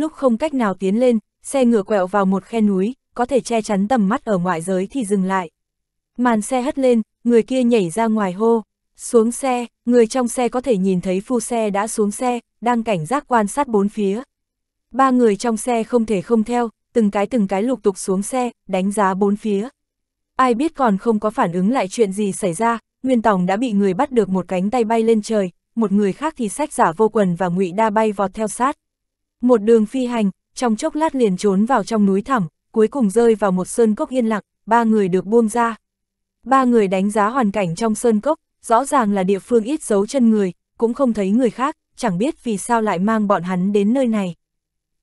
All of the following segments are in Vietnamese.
lúc không cách nào tiến lên, xe ngựa quẹo vào một khe núi, có thể che chắn tầm mắt ở ngoại giới thì dừng lại. Màn xe hất lên, người kia nhảy ra ngoài hô. Xuống xe, người trong xe có thể nhìn thấy phu xe đã xuống xe, đang cảnh giác quan sát bốn phía. Ba người trong xe không thể không theo, từng cái từng cái lục tục xuống xe, đánh giá bốn phía. Ai biết còn không có phản ứng lại chuyện gì xảy ra, Nguyên Tòng đã bị người bắt được một cánh tay bay lên trời, một người khác thì sách giả vô quần và ngụy đa bay vọt theo sát. Một đường phi hành, trong chốc lát liền trốn vào trong núi thẳm, cuối cùng rơi vào một sơn cốc yên lặng, ba người được buông ra. Ba người đánh giá hoàn cảnh trong sơn cốc, rõ ràng là địa phương ít dấu chân người, cũng không thấy người khác, chẳng biết vì sao lại mang bọn hắn đến nơi này.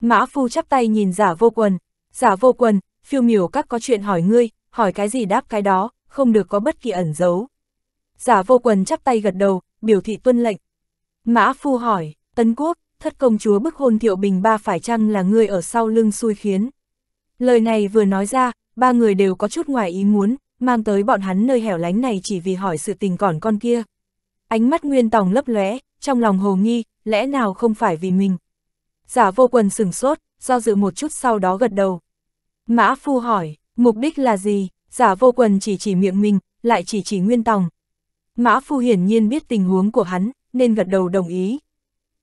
Mã Phu chắp tay nhìn giả vô quần, giả vô quần, phiêu miểu các có chuyện hỏi ngươi, hỏi cái gì đáp cái đó, không được có bất kỳ ẩn giấu. Giả vô quần chắp tay gật đầu, biểu thị tuân lệnh. Mã Phu hỏi, Tấn Quốc, thất công chúa bức hôn Thiệu Bình ba phải chăng là người ở sau lưng xui khiến. Lời này vừa nói ra, ba người đều có chút ngoài ý muốn, mang tới bọn hắn nơi hẻo lánh này chỉ vì hỏi sự tình còn con kia. Ánh mắt Nguyên Tòng lấp lóe, trong lòng hồ nghi, lẽ nào không phải vì mình. Giả vô quần sửng sốt, do dự một chút sau đó gật đầu. Mã Phu hỏi, mục đích là gì? Giả vô quần chỉ chỉ miệng mình, lại chỉ chỉ Nguyên Tòng. Mã Phu hiển nhiên biết tình huống của hắn, nên gật đầu đồng ý.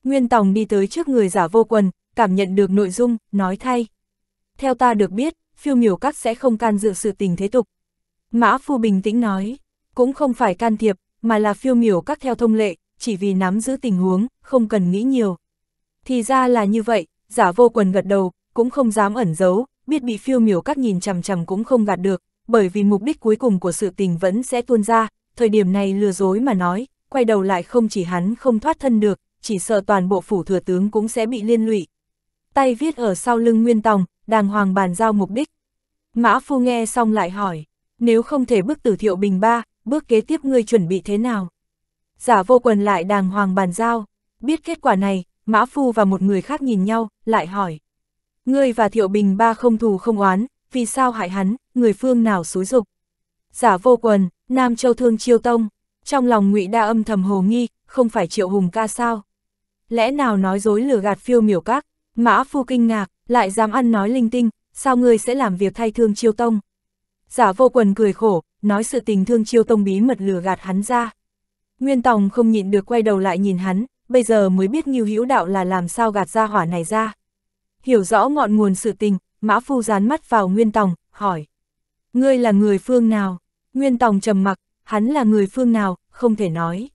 Nguyên Tòng đi tới trước người giả vô quần, cảm nhận được nội dung, nói thay. Theo ta được biết, phiêu miểu các sẽ không can dự sự tình thế tục. Mã Phu bình tĩnh nói, cũng không phải can thiệp, mà là phiêu miểu các theo thông lệ, chỉ vì nắm giữ tình huống, không cần nghĩ nhiều. Thì ra là như vậy, giả vô quần gật đầu, cũng không dám ẩn giấu, biết bị phiêu miểu các nhìn chằm chằm cũng không gạt được, bởi vì mục đích cuối cùng của sự tình vẫn sẽ tuôn ra, thời điểm này lừa dối mà nói, quay đầu lại không chỉ hắn không thoát thân được, chỉ sợ toàn bộ phủ thừa tướng cũng sẽ bị liên lụy. Tay viết ở sau lưng Nguyên Tòng, đàng hoàng bàn giao mục đích. Mã Phu nghe xong lại hỏi, nếu không thể bước tử thiệu bình ba, bước kế tiếp ngươi chuẩn bị thế nào? Giả vô quần lại đàng hoàng bàn giao, biết kết quả này, Mã Phu và một người khác nhìn nhau, lại hỏi. Ngươi và thiệu bình ba không thù không oán, vì sao hại hắn, người phương nào xúi dục? Giả vô quần, Nam Châu Thương Chiêu Tông, trong lòng ngụy đa âm thầm hồ nghi, không phải Triệu Hùng ca sao? lẽ nào nói dối lừa gạt phiêu miểu các, Mã Phu kinh ngạc, lại dám ăn nói linh tinh, sao ngươi sẽ làm việc thay Thương Chiêu Tông? Giả vô quần cười khổ, nói sự tình Thương Chiêu Tông bí mật lừa gạt hắn ra. Nguyên Tòng không nhịn được quay đầu lại nhìn hắn, bây giờ mới biết Ngưu Hữu Đạo là làm sao gạt ra hỏa này ra. Hiểu rõ ngọn nguồn sự tình, Mã Phu dán mắt vào Nguyên Tòng, hỏi. Ngươi là người phương nào? Nguyên Tòng trầm mặc, hắn là người phương nào, không thể nói.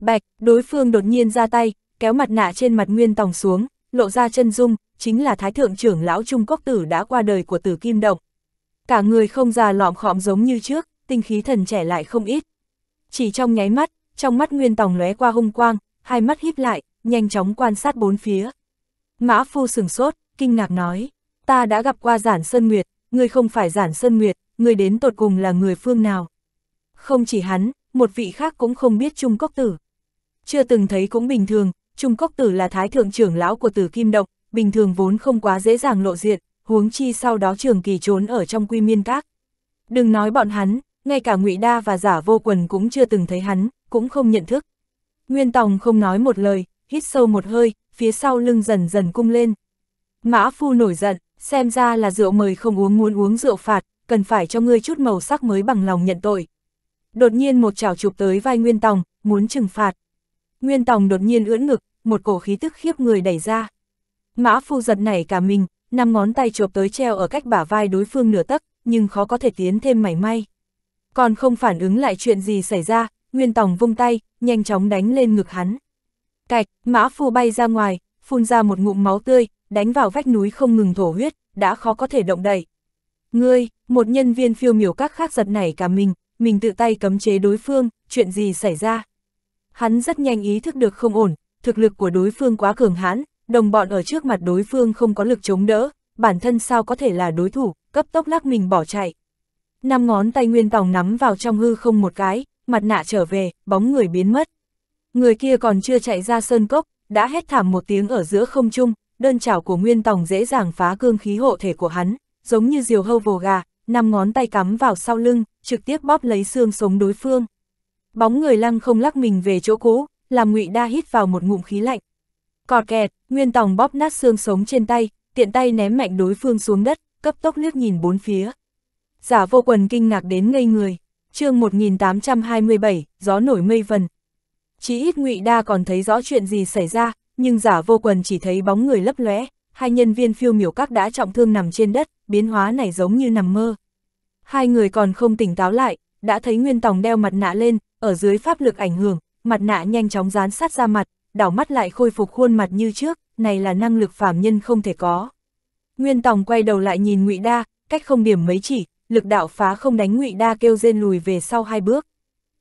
Bạch, đối phương đột nhiên ra tay, kéo mặt nạ trên mặt Nguyên Tòng xuống, lộ ra chân dung, chính là Thái Thượng trưởng lão Trung Quốc Tử đã qua đời của Tử Kim Động. Cả người không già lọm khọm giống như trước, tinh khí thần trẻ lại không ít. Chỉ trong nháy mắt, trong mắt Nguyên Tòng lóe qua hung quang, hai mắt híp lại, nhanh chóng quan sát bốn phía. Mã Phu sừng sốt, kinh ngạc nói, ta đã gặp qua Giản Sơn Nguyệt, ngươi không phải Giản Sơn Nguyệt, ngươi đến tột cùng là người phương nào. Không chỉ hắn, một vị khác cũng không biết Trung quốc Tử. Chưa từng thấy cũng bình thường, Trung Cốc Tử là thái thượng trưởng lão của Tử Kim động, bình thường vốn không quá dễ dàng lộ diện, huống chi sau đó trường kỳ trốn ở trong quy miên các. Đừng nói bọn hắn, ngay cả ngụy Đa và giả vô quần cũng chưa từng thấy hắn, cũng không nhận thức. Nguyên Tòng không nói một lời, hít sâu một hơi, phía sau lưng dần dần cung lên. Mã Phu nổi giận, xem ra là rượu mời không uống muốn uống rượu phạt, cần phải cho ngươi chút màu sắc mới bằng lòng nhận tội. Đột nhiên một chảo chụp tới vai Nguyên Tòng, muốn trừng phạt. Nguyên Tòng đột nhiên ưỡn ngực, một cổ khí tức khiếp người đẩy ra. Mã phu giật nảy cả mình, năm ngón tay chộp tới treo ở cách bả vai đối phương nửa tấc, nhưng khó có thể tiến thêm mảy may. Còn không phản ứng lại chuyện gì xảy ra, Nguyên Tòng vung tay, nhanh chóng đánh lên ngực hắn. Cạch, mã phu bay ra ngoài, phun ra một ngụm máu tươi, đánh vào vách núi không ngừng thổ huyết, đã khó có thể động đậy. Ngươi, một nhân viên phiêu miểu các khác giật nảy cả mình, mình tự tay cấm chế đối phương, chuyện gì xảy ra? Hắn rất nhanh ý thức được không ổn, thực lực của đối phương quá cường hãn, đồng bọn ở trước mặt đối phương không có lực chống đỡ, bản thân sao có thể là đối thủ, cấp tốc lắc mình bỏ chạy. Năm ngón tay Nguyên Tòng nắm vào trong hư không một cái, mặt nạ trở về, bóng người biến mất. Người kia còn chưa chạy ra sơn cốc, đã hét thảm một tiếng ở giữa không trung, đơn chảo của Nguyên Tòng dễ dàng phá cương khí hộ thể của hắn, giống như diều hâu vồ gà, năm ngón tay cắm vào sau lưng, trực tiếp bóp lấy xương sống đối phương bóng người lăng không lắc mình về chỗ cũ, làm ngụy đa hít vào một ngụm khí lạnh. Cọt kẹt, Nguyên Tòng bóp nát xương sống trên tay, tiện tay ném mạnh đối phương xuống đất, cấp tốc liếc nhìn bốn phía. Giả vô quần kinh ngạc đến ngây người, chương 1827, gió nổi mây vần. Chỉ ít ngụy đa còn thấy rõ chuyện gì xảy ra, nhưng giả vô quần chỉ thấy bóng người lấp lóe, hai nhân viên phiêu miểu các đã trọng thương nằm trên đất, biến hóa này giống như nằm mơ. Hai người còn không tỉnh táo lại, đã thấy Nguyên Tòng đeo mặt nạ lên, ở dưới pháp lực ảnh hưởng, mặt nạ nhanh chóng dán sát ra mặt, đảo mắt lại khôi phục khuôn mặt như trước, này là năng lực phàm nhân không thể có. Nguyên Tòng quay đầu lại nhìn Ngụy Đa, cách không điểm mấy chỉ, lực đạo phá không đánh Ngụy Đa kêu rên lùi về sau hai bước.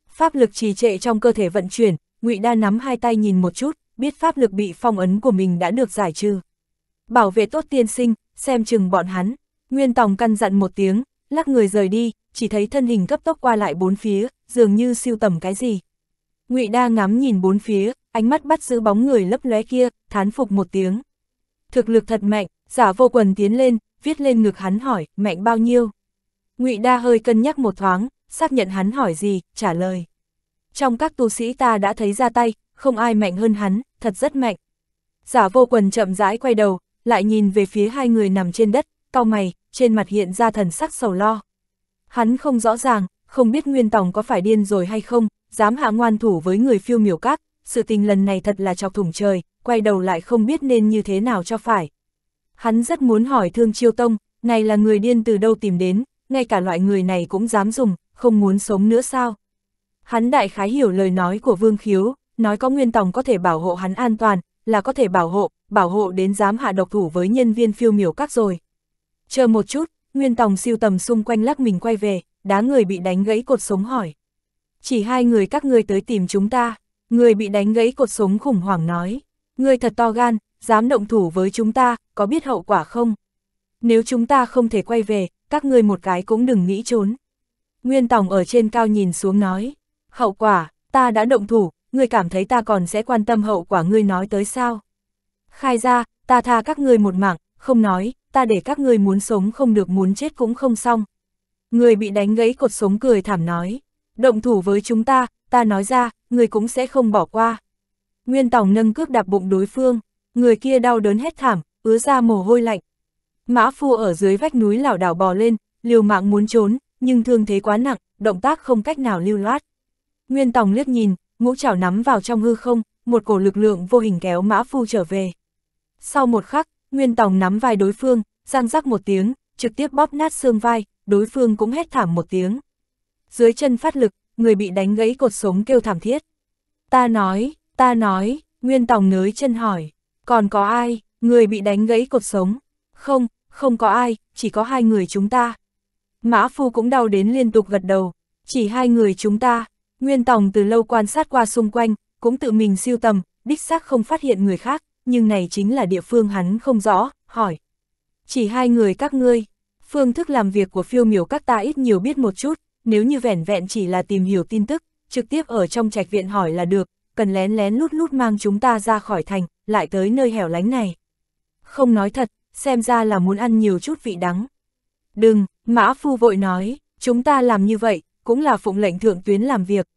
Pháp lực trì trệ trong cơ thể vận chuyển, Ngụy Đa nắm hai tay nhìn một chút, biết pháp lực bị phong ấn của mình đã được giải trừ. Bảo vệ tốt tiên sinh, xem chừng bọn hắn. Nguyên Tòng căn dặn một tiếng, lắc người rời đi, chỉ thấy thân hình cấp tốc qua lại bốn phía, dường như siêu tầm cái gì. Ngụy Đa ngắm nhìn bốn phía, ánh mắt bắt giữ bóng người lấp lóe kia, thán phục một tiếng. Thực lực thật mạnh, giả vô quần tiến lên, viết lên ngực hắn hỏi, mạnh bao nhiêu? Ngụy Đa hơi cân nhắc một thoáng, xác nhận hắn hỏi gì, trả lời. Trong các tu sĩ ta đã thấy ra tay, không ai mạnh hơn hắn, thật rất mạnh. Giả vô quần chậm rãi quay đầu, lại nhìn về phía hai người nằm trên đất, cau mày, trên mặt hiện ra thần sắc sầu lo. Hắn không rõ ràng, không biết Nguyên Tòng có phải điên rồi hay không, dám hạ ngoan thủ với người phiêu miểu các, sự tình lần này thật là chọc thủng trời, quay đầu lại không biết nên như thế nào cho phải. Hắn rất muốn hỏi Thương Chiêu Tông, này là người điên từ đâu tìm đến, ngay cả loại người này cũng dám dùng, không muốn sống nữa sao? Hắn đại khái hiểu lời nói của Vương Khiếu, nói có Nguyên Tòng có thể bảo hộ hắn an toàn, là có thể bảo hộ, bảo hộ đến dám hạ độc thủ với nhân viên phiêu miểu các rồi. Chờ một chút, Nguyên Tòng siêu tầm xung quanh lắc mình quay về, đá người bị đánh gãy cột sống hỏi. Chỉ hai người các ngươi tới tìm chúng ta, người bị đánh gãy cột sống khủng hoảng nói. Người thật to gan, dám động thủ với chúng ta, có biết hậu quả không? Nếu chúng ta không thể quay về, các ngươi một cái cũng đừng nghĩ trốn. Nguyên Tòng ở trên cao nhìn xuống nói. Hậu quả, ta đã động thủ, người cảm thấy ta còn sẽ quan tâm hậu quả ngươi nói tới sao? Khai ra, ta tha các ngươi một mạng, không nói, ta để các ngươi muốn sống không được muốn chết cũng không xong. Người bị đánh gãy cột sống cười thảm nói, động thủ với chúng ta, ta nói ra, người cũng sẽ không bỏ qua. Nguyên Tòng nâng cước đạp bụng đối phương, người kia đau đớn hết thảm, ứa ra mồ hôi lạnh. Mã Phu ở dưới vách núi lảo đảo bò lên, liều mạng muốn trốn, nhưng thương thế quá nặng, động tác không cách nào lưu loát. Nguyên Tòng liếc nhìn, ngũ chảo nắm vào trong hư không, một cổ lực lượng vô hình kéo Mã Phu trở về. Sau một khắc, Nguyên Tòng nắm vai đối phương, gian rắc một tiếng, trực tiếp bóp nát xương vai, đối phương cũng hét thảm một tiếng. Dưới chân phát lực, người bị đánh gãy cột sống kêu thảm thiết. Ta nói, ta nói, Nguyên Tòng nới chân hỏi, còn có ai, người bị đánh gãy cột sống? Không, không có ai, chỉ có hai người chúng ta. Mã Phu cũng đau đến liên tục gật đầu, chỉ hai người chúng ta. Nguyên Tòng từ lâu quan sát qua xung quanh, cũng tự mình siêu tầm, đích xác không phát hiện người khác nhưng này chính là địa phương hắn không rõ, hỏi. Chỉ hai người các ngươi, phương thức làm việc của phiêu miểu các ta ít nhiều biết một chút, nếu như vẻn vẹn chỉ là tìm hiểu tin tức, trực tiếp ở trong trạch viện hỏi là được, cần lén lén lút lút mang chúng ta ra khỏi thành, lại tới nơi hẻo lánh này. Không nói thật, xem ra là muốn ăn nhiều chút vị đắng. Đừng, Mã Phu vội nói, chúng ta làm như vậy, cũng là phụng lệnh thượng tuyến làm việc.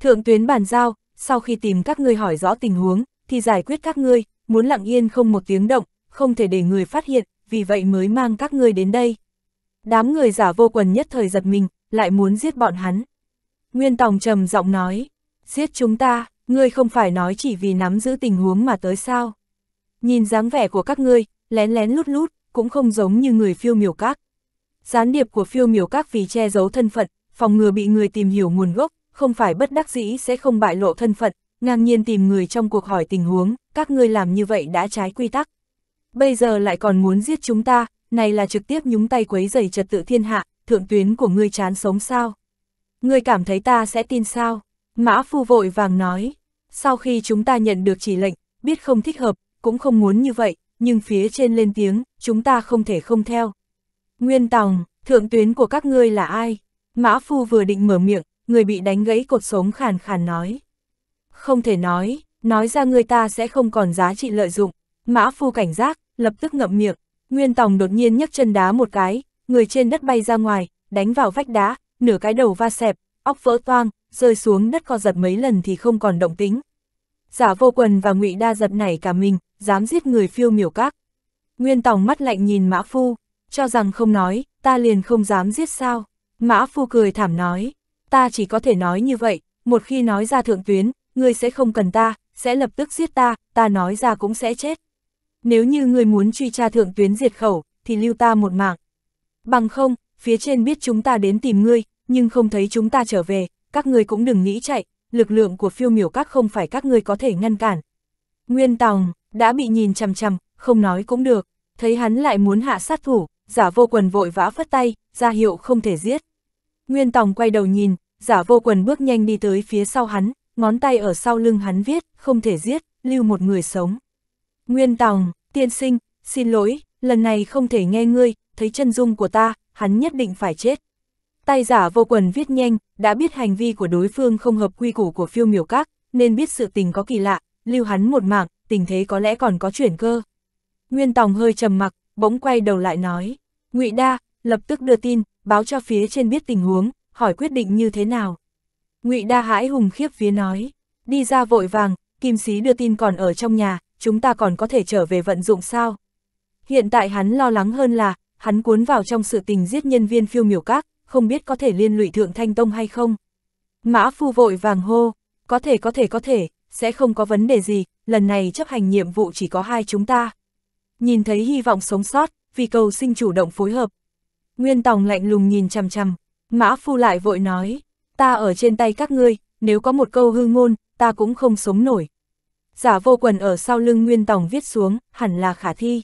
Thượng tuyến bàn giao, sau khi tìm các ngươi hỏi rõ tình huống, thì giải quyết các ngươi, muốn lặng yên không một tiếng động, không thể để người phát hiện, vì vậy mới mang các ngươi đến đây. Đám người giả vô quần nhất thời giật mình, lại muốn giết bọn hắn. Nguyên Tòng trầm giọng nói, giết chúng ta, ngươi không phải nói chỉ vì nắm giữ tình huống mà tới sao. Nhìn dáng vẻ của các ngươi, lén lén lút lút, cũng không giống như người phiêu miểu các. Gián điệp của phiêu miểu các vì che giấu thân phận, phòng ngừa bị người tìm hiểu nguồn gốc, không phải bất đắc dĩ sẽ không bại lộ thân phận, ngang nhiên tìm người trong cuộc hỏi tình huống, các ngươi làm như vậy đã trái quy tắc. Bây giờ lại còn muốn giết chúng ta, này là trực tiếp nhúng tay quấy rầy trật tự thiên hạ, thượng tuyến của ngươi chán sống sao? Ngươi cảm thấy ta sẽ tin sao? Mã Phu vội vàng nói, sau khi chúng ta nhận được chỉ lệnh, biết không thích hợp, cũng không muốn như vậy, nhưng phía trên lên tiếng, chúng ta không thể không theo. Nguyên Tòng, thượng tuyến của các ngươi là ai? Mã Phu vừa định mở miệng, người bị đánh gãy cột sống khàn khàn nói. Không thể nói, nói ra người ta sẽ không còn giá trị lợi dụng. Mã phu cảnh giác, lập tức ngậm miệng. Nguyên Tòng đột nhiên nhấc chân đá một cái, người trên đất bay ra ngoài, đánh vào vách đá, nửa cái đầu va xẹp, óc vỡ toang, rơi xuống đất co giật mấy lần thì không còn động tính. Giả vô quần và ngụy đa giật nảy cả mình, dám giết người phiêu miểu các. Nguyên Tòng mắt lạnh nhìn Mã Phu, cho rằng không nói, ta liền không dám giết sao. Mã Phu cười thảm nói, ta chỉ có thể nói như vậy, một khi nói ra thượng tuyến, ngươi sẽ không cần ta, sẽ lập tức giết ta, ta nói ra cũng sẽ chết. Nếu như ngươi muốn truy tra thượng tuyến diệt khẩu, thì lưu ta một mạng. Bằng không, phía trên biết chúng ta đến tìm ngươi, nhưng không thấy chúng ta trở về, các ngươi cũng đừng nghĩ chạy, lực lượng của phiêu miểu các không phải các ngươi có thể ngăn cản. Nguyên Tòng, đã bị nhìn chằm chằm, không nói cũng được, thấy hắn lại muốn hạ sát thủ, giả vô quần vội vã phất tay, ra hiệu không thể giết. Nguyên Tòng quay đầu nhìn, giả vô quần bước nhanh đi tới phía sau hắn, ngón tay ở sau lưng hắn viết, không thể giết, lưu một người sống. Nguyên Tòng, tiên sinh, xin lỗi, lần này không thể nghe ngươi, thấy chân dung của ta, hắn nhất định phải chết. Tay giả vô quần viết nhanh, đã biết hành vi của đối phương không hợp quy củ của phiêu miểu các, nên biết sự tình có kỳ lạ, lưu hắn một mạng, tình thế có lẽ còn có chuyển cơ. Nguyên Tòng hơi trầm mặc, bỗng quay đầu lại nói, ngụy Đa, lập tức đưa tin, báo cho phía trên biết tình huống, hỏi quyết định như thế nào ngụy Đa hãi hùng khiếp phía nói, đi ra vội vàng, kim sĩ đưa tin còn ở trong nhà, chúng ta còn có thể trở về vận dụng sao? Hiện tại hắn lo lắng hơn là, hắn cuốn vào trong sự tình giết nhân viên phiêu miểu các, không biết có thể liên lụy thượng thanh tông hay không. Mã phu vội vàng hô, có thể có thể có thể, sẽ không có vấn đề gì, lần này chấp hành nhiệm vụ chỉ có hai chúng ta. Nhìn thấy hy vọng sống sót, vì cầu sinh chủ động phối hợp. Nguyên Tòng lạnh lùng nhìn chằm chằm, Mã Phu lại vội nói, ta ở trên tay các ngươi, nếu có một câu hư ngôn, ta cũng không sống nổi. Giả vô quần ở sau lưng Nguyên Tòng viết xuống, hẳn là khả thi.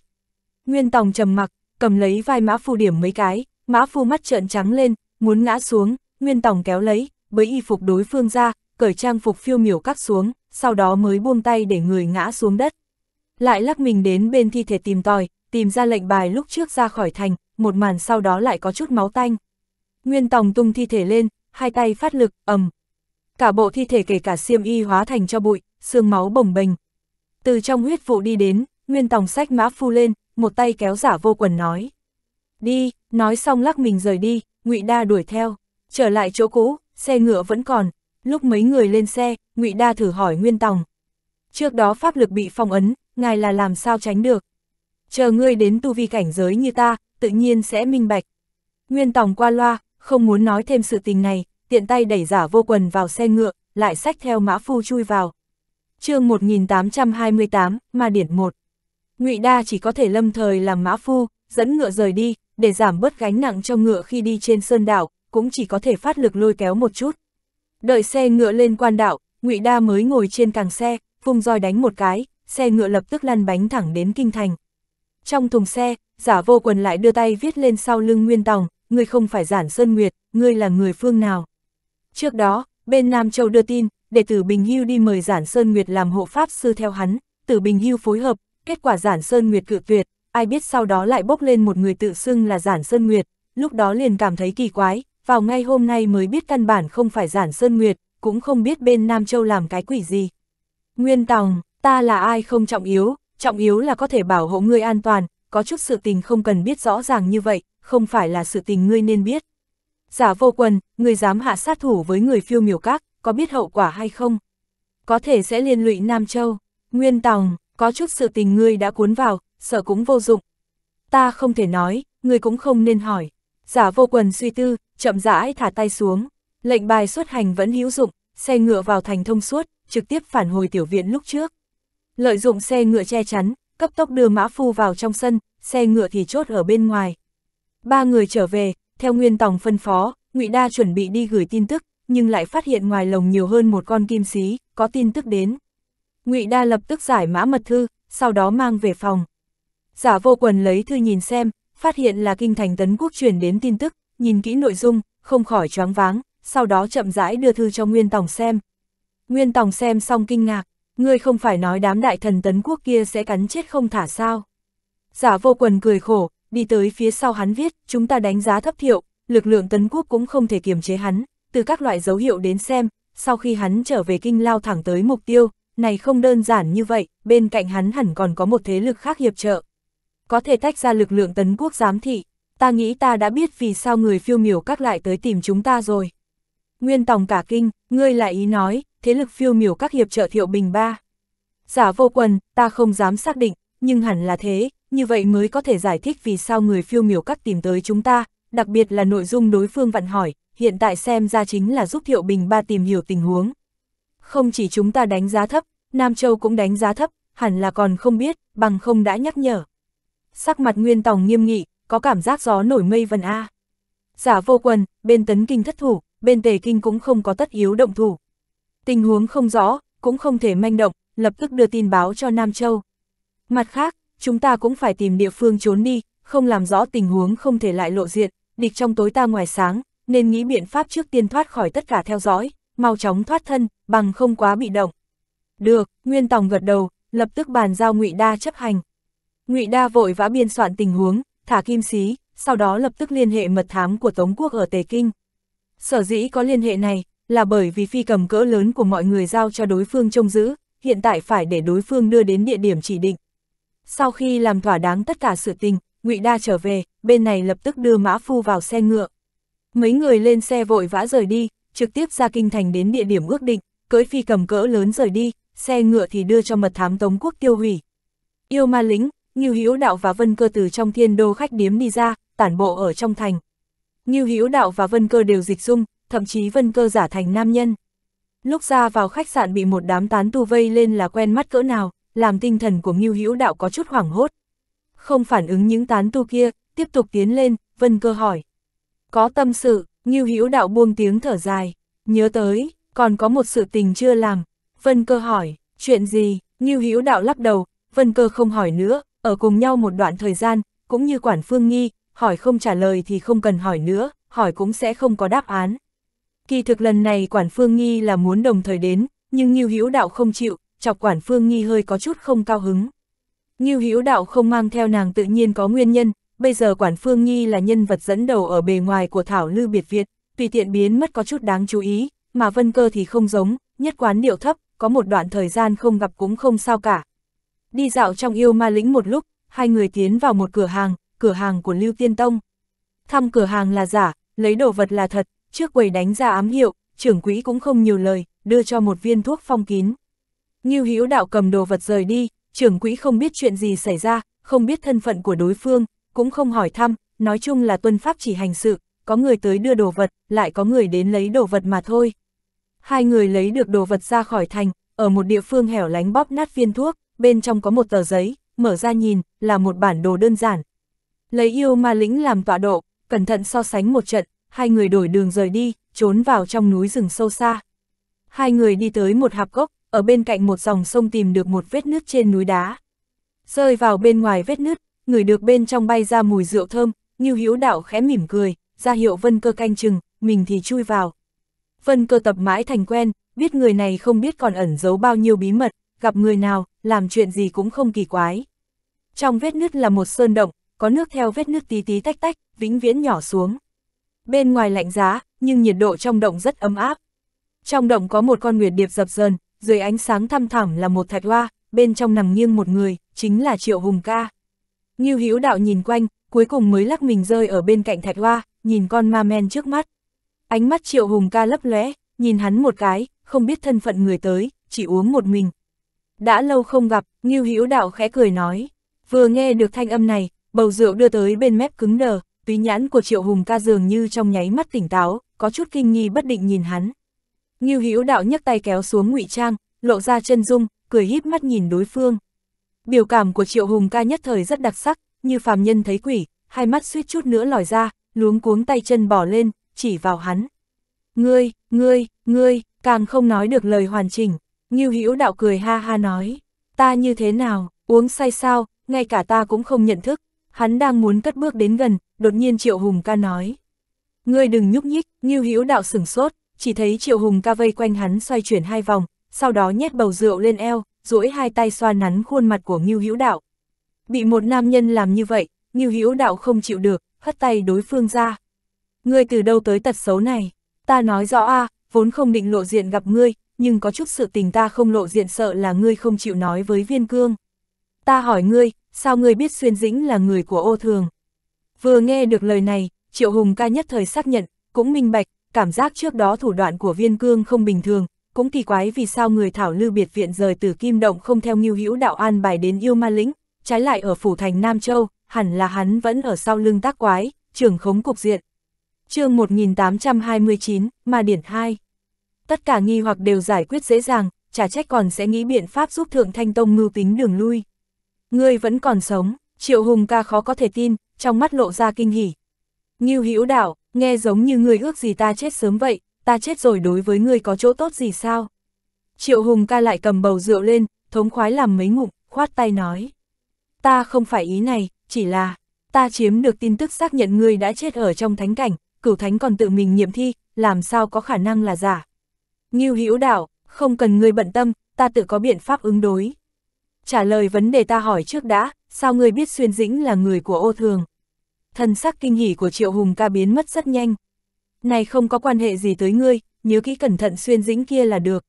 Nguyên Tòng trầm mặc, cầm lấy vai mã phu điểm mấy cái, mã phu mắt trợn trắng lên, muốn ngã xuống, Nguyên Tòng kéo lấy, bới y phục đối phương ra, cởi trang phục phiêu miểu cắt xuống, sau đó mới buông tay để người ngã xuống đất. Lại lắc mình đến bên thi thể tìm tòi, tìm ra lệnh bài lúc trước ra khỏi thành, một màn sau đó lại có chút máu tanh. Nguyên Tòng tung thi thể lên, hai tay phát lực, ầm. Cả bộ thi thể kể cả xiêm y hóa thành cho bụi, xương máu bồng bềnh. Từ trong huyết vụ đi đến, Nguyên Tòng sách mã phu lên, một tay kéo giả vô quần nói. Đi, nói xong lắc mình rời đi, ngụy Đa đuổi theo. Trở lại chỗ cũ, xe ngựa vẫn còn. Lúc mấy người lên xe, ngụy Đa thử hỏi Nguyên Tòng. Trước đó pháp lực bị phong ấn, ngài là làm sao tránh được. Chờ ngươi đến tu vi cảnh giới như ta, tự nhiên sẽ minh bạch. Nguyên Tòng qua loa, không muốn nói thêm sự tình này, tiện tay đẩy giả vô quần vào xe ngựa, lại sách theo mã phu chui vào. chương 1828, mà Điển 1 ngụy Đa chỉ có thể lâm thời làm mã phu, dẫn ngựa rời đi, để giảm bớt gánh nặng cho ngựa khi đi trên sơn đảo, cũng chỉ có thể phát lực lôi kéo một chút. Đợi xe ngựa lên quan đảo, ngụy Đa mới ngồi trên càng xe, vùng roi đánh một cái, xe ngựa lập tức lăn bánh thẳng đến kinh thành. Trong thùng xe, giả vô quần lại đưa tay viết lên sau lưng Nguyên Tòng, ngươi không phải giản Sơn Nguyệt, ngươi là người phương nào. Trước đó, bên Nam Châu đưa tin, đệ tử Bình Hưu đi mời Giản Sơn Nguyệt làm hộ pháp sư theo hắn, tử Bình Hưu phối hợp, kết quả Giản Sơn Nguyệt cự tuyệt, ai biết sau đó lại bốc lên một người tự xưng là Giản Sơn Nguyệt, lúc đó liền cảm thấy kỳ quái, vào ngay hôm nay mới biết căn bản không phải Giản Sơn Nguyệt, cũng không biết bên Nam Châu làm cái quỷ gì. Nguyên Tòng, ta là ai không trọng yếu, trọng yếu là có thể bảo hộ ngươi an toàn, có chút sự tình không cần biết rõ ràng như vậy, không phải là sự tình ngươi nên biết, Giả vô quần, người dám hạ sát thủ với người phiêu miểu các, có biết hậu quả hay không? Có thể sẽ liên lụy Nam Châu. Nguyên Tòng, có chút sự tình ngươi đã cuốn vào, sợ cũng vô dụng. Ta không thể nói, ngươi cũng không nên hỏi. Giả vô quần suy tư, chậm rãi thả tay xuống. Lệnh bài xuất hành vẫn hữu dụng, xe ngựa vào thành thông suốt, trực tiếp phản hồi tiểu viện lúc trước. Lợi dụng xe ngựa che chắn, cấp tốc đưa Mã Phu vào trong sân, xe ngựa thì chốt ở bên ngoài. Ba người trở về, theo Nguyên Tòng phân phó, Ngụy Đa chuẩn bị đi gửi tin tức, nhưng lại phát hiện ngoài lồng nhiều hơn một con kim xí, có tin tức đến. Ngụy Đa lập tức giải mã mật thư, sau đó mang về phòng. Giả vô quần lấy thư nhìn xem, phát hiện là kinh thành tấn quốc truyền đến tin tức, nhìn kỹ nội dung, không khỏi choáng váng, sau đó chậm rãi đưa thư cho Nguyên Tòng xem. Nguyên Tòng xem xong kinh ngạc, ngươi không phải nói đám đại thần tấn quốc kia sẽ cắn chết không thả sao. Giả vô quần cười khổ, đi tới phía sau hắn viết, chúng ta đánh giá thấp thiệu, lực lượng tấn quốc cũng không thể kiềm chế hắn, từ các loại dấu hiệu đến xem, sau khi hắn trở về kinh lao thẳng tới mục tiêu, này không đơn giản như vậy, bên cạnh hắn hẳn còn có một thế lực khác hiệp trợ. Có thể tách ra lực lượng tấn quốc giám thị, ta nghĩ ta đã biết vì sao người phiêu miểu các lại tới tìm chúng ta rồi. Nguyên tòng cả kinh, ngươi lại ý nói, thế lực phiêu miểu các hiệp trợ thiệu bình ba. Giả vô quần, ta không dám xác định, nhưng hẳn là thế, như vậy mới có thể giải thích vì sao người phiêu miểu các tìm tới chúng ta, đặc biệt là nội dung đối phương vặn hỏi, hiện tại xem ra chính là giúp Thiệu Bình Ba tìm hiểu tình huống. Không chỉ chúng ta đánh giá thấp, Nam Châu cũng đánh giá thấp, hẳn là còn không biết, bằng không đã nhắc nhở. Sắc mặt Nguyên Tòng nghiêm nghị, có cảm giác gió nổi mây vần A. Giả vô quần, bên tấn kinh thất thủ, bên tề kinh cũng không có tất yếu động thủ. Tình huống không rõ, cũng không thể manh động, lập tức đưa tin báo cho Nam Châu. Mặt khác, chúng ta cũng phải tìm địa phương trốn đi, không làm rõ tình huống không thể lại lộ diện, địch trong tối ta ngoài sáng, nên nghĩ biện pháp trước tiên thoát khỏi tất cả theo dõi, mau chóng thoát thân, bằng không quá bị động. Được, Nguyên Tòng gật đầu, lập tức bàn giao Ngụy Đa chấp hành. Ngụy Đa vội vã biên soạn tình huống, thả kim xí, sau đó lập tức liên hệ mật thám của Tống Quốc ở Tề Kinh. Sở dĩ có liên hệ này, là bởi vì phi cầm cỡ lớn của mọi người giao cho đối phương trông giữ, hiện tại phải để đối phương đưa đến địa điểm chỉ định. Sau khi làm thỏa đáng tất cả sự tình, Ngụy Đa trở về, bên này lập tức đưa Mã Phu vào xe ngựa. Mấy người lên xe vội vã rời đi, trực tiếp ra kinh thành đến địa điểm ước định, cưỡi phi cầm cỡ lớn rời đi, xe ngựa thì đưa cho mật thám Tống Quốc tiêu hủy. Yêu ma lính, Ngưu Hữu Đạo và Vân Cơ từ trong thiên đô khách điếm đi ra, tản bộ ở trong thành. Ngưu Hữu Đạo và Vân Cơ đều dịch dung, thậm chí Vân Cơ giả thành nam nhân. Lúc ra vào khách sạn bị một đám tán tu vây lên là quen mắt cỡ nào làm tinh thần của Ngưu Hữu Đạo có chút hoảng hốt. Không phản ứng những tán tu kia, tiếp tục tiến lên, Vân Cơ hỏi. Có tâm sự, Ngưu Hữu Đạo buông tiếng thở dài, nhớ tới, còn có một sự tình chưa làm. Vân Cơ hỏi, chuyện gì? Ngưu Hữu Đạo lắc đầu, Vân Cơ không hỏi nữa, ở cùng nhau một đoạn thời gian, cũng như Quản Phương Nghi, hỏi không trả lời thì không cần hỏi nữa, hỏi cũng sẽ không có đáp án. Kỳ thực lần này Quản Phương Nghi là muốn đồng thời đến, nhưng Ngưu Hữu Đạo không chịu, chọc quản phương nghi hơi có chút không cao hứng. Ngưu Hữu Đạo không mang theo nàng tự nhiên có nguyên nhân, bây giờ quản phương nghi là nhân vật dẫn đầu ở bề ngoài của Thảo Lư Biệt Việt, tùy tiện biến mất có chút đáng chú ý, mà Vân Cơ thì không giống, nhất quán điệu thấp, có một đoạn thời gian không gặp cũng không sao cả. Đi dạo trong yêu ma lĩnh một lúc, hai người tiến vào một cửa hàng, cửa hàng của Lưu Tiên Tông. Thăm cửa hàng là giả, lấy đồ vật là thật, trước quầy đánh ra ám hiệu, trưởng quỹ cũng không nhiều lời, đưa cho một viên thuốc phong kín. Ngưu Hữu Đạo cầm đồ vật rời đi, trưởng quỹ không biết chuyện gì xảy ra, không biết thân phận của đối phương, cũng không hỏi thăm, nói chung là tuân pháp chỉ hành sự, có người tới đưa đồ vật, lại có người đến lấy đồ vật mà thôi. Hai người lấy được đồ vật ra khỏi thành, ở một địa phương hẻo lánh bóp nát viên thuốc, bên trong có một tờ giấy, mở ra nhìn, là một bản đồ đơn giản. Lấy yêu ma lĩnh làm tọa độ, cẩn thận so sánh một trận, hai người đổi đường rời đi, trốn vào trong núi rừng sâu xa. Hai người đi tới một hạp gốc ở bên cạnh một dòng sông tìm được một vết nứt trên núi đá. Rơi vào bên ngoài vết nứt, người được bên trong bay ra mùi rượu thơm, như hiếu Đạo khẽ mỉm cười, ra hiệu Vân Cơ canh chừng, mình thì chui vào. Vân Cơ tập mãi thành quen, biết người này không biết còn ẩn giấu bao nhiêu bí mật, gặp người nào, làm chuyện gì cũng không kỳ quái. Trong vết nứt là một sơn động, có nước theo vết nứt tí tí tách tách, vĩnh viễn nhỏ xuống. Bên ngoài lạnh giá, nhưng nhiệt độ trong động rất ấm áp. Trong động có một con nguyệt điệp dập dờn, dưới ánh sáng thăm thẳm là một thạch hoa, bên trong nằm nghiêng một người, chính là Triệu Hùng ca. Ngưu Hữu Đạo nhìn quanh, cuối cùng mới lắc mình rơi ở bên cạnh thạch hoa, nhìn con ma men trước mắt. Ánh mắt Triệu Hùng ca lấp lóe, nhìn hắn một cái, không biết thân phận người tới, chỉ uống một mình. Đã lâu không gặp, Ngưu Hữu Đạo khẽ cười nói, vừa nghe được thanh âm này, bầu rượu đưa tới bên mép cứng đờ, túy nhãn của Triệu Hùng ca dường như trong nháy mắt tỉnh táo, có chút kinh nghi bất định nhìn hắn. Ngưu Hữu Đạo nhấc tay kéo xuống ngụy trang, lộ ra chân dung, cười híp mắt nhìn đối phương. Biểu cảm của Triệu Hùng ca nhất thời rất đặc sắc, như phàm nhân thấy quỷ, hai mắt suýt chút nữa lòi ra, luống cuống tay chân bỏ lên, chỉ vào hắn. Ngươi, ngươi, ngươi, càng không nói được lời hoàn chỉnh, Ngưu Hữu Đạo cười ha ha nói, ta như thế nào, uống say sao, ngay cả ta cũng không nhận thức. Hắn đang muốn cất bước đến gần, đột nhiên Triệu Hùng ca nói. Ngươi đừng nhúc nhích, Ngưu Hữu Đạo sửng sốt, chỉ thấy Triệu Hùng ca vây quanh hắn xoay chuyển hai vòng, sau đó nhét bầu rượu lên eo, duỗi hai tay xoa nắn khuôn mặt của Ngưu Hữu Đạo. Bị một nam nhân làm như vậy, Ngưu Hữu Đạo không chịu được, hất tay đối phương ra. Ngươi từ đâu tới tật xấu này? Ta nói rõ a, à, vốn không định lộ diện gặp ngươi, nhưng có chút sự tình ta không lộ diện sợ là ngươi không chịu nói với Viên Cương. Ta hỏi ngươi, sao ngươi biết Xuyên Dĩnh là người của Ô Thường? Vừa nghe được lời này, Triệu Hùng ca nhất thời xác nhận, cũng minh bạch, cảm giác trước đó thủ đoạn của viên cương không bình thường, cũng kỳ quái vì sao người thảo lưu biệt viện rời từ kim động không theo nghiêu hữu đạo an bài đến yêu ma lĩnh, trái lại ở phủ thành Nam Châu, hẳn là hắn vẫn ở sau lưng tác quái, trưởng khống cục diện. chương 1829, Ma Điển 2 Tất cả nghi hoặc đều giải quyết dễ dàng, trả trách còn sẽ nghĩ biện pháp giúp Thượng Thanh Tông mưu tính đường lui. Ngươi vẫn còn sống, Triệu Hùng ca khó có thể tin, trong mắt lộ ra kinh hỉ. Ngưu Hữu Đạo, nghe giống như ngươi ước gì ta chết sớm vậy, ta chết rồi đối với ngươi có chỗ tốt gì sao? Triệu Hùng ca lại cầm bầu rượu lên, thống khoái làm mấy ngụm, khoát tay nói. Ta không phải ý này, chỉ là, ta chiếm được tin tức xác nhận ngươi đã chết ở trong thánh cảnh, cửu thánh còn tự mình nghiệm thi, làm sao có khả năng là giả. Ngưu hữu đạo, không cần ngươi bận tâm, ta tự có biện pháp ứng đối. Trả lời vấn đề ta hỏi trước đã, sao ngươi biết Xuyên Dĩnh là người của ô thường? thần sắc kinh hỉ của Triệu Hùng ca biến mất rất nhanh. Này không có quan hệ gì tới ngươi, nhớ kỹ cẩn thận xuyên dĩnh kia là được.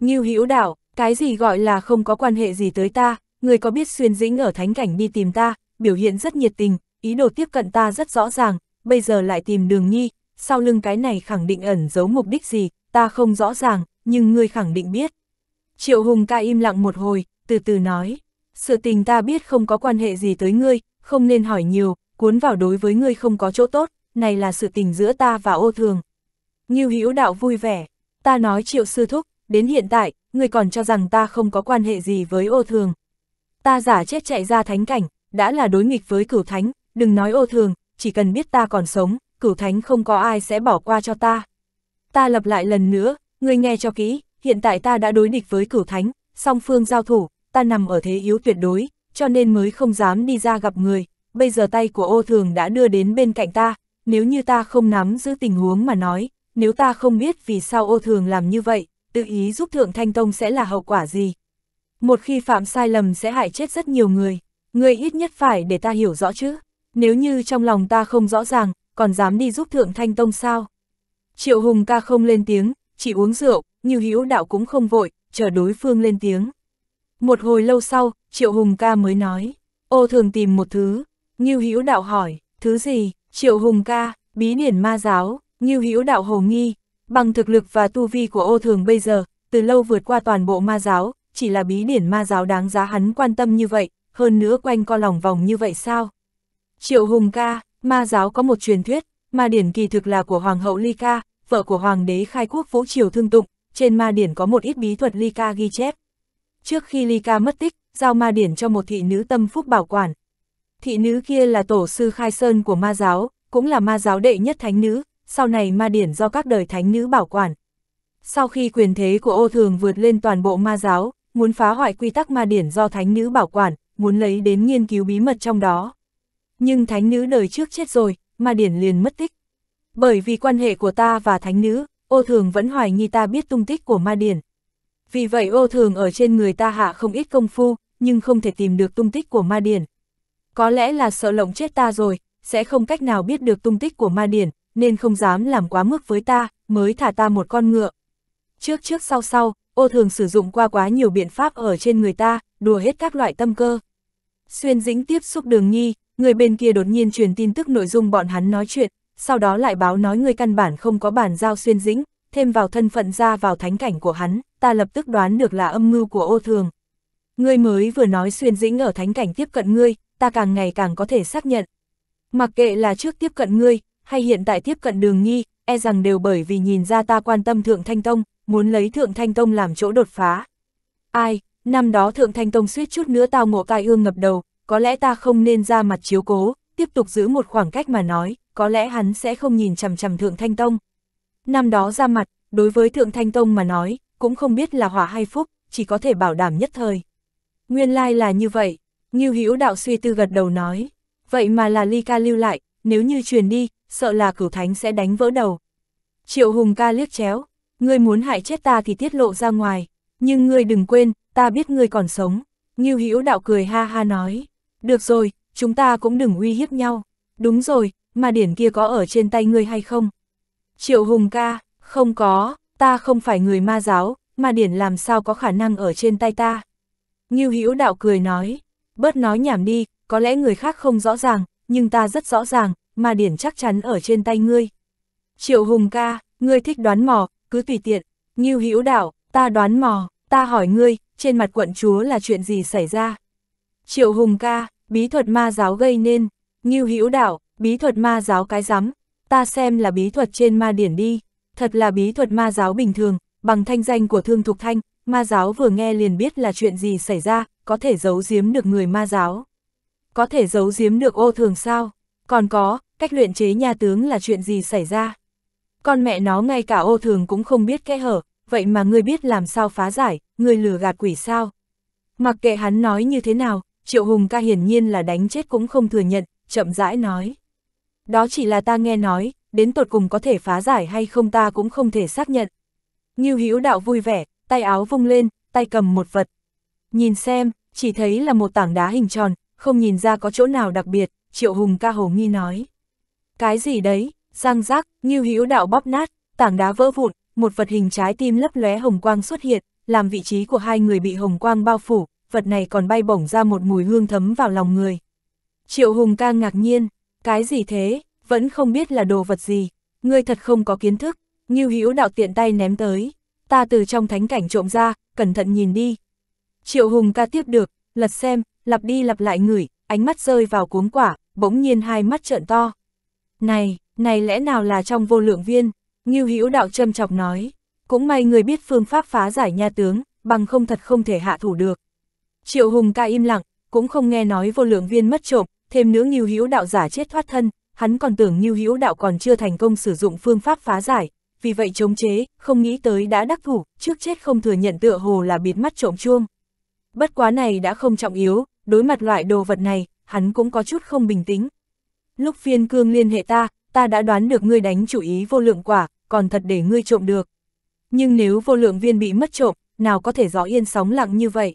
Ngưu Hữu Đạo, cái gì gọi là không có quan hệ gì tới ta, ngươi có biết xuyên dĩnh ở thánh cảnh đi tìm ta, biểu hiện rất nhiệt tình, ý đồ tiếp cận ta rất rõ ràng, bây giờ lại tìm đường nhi, sau lưng cái này khẳng định ẩn giấu mục đích gì, ta không rõ ràng, nhưng ngươi khẳng định biết. Triệu Hùng ca im lặng một hồi, từ từ nói, sự tình ta biết không có quan hệ gì tới ngươi, không nên hỏi nhiều, cuốn vào đối với ngươi không có chỗ tốt, này là sự tình giữa ta và ô thường. Ngưu Hữu đạo vui vẻ, ta nói triệu sư thúc, đến hiện tại, ngươi còn cho rằng ta không có quan hệ gì với ô thường. Ta giả chết chạy ra thánh cảnh, đã là đối nghịch với cửu thánh, đừng nói ô thường, chỉ cần biết ta còn sống, cửu thánh không có ai sẽ bỏ qua cho ta. Ta lặp lại lần nữa, ngươi nghe cho kỹ, hiện tại ta đã đối địch với cửu thánh, song phương giao thủ, ta nằm ở thế yếu tuyệt đối, cho nên mới không dám đi ra gặp người, bây giờ tay của ô thường đã đưa đến bên cạnh ta, nếu như ta không nắm giữ tình huống mà nói, nếu ta không biết vì sao ô thường làm như vậy, tự ý giúp Thượng Thanh Tông sẽ là hậu quả gì. Một khi phạm sai lầm sẽ hại chết rất nhiều người, người ít nhất phải để ta hiểu rõ chứ, nếu như trong lòng ta không rõ ràng, còn dám đi giúp Thượng Thanh Tông sao. Triệu Hùng ca không lên tiếng, chỉ uống rượu, như hữu đạo cũng không vội, chờ đối phương lên tiếng. Một hồi lâu sau, Triệu Hùng ca mới nói, ô thường tìm một thứ, Ngưu Hữu Đạo hỏi, thứ gì? Triệu Hùng ca, bí điển ma giáo, Ngưu Hữu Đạo hồ nghi, bằng thực lực và tu vi của ô thường bây giờ, từ lâu vượt qua toàn bộ ma giáo, chỉ là bí điển ma giáo đáng giá hắn quan tâm như vậy, hơn nữa quanh co lòng vòng như vậy sao? Triệu Hùng ca, ma giáo có một truyền thuyết, ma điển kỳ thực là của Hoàng hậu Ly Ca, vợ của Hoàng đế khai quốc vũ triều thương tụng, trên ma điển có một ít bí thuật Ly Ca ghi chép. Trước khi Ly Ca mất tích, giao ma điển cho một thị nữ tâm phúc bảo quản, thị nữ kia là tổ sư khai sơn của ma giáo, cũng là ma giáo đệ nhất thánh nữ, sau này ma điển do các đời thánh nữ bảo quản. Sau khi quyền thế của ô thường vượt lên toàn bộ ma giáo, muốn phá hoại quy tắc ma điển do thánh nữ bảo quản, muốn lấy đến nghiên cứu bí mật trong đó. Nhưng thánh nữ đời trước chết rồi, ma điển liền mất tích. Bởi vì quan hệ của ta và thánh nữ, ô thường vẫn hoài nghi ta biết tung tích của ma điển. Vì vậy ô thường ở trên người ta hạ không ít công phu, nhưng không thể tìm được tung tích của ma điển có lẽ là sợ lộng chết ta rồi, sẽ không cách nào biết được tung tích của ma điển, nên không dám làm quá mức với ta, mới thả ta một con ngựa. Trước trước sau sau, ô thường sử dụng qua quá nhiều biện pháp ở trên người ta, đùa hết các loại tâm cơ. Xuyên dĩnh tiếp xúc đường nhi, người bên kia đột nhiên truyền tin tức nội dung bọn hắn nói chuyện, sau đó lại báo nói người căn bản không có bản giao xuyên dĩnh, thêm vào thân phận ra vào thánh cảnh của hắn, ta lập tức đoán được là âm mưu của ô thường. Ngươi mới vừa nói xuyên dĩnh ở thánh cảnh tiếp cận ngươi, ta càng ngày càng có thể xác nhận. Mặc kệ là trước tiếp cận ngươi, hay hiện tại tiếp cận đường nghi, e rằng đều bởi vì nhìn ra ta quan tâm Thượng Thanh Tông, muốn lấy Thượng Thanh Tông làm chỗ đột phá. Ai, năm đó Thượng Thanh Tông suýt chút nữa tao ngộ tai ương ngập đầu, có lẽ ta không nên ra mặt chiếu cố, tiếp tục giữ một khoảng cách mà nói, có lẽ hắn sẽ không nhìn chằm chằm Thượng Thanh Tông. Năm đó ra mặt, đối với Thượng Thanh Tông mà nói, cũng không biết là hỏa hay phúc, chỉ có thể bảo đảm nhất thời. Nguyên lai like là như vậy, Ngưu Hữu đạo suy tư gật đầu nói, vậy mà là ly ca lưu lại, nếu như truyền đi, sợ là cửu thánh sẽ đánh vỡ đầu. Triệu Hùng ca liếc chéo, ngươi muốn hại chết ta thì tiết lộ ra ngoài, nhưng ngươi đừng quên, ta biết ngươi còn sống. Ngưu Hữu đạo cười ha ha nói, được rồi, chúng ta cũng đừng uy hiếp nhau. Đúng rồi, mà điển kia có ở trên tay ngươi hay không? Triệu Hùng ca, không có, ta không phải người ma giáo, mà điển làm sao có khả năng ở trên tay ta. Ngưu Hữu đạo cười nói, bớt nói nhảm đi, có lẽ người khác không rõ ràng, nhưng ta rất rõ ràng, mà điển chắc chắn ở trên tay ngươi. Triệu Hùng ca, ngươi thích đoán mò, cứ tùy tiện, Ngưu Hữu Đạo, ta đoán mò, ta hỏi ngươi, trên mặt quận chúa là chuyện gì xảy ra? Triệu Hùng ca, bí thuật ma giáo gây nên, Ngưu Hữu Đạo, bí thuật ma giáo cái rắm, ta xem là bí thuật trên ma điển đi, thật là bí thuật ma giáo bình thường, bằng thanh danh của Thương Thục Thanh, ma giáo vừa nghe liền biết là chuyện gì xảy ra, có thể giấu giếm được người ma giáo. Có thể giấu giếm được ô thường sao? Còn có, cách luyện chế nhà tướng là chuyện gì xảy ra? Con mẹ nó ngay cả ô thường cũng không biết kẽ hở, vậy mà ngươi biết làm sao phá giải, ngươi lừa gạt quỷ sao? Mặc kệ hắn nói như thế nào, Triệu Hùng ca hiển nhiên là đánh chết cũng không thừa nhận, chậm rãi nói. Đó chỉ là ta nghe nói, đến tột cùng có thể phá giải hay không ta cũng không thể xác nhận. Nghiêu Hữu đạo vui vẻ, tay áo vung lên, tay cầm một vật, Nhìn xem, chỉ thấy là một tảng đá hình tròn, không nhìn ra có chỗ nào đặc biệt, Triệu Hùng ca hồ nghi nói. Cái gì đấy, răng rác, như hữu đạo bóp nát, tảng đá vỡ vụn, một vật hình trái tim lấp lóe hồng quang xuất hiện, làm vị trí của hai người bị hồng quang bao phủ, vật này còn bay bổng ra một mùi hương thấm vào lòng người. Triệu Hùng ca ngạc nhiên, cái gì thế, vẫn không biết là đồ vật gì, ngươi thật không có kiến thức, như Hữu đạo tiện tay ném tới, ta từ trong thánh cảnh trộm ra, cẩn thận nhìn đi, Triệu Hùng ca tiếp được, lật xem, lặp đi lặp lại ngửi, ánh mắt rơi vào cuống quả, bỗng nhiên hai mắt trợn to. Này, này lẽ nào là trong vô lượng viên? Ngưu Hữu đạo châm chọc nói, cũng may người biết phương pháp phá giải nha tướng, bằng không thật không thể hạ thủ được. Triệu Hùng ca im lặng, cũng không nghe nói vô lượng viên mất trộm, thêm nữa Ngưu Hữu đạo giả chết thoát thân, hắn còn tưởng Ngưu Hữu đạo còn chưa thành công sử dụng phương pháp phá giải, vì vậy chống chế, không nghĩ tới đã đắc thủ, trước chết không thừa nhận tựa hồ là bịt mắt trộm chuông. Bất quá này đã không trọng yếu, đối mặt loại đồ vật này, hắn cũng có chút không bình tĩnh. Lúc phiên cương liên hệ ta, ta đã đoán được ngươi đánh chủ ý vô lượng quả, còn thật để ngươi trộm được. Nhưng nếu vô lượng viên bị mất trộm, nào có thể rõ yên sóng lặng như vậy?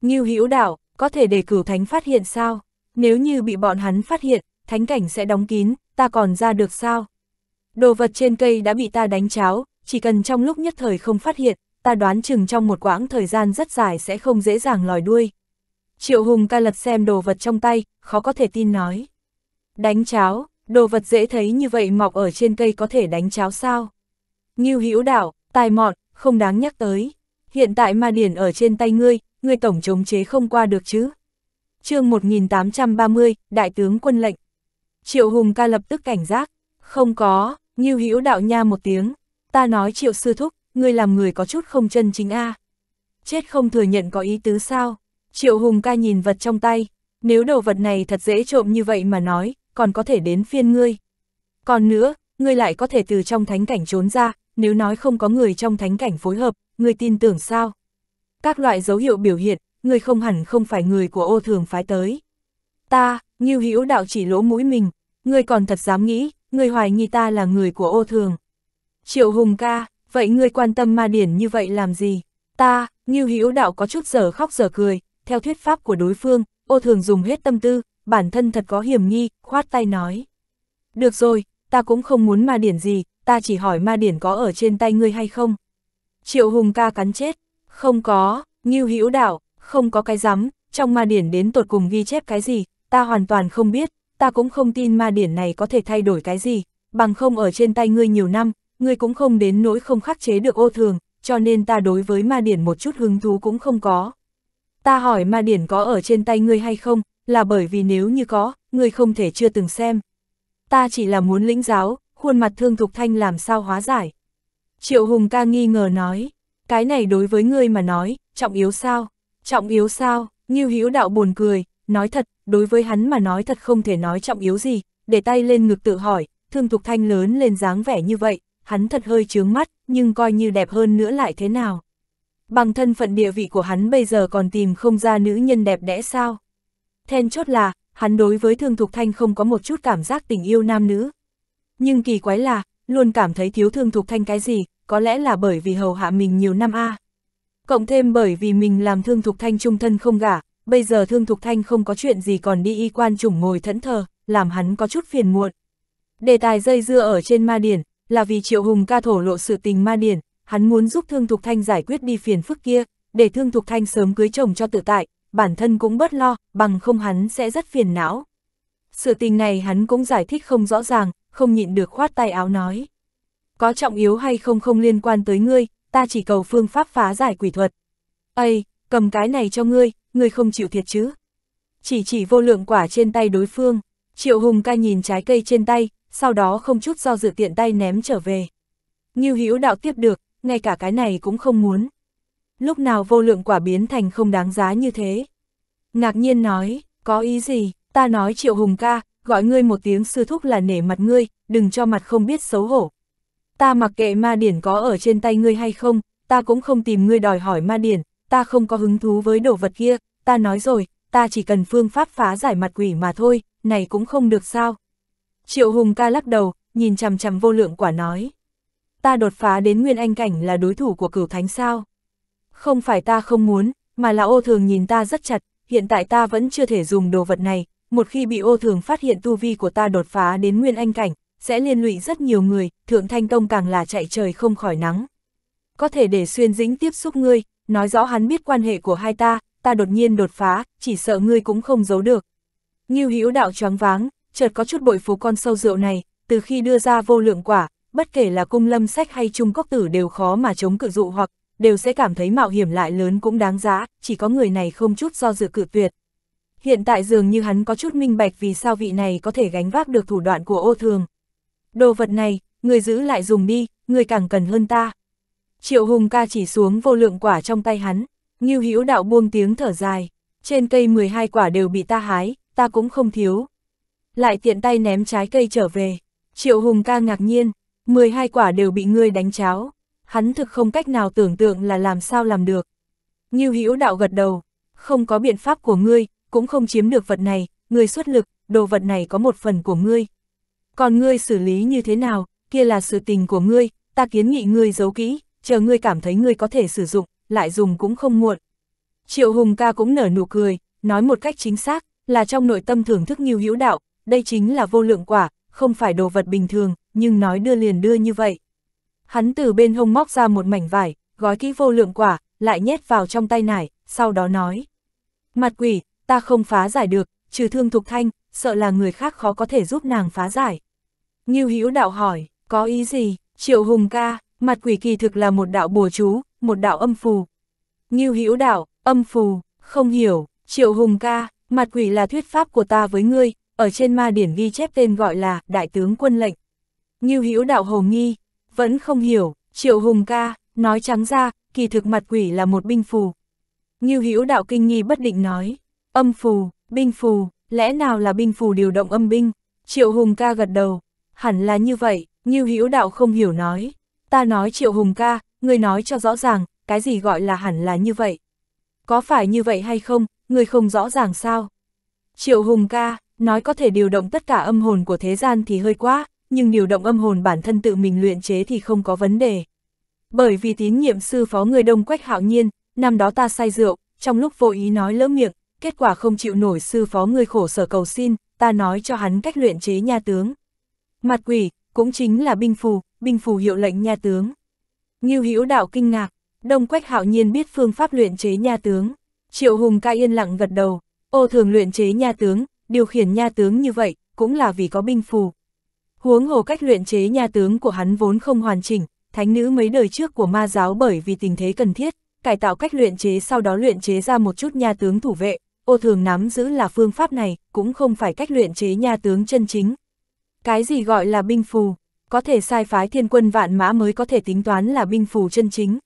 Ngưu hữu đạo, có thể để cửu thánh phát hiện sao? Nếu như bị bọn hắn phát hiện, thánh cảnh sẽ đóng kín, ta còn ra được sao? Đồ vật trên cây đã bị ta đánh cháo, chỉ cần trong lúc nhất thời không phát hiện, ta đoán chừng trong một quãng thời gian rất dài sẽ không dễ dàng lòi đuôi. Triệu Hùng ca lật xem đồ vật trong tay, khó có thể tin nói. Đánh cháo, đồ vật dễ thấy như vậy mọc ở trên cây có thể đánh cháo sao? Ngưu hữu đạo, tài mọn, không đáng nhắc tới. Hiện tại ma điển ở trên tay ngươi, ngươi tổng chống chế không qua được chứ. chương 1830, Đại tướng quân lệnh. Triệu Hùng ca lập tức cảnh giác. Không có, Ngưu hữu đạo nha một tiếng. Ta nói triệu sư thúc, ngươi làm người có chút không chân chính a Chết không thừa nhận có ý tứ sao? Triệu Hùng ca nhìn vật trong tay, nếu đồ vật này thật dễ trộm như vậy mà nói, còn có thể đến phiên ngươi. Còn nữa, ngươi lại có thể từ trong thánh cảnh trốn ra, nếu nói không có người trong thánh cảnh phối hợp, ngươi tin tưởng sao? Các loại dấu hiệu biểu hiện, ngươi không hẳn không phải người của ô thường phái tới. Ta, Ngưu Hữu đạo chỉ lỗ mũi mình, ngươi còn thật dám nghĩ, ngươi hoài nghi ta là người của ô thường. Triệu Hùng ca, vậy ngươi quan tâm ma điển như vậy làm gì? Ta, Ngưu Hữu Đạo có chút giờ khóc giờ cười, theo thuyết pháp của đối phương, ô thường dùng hết tâm tư, bản thân thật có hiểm nghi, khoát tay nói. Được rồi, ta cũng không muốn ma điển gì, ta chỉ hỏi ma điển có ở trên tay ngươi hay không? Triệu Hùng ca cắn chết, không có, Ngưu Hữu Đạo, không có cái rắm, trong ma điển đến tột cùng ghi chép cái gì, ta hoàn toàn không biết, ta cũng không tin ma điển này có thể thay đổi cái gì, bằng không ở trên tay ngươi nhiều năm, ngươi cũng không đến nỗi không khắc chế được ô thường, cho nên ta đối với ma điển một chút hứng thú cũng không có. Ta hỏi ma điển có ở trên tay ngươi hay không, là bởi vì nếu như có, ngươi không thể chưa từng xem. Ta chỉ là muốn lĩnh giáo, khuôn mặt thương thục thanh làm sao hóa giải. Triệu Hùng ca nghi ngờ nói, cái này đối với ngươi mà nói, trọng yếu sao, trọng yếu sao, Như Hữu đạo buồn cười, nói thật, đối với hắn mà nói thật không thể nói trọng yếu gì, để tay lên ngực tự hỏi, thương thục thanh lớn lên dáng vẻ như vậy, hắn thật hơi chướng mắt, nhưng coi như đẹp hơn nữa lại thế nào. Bằng thân phận địa vị của hắn bây giờ còn tìm không ra nữ nhân đẹp đẽ sao. Then chốt là, hắn đối với Thương Thục Thanh không có một chút cảm giác tình yêu nam nữ. Nhưng kỳ quái là, luôn cảm thấy thiếu Thương Thục Thanh cái gì, có lẽ là bởi vì hầu hạ mình nhiều năm a. Cộng thêm bởi vì mình làm Thương Thục Thanh trung thân không gả, bây giờ Thương Thục Thanh không có chuyện gì còn đi y quan chủng ngồi thẫn thờ, làm hắn có chút phiền muộn. Đề tài dây dưa ở trên ma điển, là vì Triệu Hùng ca thổ lộ sự tình ma điển, hắn muốn giúp Thương Thục Thanh giải quyết đi phiền phức kia, để Thương Thục Thanh sớm cưới chồng cho tự tại, bản thân cũng bớt lo, bằng không hắn sẽ rất phiền não. Sự tình này hắn cũng giải thích không rõ ràng, không nhịn được khoát tay áo nói. Có trọng yếu hay không không liên quan tới ngươi, ta chỉ cầu phương pháp phá giải quỷ thuật. Ây, cầm cái này cho ngươi, ngươi không chịu thiệt chứ. Chỉ chỉ vô lượng quả trên tay đối phương, Triệu Hùng ca nhìn trái cây trên tay, sau đó không chút do dự tiện tay ném trở về. Như hữu đạo tiếp được, ngay cả cái này cũng không muốn. Lúc nào vô lượng quả biến thành không đáng giá như thế. Ngạc nhiên nói, có ý gì, ta nói triệu hùng ca, gọi ngươi một tiếng sư thúc là nể mặt ngươi, đừng cho mặt không biết xấu hổ. Ta mặc kệ ma điển có ở trên tay ngươi hay không, ta cũng không tìm ngươi đòi hỏi ma điển, ta không có hứng thú với đồ vật kia, ta nói rồi, ta chỉ cần phương pháp phá giải mặt quỷ mà thôi, này cũng không được sao. Triệu Hùng ca lắc đầu, nhìn chằm chằm vô lượng quả nói. Ta đột phá đến nguyên anh cảnh là đối thủ của cửu thánh sao? Không phải ta không muốn, mà là ô thường nhìn ta rất chặt, hiện tại ta vẫn chưa thể dùng đồ vật này, một khi bị ô thường phát hiện tu vi của ta đột phá đến nguyên anh cảnh, sẽ liên lụy rất nhiều người, thượng thanh tông càng là chạy trời không khỏi nắng. Có thể để xuyên dĩnh tiếp xúc ngươi, nói rõ hắn biết quan hệ của hai ta, ta đột nhiên đột phá, chỉ sợ ngươi cũng không giấu được. Ngưu Hữu đạo choáng váng, chợt có chút bội phú con sâu rượu này, từ khi đưa ra vô lượng quả, bất kể là cung lâm sách hay trung quốc tử đều khó mà chống cự dụ hoặc, đều sẽ cảm thấy mạo hiểm lại lớn cũng đáng giá, chỉ có người này không chút do dự cự tuyệt. Hiện tại dường như hắn có chút minh bạch vì sao vị này có thể gánh vác được thủ đoạn của ô thường. Đồ vật này, người giữ lại dùng đi, người càng cần hơn ta. Triệu Hùng ca chỉ xuống vô lượng quả trong tay hắn, Ngưu Hữu Đạo buông tiếng thở dài, trên cây 12 quả đều bị ta hái, ta cũng không thiếu lại tiện tay ném trái cây trở về. Triệu Hùng ca ngạc nhiên, 12 quả đều bị ngươi đánh cháo, hắn thực không cách nào tưởng tượng là làm sao làm được. Ngưu Hữu đạo gật đầu, không có biện pháp của ngươi, cũng không chiếm được vật này, ngươi xuất lực, đồ vật này có một phần của ngươi. Còn ngươi xử lý như thế nào, kia là sự tình của ngươi, ta kiến nghị ngươi giấu kỹ, chờ ngươi cảm thấy ngươi có thể sử dụng, lại dùng cũng không muộn. Triệu Hùng ca cũng nở nụ cười, nói một cách chính xác, là trong nội tâm thưởng thức Ngưu Hữu đạo, đây chính là vô lượng quả, không phải đồ vật bình thường, nhưng nói đưa liền đưa như vậy. Hắn từ bên hông móc ra một mảnh vải, gói kỹ vô lượng quả, lại nhét vào trong tay nải, sau đó nói. Mặt quỷ, ta không phá giải được, trừ thương thục thanh, sợ là người khác khó có thể giúp nàng phá giải. Nghiêu Hữu đạo hỏi, có ý gì, triệu hùng ca, mặt quỷ kỳ thực là một đạo bùa chú, một đạo âm phù. Nghiêu Hữu đạo, âm phù, không hiểu, triệu hùng ca, mặt quỷ là thuyết pháp của ta với ngươi, ở trên ma điển ghi chép tên gọi là Đại tướng quân lệnh. Ngưu Hữu đạo hồ nghi, vẫn không hiểu, Triệu Hùng ca, nói trắng ra, kỳ thực mặt quỷ là một binh phù. Ngưu Hữu đạo kinh nghi bất định nói, âm phù, binh phù, lẽ nào là binh phù điều động âm binh? Triệu Hùng ca gật đầu, hẳn là như vậy, Ngưu Hữu đạo không hiểu nói, ta nói Triệu Hùng ca, người nói cho rõ ràng, cái gì gọi là hẳn là như vậy? Có phải như vậy hay không, người không rõ ràng sao? Triệu Hùng ca, nói có thể điều động tất cả âm hồn của thế gian thì hơi quá, nhưng điều động âm hồn bản thân tự mình luyện chế thì không có vấn đề. Bởi vì tín nhiệm sư phó người Đông Quách Hạo Nhiên, năm đó ta say rượu, trong lúc vô ý nói lỡ miệng, kết quả không chịu nổi sư phó người khổ sở cầu xin, ta nói cho hắn cách luyện chế nha tướng. Mặt quỷ, cũng chính là binh phù, binh phù hiệu lệnh nha tướng. Ngưu Hữu Đạo kinh ngạc, Đông Quách Hạo Nhiên biết phương pháp luyện chế nha tướng. Triệu Hùng ca yên lặng gật đầu, ô thường luyện chế nha tướng, điều khiển nha tướng như vậy, cũng là vì có binh phù. Huống hồ cách luyện chế nha tướng của hắn vốn không hoàn chỉnh, thánh nữ mấy đời trước của ma giáo bởi vì tình thế cần thiết, cải tạo cách luyện chế sau đó luyện chế ra một chút nha tướng thủ vệ, ô thường nắm giữ là phương pháp này, cũng không phải cách luyện chế nha tướng chân chính. Cái gì gọi là binh phù? Có thể sai phái thiên quân vạn mã mới có thể tính toán là binh phù chân chính.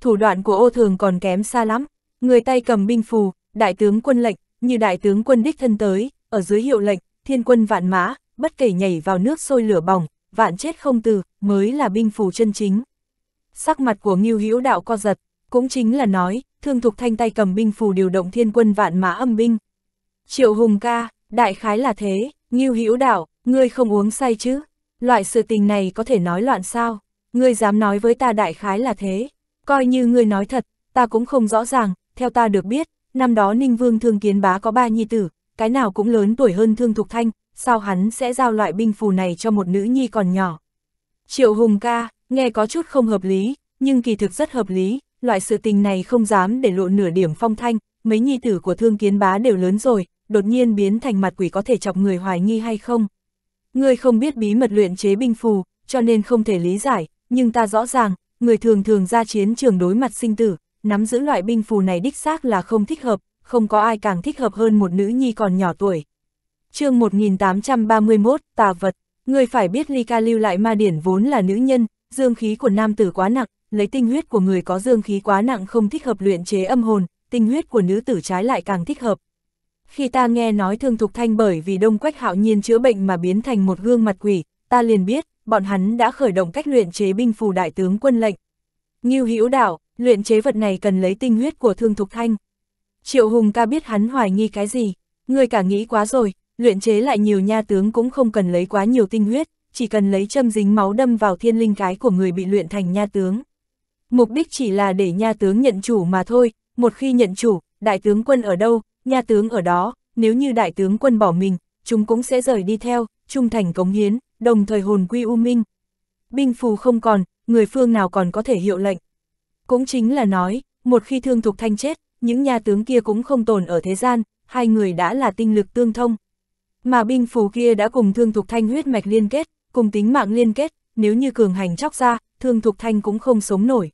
Thủ đoạn của ô thường còn kém xa lắm, người tay cầm binh phù, đại tướng quân lệnh, như đại tướng quân đích thân tới, ở dưới hiệu lệnh, thiên quân vạn mã, bất kể nhảy vào nước sôi lửa bỏng, vạn chết không từ, mới là binh phù chân chính. Sắc mặt của Ngưu Hữu Đạo co giật, cũng chính là nói, Thương Thục Thanh tay cầm binh phù điều động thiên quân vạn mã âm binh. Triệu Hùng ca, đại khái là thế, Ngưu Hữu Đạo, ngươi không uống say chứ? Loại sự tình này có thể nói loạn sao? Ngươi dám nói với ta đại khái là thế, coi như ngươi nói thật, ta cũng không rõ ràng, theo ta được biết, năm đó Ninh Vương Thương Kiến Bá có ba nhi tử, cái nào cũng lớn tuổi hơn Thương Thục Thanh, sao hắn sẽ giao loại binh phù này cho một nữ nhi còn nhỏ. Triệu Hùng ca, nghe có chút không hợp lý, nhưng kỳ thực rất hợp lý, loại sự tình này không dám để lộ nửa điểm phong thanh, mấy nhi tử của Thương Kiến Bá đều lớn rồi, đột nhiên biến thành mặt quỷ có thể chọc người hoài nghi hay không. Người không biết bí mật luyện chế binh phù, cho nên không thể lý giải, nhưng ta rõ ràng, người thường thường ra chiến trường đối mặt sinh tử, nắm giữ loại binh phù này đích xác là không thích hợp, không có ai càng thích hợp hơn một nữ nhi còn nhỏ tuổi. chương 1831, tà vật, người phải biết Ly Ca lưu lại ma điển vốn là nữ nhân, dương khí của nam tử quá nặng, lấy tinh huyết của người có dương khí quá nặng không thích hợp luyện chế âm hồn, tinh huyết của nữ tử trái lại càng thích hợp. Khi ta nghe nói thương thục thanh bởi vì đông quách hạo nhiên chữa bệnh mà biến thành một gương mặt quỷ, ta liền biết, bọn hắn đã khởi động cách luyện chế binh phù đại tướng quân lệnh. Nghiêu hữu đảo, luyện chế vật này cần lấy tinh huyết của Thương Thục Thanh. Triệu Hùng ca biết hắn hoài nghi cái gì, người cả nghĩ quá rồi, luyện chế lại nhiều nha tướng cũng không cần lấy quá nhiều tinh huyết, chỉ cần lấy châm dính máu đâm vào thiên linh cái của người bị luyện thành nha tướng. Mục đích chỉ là để nha tướng nhận chủ mà thôi, một khi nhận chủ, đại tướng quân ở đâu, nha tướng ở đó, nếu như đại tướng quân bỏ mình, chúng cũng sẽ rời đi theo, trung thành cống hiến, đồng thời hồn quy u minh. Binh phù không còn, người phương nào còn có thể hiệu lệnh. Cũng chính là nói, một khi Thương Thục Thanh chết, những nhà tướng kia cũng không tồn ở thế gian, hai người đã là tinh lực tương thông. Mà binh phù kia đã cùng Thương Thục Thanh huyết mạch liên kết, cùng tính mạng liên kết, nếu như cường hành chóc ra, Thương Thục Thanh cũng không sống nổi.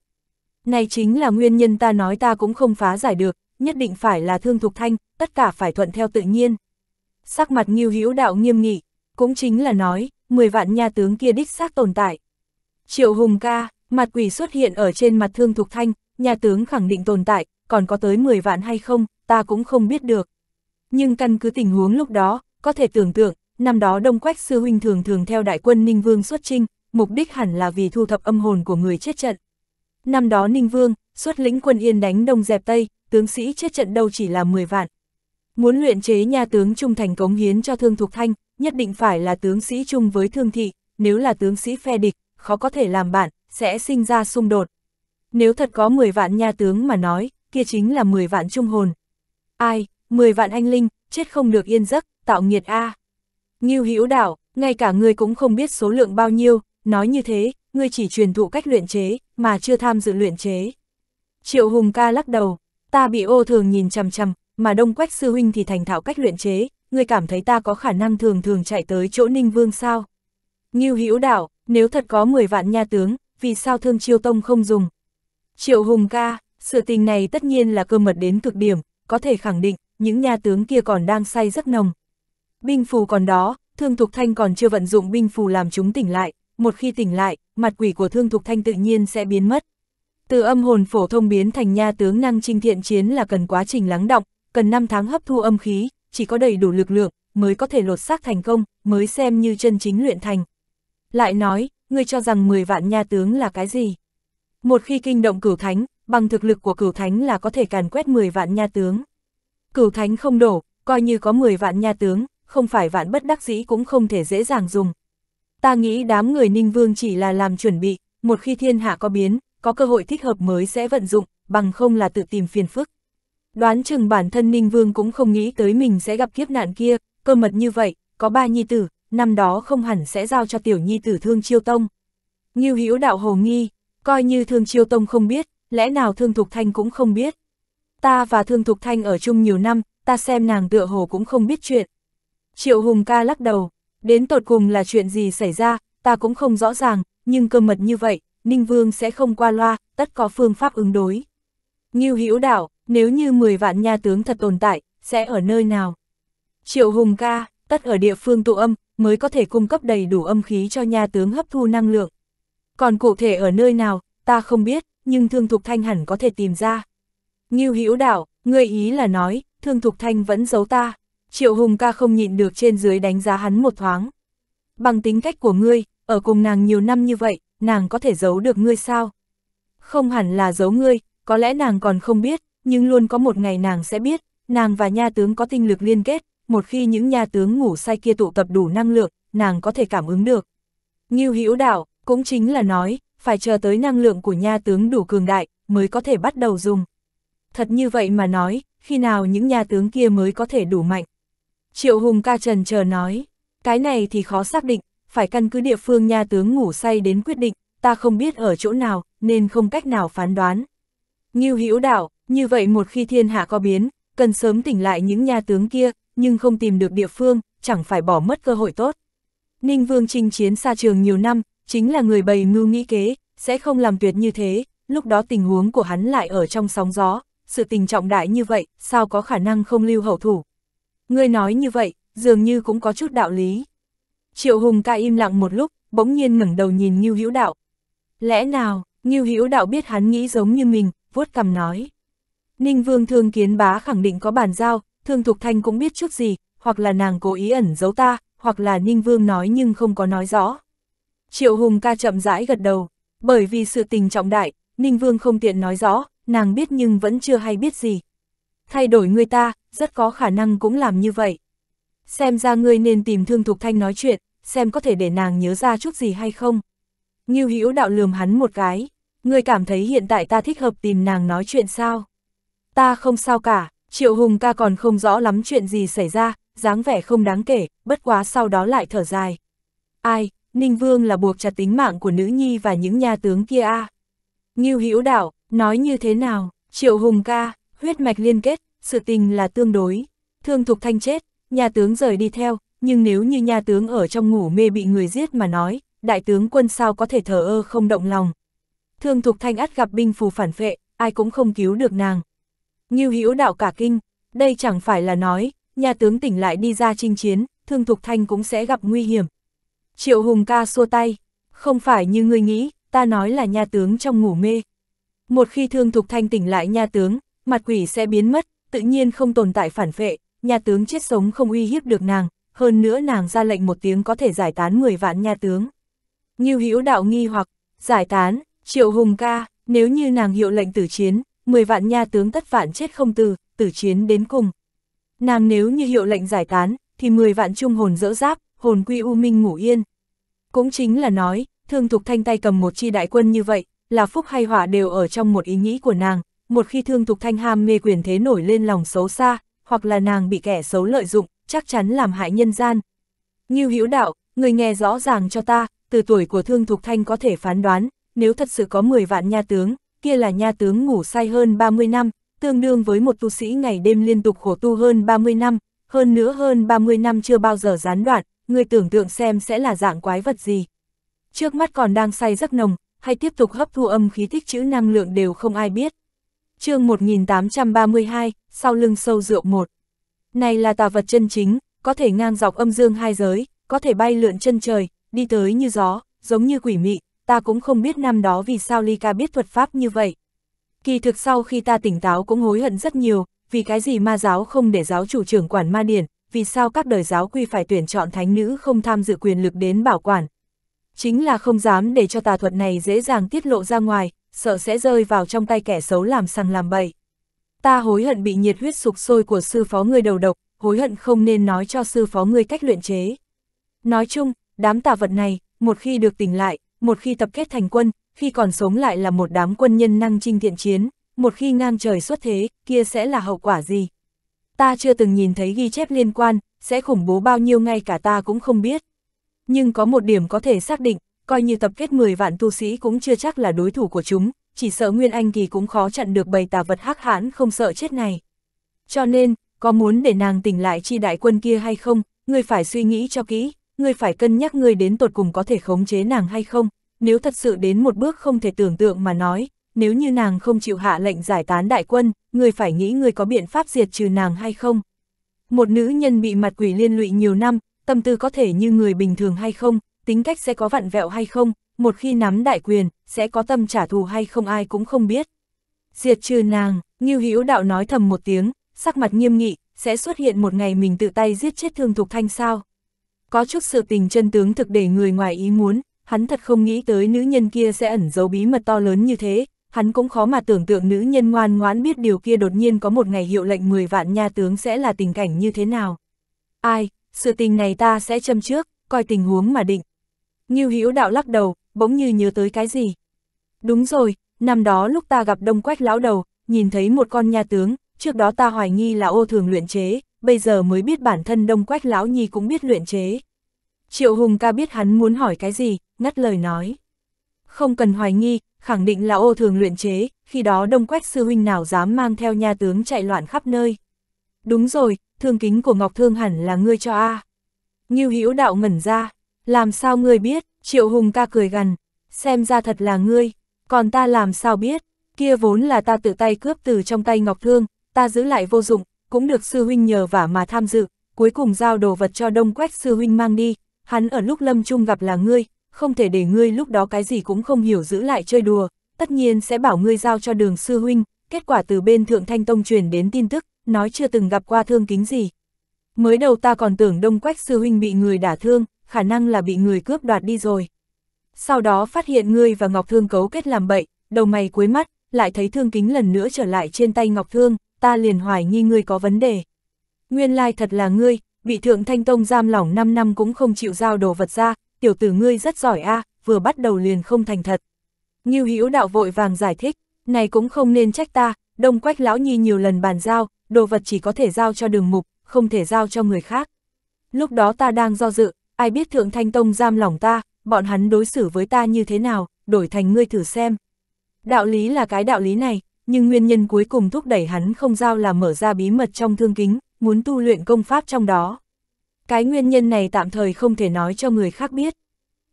Này chính là nguyên nhân ta nói ta cũng không phá giải được, nhất định phải là Thương Thục Thanh, tất cả phải thuận theo tự nhiên. Sắc mặt Ngưu Hữu Đạo nghiêm nghị, cũng chính là nói, 10 vạn nha tướng kia đích xác tồn tại. Triệu Hùng ca, Mặt quỷ xuất hiện ở trên mặt thương thục thanh, nhà tướng khẳng định tồn tại, còn có tới 10 vạn hay không, ta cũng không biết được. Nhưng căn cứ tình huống lúc đó, có thể tưởng tượng, năm đó Đông Quách Sư Huynh thường thường theo đại quân Ninh Vương xuất trinh, mục đích hẳn là vì thu thập âm hồn của người chết trận. Năm đó Ninh Vương, xuất lĩnh quân Yên đánh Đông dẹp Tây, tướng sĩ chết trận đâu chỉ là 10 vạn. Muốn luyện chế nhà tướng trung thành cống hiến cho Thương Thục Thanh, nhất định phải là tướng sĩ chung với Thương Thị, nếu là tướng sĩ phe địch, khó có thể làm bạn, sẽ sinh ra xung đột. Nếu thật có 10 vạn nha tướng mà nói, kia chính là 10 vạn trung hồn. Ai, 10 vạn anh linh, chết không được yên giấc, tạo nghiệt a. Ngưu Hữu Đảo, ngay cả ngươi cũng không biết số lượng bao nhiêu, nói như thế, ngươi chỉ truyền thụ cách luyện chế, mà chưa tham dự luyện chế. Triệu Hùng ca lắc đầu, ta bị ô thường nhìn chằm chằm, mà đông quách sư huynh thì thành thạo cách luyện chế, ngươi cảm thấy ta có khả năng thường thường chạy tới chỗ Ninh Vương sao? Ngưu Hữu Đảo, nếu thật có 10 vạn nha tướng, vì sao Thương Chiêu Tông không dùng. Triệu Hùng ca, sự tình này tất nhiên là cơ mật đến cực điểm, có thể khẳng định, những nhà tướng kia còn đang say rất nồng. Binh phù còn đó, Thương Thục Thanh còn chưa vận dụng binh phù làm chúng tỉnh lại, một khi tỉnh lại, mặt quỷ của Thương Thục Thanh tự nhiên sẽ biến mất. Từ âm hồn phổ thông biến thành nha tướng năng trinh thiện chiến là cần quá trình lắng động, cần 5 tháng hấp thu âm khí, chỉ có đầy đủ lực lượng, mới có thể lột xác thành công, mới xem như chân chính luyện thành. Lại nói, ngươi cho rằng 10 vạn nha tướng là cái gì? Một khi kinh động cửu thánh, bằng thực lực của cửu thánh là có thể càn quét 10 vạn nha tướng. Cửu thánh không đổ, coi như có 10 vạn nha tướng, không phải vạn bất đắc dĩ cũng không thể dễ dàng dùng. Ta nghĩ đám người Ninh Vương chỉ là làm chuẩn bị, một khi thiên hạ có biến, có cơ hội thích hợp mới sẽ vận dụng, bằng không là tự tìm phiền phức. Đoán chừng bản thân Ninh Vương cũng không nghĩ tới mình sẽ gặp kiếp nạn kia, cơ mật như vậy, có ba nhi tử, năm đó không hẳn sẽ giao cho tiểu nhi tử thương chiêu tông. Ngưu Hữu đạo hồ nghi, coi như thương chiêu tông không biết, lẽ nào thương thục thanh cũng không biết. Ta và thương thục thanh ở chung nhiều năm, ta xem nàng tựa hồ cũng không biết chuyện. Triệu Hùng ca lắc đầu, đến tột cùng là chuyện gì xảy ra, ta cũng không rõ ràng, nhưng cơ mật như vậy, Ninh Vương sẽ không qua loa, tất có phương pháp ứng đối. Ngưu Hữu đạo, nếu như 10 vạn nha tướng thật tồn tại, sẽ ở nơi nào? Triệu Hùng ca, tất ở địa phương tụ âm, mới có thể cung cấp đầy đủ âm khí cho nha tướng hấp thu năng lượng. Còn cụ thể ở nơi nào, ta không biết, nhưng Thương Thục Thanh hẳn có thể tìm ra. Ngưu Hữu Đạo, ngươi ý là nói, Thương Thục Thanh vẫn giấu ta. Triệu Hùng ca không nhịn được trên dưới đánh giá hắn một thoáng. Bằng tính cách của ngươi, ở cùng nàng nhiều năm như vậy, nàng có thể giấu được ngươi sao? Không hẳn là giấu ngươi, có lẽ nàng còn không biết, nhưng luôn có một ngày nàng sẽ biết, nàng và nha tướng có tinh lực liên kết, một khi những nhà tướng ngủ say kia tụ tập đủ năng lượng, nàng có thể cảm ứng được. Ngưu hữu đạo, cũng chính là nói, phải chờ tới năng lượng của nha tướng đủ cường đại, mới có thể bắt đầu dùng. Thật như vậy mà nói, khi nào những nhà tướng kia mới có thể đủ mạnh. Triệu Hùng ca trần chờ nói, cái này thì khó xác định, phải căn cứ địa phương nha tướng ngủ say đến quyết định, ta không biết ở chỗ nào, nên không cách nào phán đoán. Ngưu Hữu Đạo, như vậy một khi thiên hạ có biến, cần sớm tỉnh lại những nhà tướng kia, nhưng không tìm được địa phương, chẳng phải bỏ mất cơ hội tốt. Ninh Vương chinh chiến xa trường nhiều năm, chính là người bày mưu nghĩ kế, sẽ không làm tuyệt như thế, lúc đó tình huống của hắn lại ở trong sóng gió, sự tình trọng đại như vậy, sao có khả năng không lưu hậu thủ. Người nói như vậy, dường như cũng có chút đạo lý. Triệu Hùng ca im lặng một lúc, bỗng nhiên ngẩng đầu nhìn Ngưu Hữu Đạo. Lẽ nào, Ngưu Hữu Đạo biết hắn nghĩ giống như mình, vuốt cằm nói. Ninh Vương Thương Kiến Bá khẳng định có bàn giao, Thương Thục Thanh cũng biết chút gì, hoặc là nàng cố ý ẩn giấu ta, hoặc là Ninh Vương nói nhưng không có nói rõ. Triệu Hùng ca chậm rãi gật đầu, bởi vì sự tình trọng đại, Ninh Vương không tiện nói rõ, nàng biết nhưng vẫn chưa hay biết gì. Thay đổi người ta, rất có khả năng cũng làm như vậy. Xem ra ngươi nên tìm Thương Thục Thanh nói chuyện, xem có thể để nàng nhớ ra chút gì hay không. Ngưu Hữu đạo lườm hắn một cái, ngươi cảm thấy hiện tại ta thích hợp tìm nàng nói chuyện sao? Ta không sao cả, Triệu Hùng ca còn không rõ lắm chuyện gì xảy ra, dáng vẻ không đáng kể, bất quá sau đó lại thở dài. Ai, Ninh Vương là buộc chặt tính mạng của nữ nhi và những nhà tướng kia a. À? Ngưu Hữu Đạo, nói như thế nào? Triệu Hùng ca, huyết mạch liên kết, sự tình là tương đối. Thương Thục Thanh chết, nhà tướng rời đi theo, nhưng nếu như nhà tướng ở trong ngủ mê bị người giết mà nói, đại tướng quân sao có thể thở ơ không động lòng. Thương Thục Thanh ắt gặp binh phù phản vệ, ai cũng không cứu được nàng, Ngưu Hữu đạo cả kinh, đây chẳng phải là nói, nhà tướng tỉnh lại đi ra chinh chiến, Thương Thục Thanh cũng sẽ gặp nguy hiểm. Triệu Hùng ca xua tay, không phải như ngươi nghĩ, ta nói là nhà tướng trong ngủ mê. Một khi Thương Thục Thanh tỉnh lại nhà tướng, mặt quỷ sẽ biến mất, tự nhiên không tồn tại phản vệ. nhà tướng chết sống không uy hiếp được nàng, hơn nữa nàng ra lệnh một tiếng có thể giải tán 10 vạn nhà tướng. Ngưu Hữu đạo nghi hoặc, giải tán, Triệu Hùng ca, nếu như nàng hiệu lệnh tử chiến, 10 vạn nha tướng tất vạn chết không từ, tử chiến đến cùng. Nàng nếu như hiệu lệnh giải tán, thì 10 vạn trung hồn dỡ giáp, hồn quy u minh ngủ yên. Cũng chính là nói, thương thục thanh tay cầm một chi đại quân như vậy, là phúc hay họa đều ở trong một ý nghĩ của nàng, một khi thương thục thanh ham mê quyền thế nổi lên lòng xấu xa, hoặc là nàng bị kẻ xấu lợi dụng, chắc chắn làm hại nhân gian. Như hữu đạo, người nghe rõ ràng cho ta, từ tuổi của thương thục thanh có thể phán đoán, nếu thật sự có 10 vạn nha tướng, kia là nha tướng ngủ say hơn 30 năm, tương đương với một tu sĩ ngày đêm liên tục khổ tu hơn 30 năm, hơn nữa hơn 30 năm chưa bao giờ gián đoạn, người tưởng tượng xem sẽ là dạng quái vật gì. Trước mắt còn đang say rất nồng, hay tiếp tục hấp thu âm khí tích chữ năng lượng đều không ai biết. chương 1832, sau lưng sâu rượu một Này là tà vật chân chính, có thể ngang dọc âm dương hai giới, có thể bay lượn chân trời, đi tới như gió, giống như quỷ mị, ta cũng không biết năm đó vì sao Ly Ca biết thuật pháp như vậy. Kỳ thực sau khi ta tỉnh táo cũng hối hận rất nhiều, vì cái gì ma giáo không để giáo chủ trưởng quản ma điển, vì sao các đời giáo quy phải tuyển chọn thánh nữ không tham dự quyền lực đến bảo quản. Chính là không dám để cho tà thuật này dễ dàng tiết lộ ra ngoài, sợ sẽ rơi vào trong tay kẻ xấu làm sằng làm bậy. Ta hối hận bị nhiệt huyết sục sôi của sư phó người đầu độc, hối hận không nên nói cho sư phó người cách luyện chế. Nói chung, đám tà vật này, một khi được tỉnh lại, một khi tập kết thành quân, khi còn sống lại là một đám quân nhân năng trinh thiện chiến, một khi ngang trời xuất thế, kia sẽ là hậu quả gì? Ta chưa từng nhìn thấy ghi chép liên quan, sẽ khủng bố bao nhiêu ngay cả ta cũng không biết. Nhưng có một điểm có thể xác định, coi như tập kết 10 vạn tu sĩ cũng chưa chắc là đối thủ của chúng, chỉ sợ Nguyên Anh kỳ cũng khó chặn được bầy tà vật hắc hãn không sợ chết này. Cho nên, có muốn để nàng tỉnh lại chi đại quân kia hay không, người phải suy nghĩ cho kỹ ngươi phải cân nhắc ngươi đến tột cùng có thể khống chế nàng hay không, nếu thật sự đến một bước không thể tưởng tượng mà nói, nếu như nàng không chịu hạ lệnh giải tán đại quân, ngươi phải nghĩ ngươi có biện pháp diệt trừ nàng hay không. Một nữ nhân bị mặt quỷ liên lụy nhiều năm, tâm tư có thể như người bình thường hay không, tính cách sẽ có vặn vẹo hay không, một khi nắm đại quyền, sẽ có tâm trả thù hay không ai cũng không biết. Diệt trừ nàng, Ngưu Hữu Đạo nói thầm một tiếng, sắc mặt nghiêm nghị, sẽ xuất hiện một ngày mình tự tay giết chết Thương Thục Thanh sao? Có chút sự tình chân tướng thực để người ngoài ý muốn, hắn thật không nghĩ tới nữ nhân kia sẽ ẩn giấu bí mật to lớn như thế, hắn cũng khó mà tưởng tượng nữ nhân ngoan ngoãn biết điều kia đột nhiên có một ngày hiệu lệnh 10 vạn nha tướng sẽ là tình cảnh như thế nào. Ai, sự tình này ta sẽ châm trước, coi tình huống mà định. Ngưu Hữu đạo lắc đầu, bỗng như nhớ tới cái gì. Đúng rồi, năm đó lúc ta gặp Đông Quách lão đầu, nhìn thấy một con nha tướng, trước đó ta hoài nghi là ô thường luyện chế, bây giờ mới biết bản thân đông quách lão nhi cũng biết luyện chế. Triệu Hùng ca biết hắn muốn hỏi cái gì, ngắt lời nói. Không cần hoài nghi, khẳng định là ô thường luyện chế, khi đó đông quách sư huynh nào dám mang theo nha tướng chạy loạn khắp nơi. Đúng rồi, thương kính của Ngọc Thương hẳn là ngươi cho a. À. Ngưu Hữu Đạo ngẩn ra, làm sao ngươi biết? Triệu Hùng ca cười gần xem ra thật là ngươi, còn ta làm sao biết? Kia vốn là ta tự tay cướp từ trong tay Ngọc Thương, ta giữ lại vô dụng, cũng được sư huynh nhờ vả mà tham dự, cuối cùng giao đồ vật cho đông quét sư huynh mang đi, hắn ở lúc lâm trung gặp là ngươi, không thể để ngươi lúc đó cái gì cũng không hiểu giữ lại chơi đùa, tất nhiên sẽ bảo ngươi giao cho đường sư huynh, kết quả từ bên thượng thanh tông truyền đến tin tức, nói chưa từng gặp qua thương kính gì. Mới đầu ta còn tưởng đông quét sư huynh bị người đả thương, khả năng là bị người cướp đoạt đi rồi. Sau đó phát hiện ngươi và Ngọc Thương cấu kết làm bậy, đầu mày cuối mắt, lại thấy thương kính lần nữa trở lại trên tay Ngọc Thương, ta liền hoài nghi ngươi có vấn đề. Nguyên lai thật là ngươi, bị thượng thanh tông giam lỏng 5 năm cũng không chịu giao đồ vật ra, tiểu tử ngươi rất giỏi a vừa bắt đầu liền không thành thật. như Hữu đạo vội vàng giải thích, này cũng không nên trách ta, đông quách lão nhi nhiều lần bàn giao, đồ vật chỉ có thể giao cho đường mục, không thể giao cho người khác. Lúc đó ta đang do dự, ai biết thượng thanh tông giam lỏng ta, bọn hắn đối xử với ta như thế nào, đổi thành ngươi thử xem. Đạo lý là cái đạo lý này, nhưng nguyên nhân cuối cùng thúc đẩy hắn không giao là mở ra bí mật trong thương kính, muốn tu luyện công pháp trong đó. Cái nguyên nhân này tạm thời không thể nói cho người khác biết.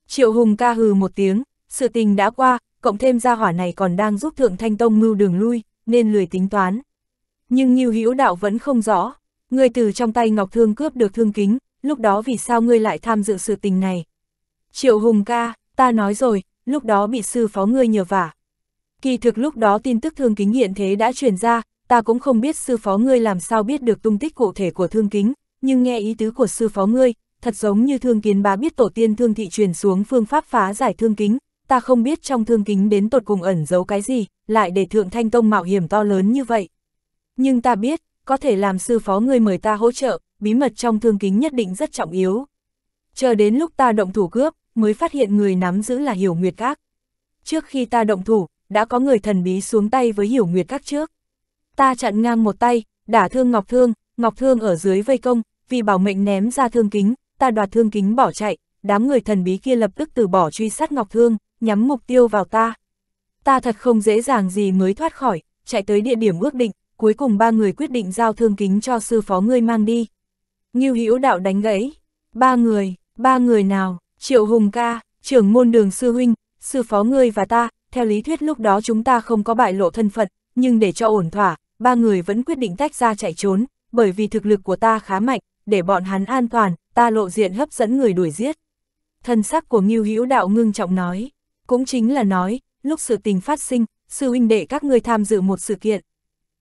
Triệu Hùng ca hừ một tiếng, sự tình đã qua, cộng thêm gia hỏa này còn đang giúp Thượng Thanh Tông mưu đường lui, nên lười tính toán. Nhưng Nhiêu Hữu Đạo vẫn không rõ, người từ trong tay Ngọc Thương cướp được thương kính, lúc đó vì sao ngươi lại tham dự sự tình này? Triệu Hùng ca, ta nói rồi, lúc đó bị sư phó ngươi nhờ vả, Kỳ thực lúc đó tin tức thương kính hiện thế đã truyền ra, ta cũng không biết sư phó ngươi làm sao biết được tung tích cụ thể của thương kính, nhưng nghe ý tứ của sư phó ngươi, thật giống như thương kiến bá biết tổ tiên thương thị truyền xuống phương pháp phá giải thương kính, ta không biết trong thương kính đến tột cùng ẩn giấu cái gì, lại để thượng thanh tông mạo hiểm to lớn như vậy. Nhưng ta biết, có thể làm sư phó ngươi mời ta hỗ trợ, bí mật trong thương kính nhất định rất trọng yếu. Chờ đến lúc ta động thủ cướp, mới phát hiện người nắm giữ là hiểu nguyệt các. Trước khi ta động thủ, đã có người thần bí xuống tay với hiểu nguyệt các trước. Ta chặn ngang một tay, đả thương Ngọc Thương, Ngọc Thương ở dưới vây công, vì bảo mệnh ném ra thương kính, ta đoạt thương kính bỏ chạy, đám người thần bí kia lập tức từ bỏ truy sát Ngọc Thương, nhắm mục tiêu vào ta. Ta thật không dễ dàng gì mới thoát khỏi, chạy tới địa điểm ước định, cuối cùng ba người quyết định giao thương kính cho sư phó ngươi mang đi. Ngưu Hữu Đạo đánh gãy, ba người, ba người nào, Triệu Hùng ca, trưởng môn đường sư huynh, sư phó ngươi và ta, theo lý thuyết lúc đó chúng ta không có bại lộ thân phận, nhưng để cho ổn thỏa, ba người vẫn quyết định tách ra chạy trốn, bởi vì thực lực của ta khá mạnh, để bọn hắn an toàn, ta lộ diện hấp dẫn người đuổi giết. Thân sắc của Ngưu Hữu Đạo ngưng trọng nói, cũng chính là nói, lúc sự tình phát sinh, sư huynh đệ các ngươi tham dự một sự kiện.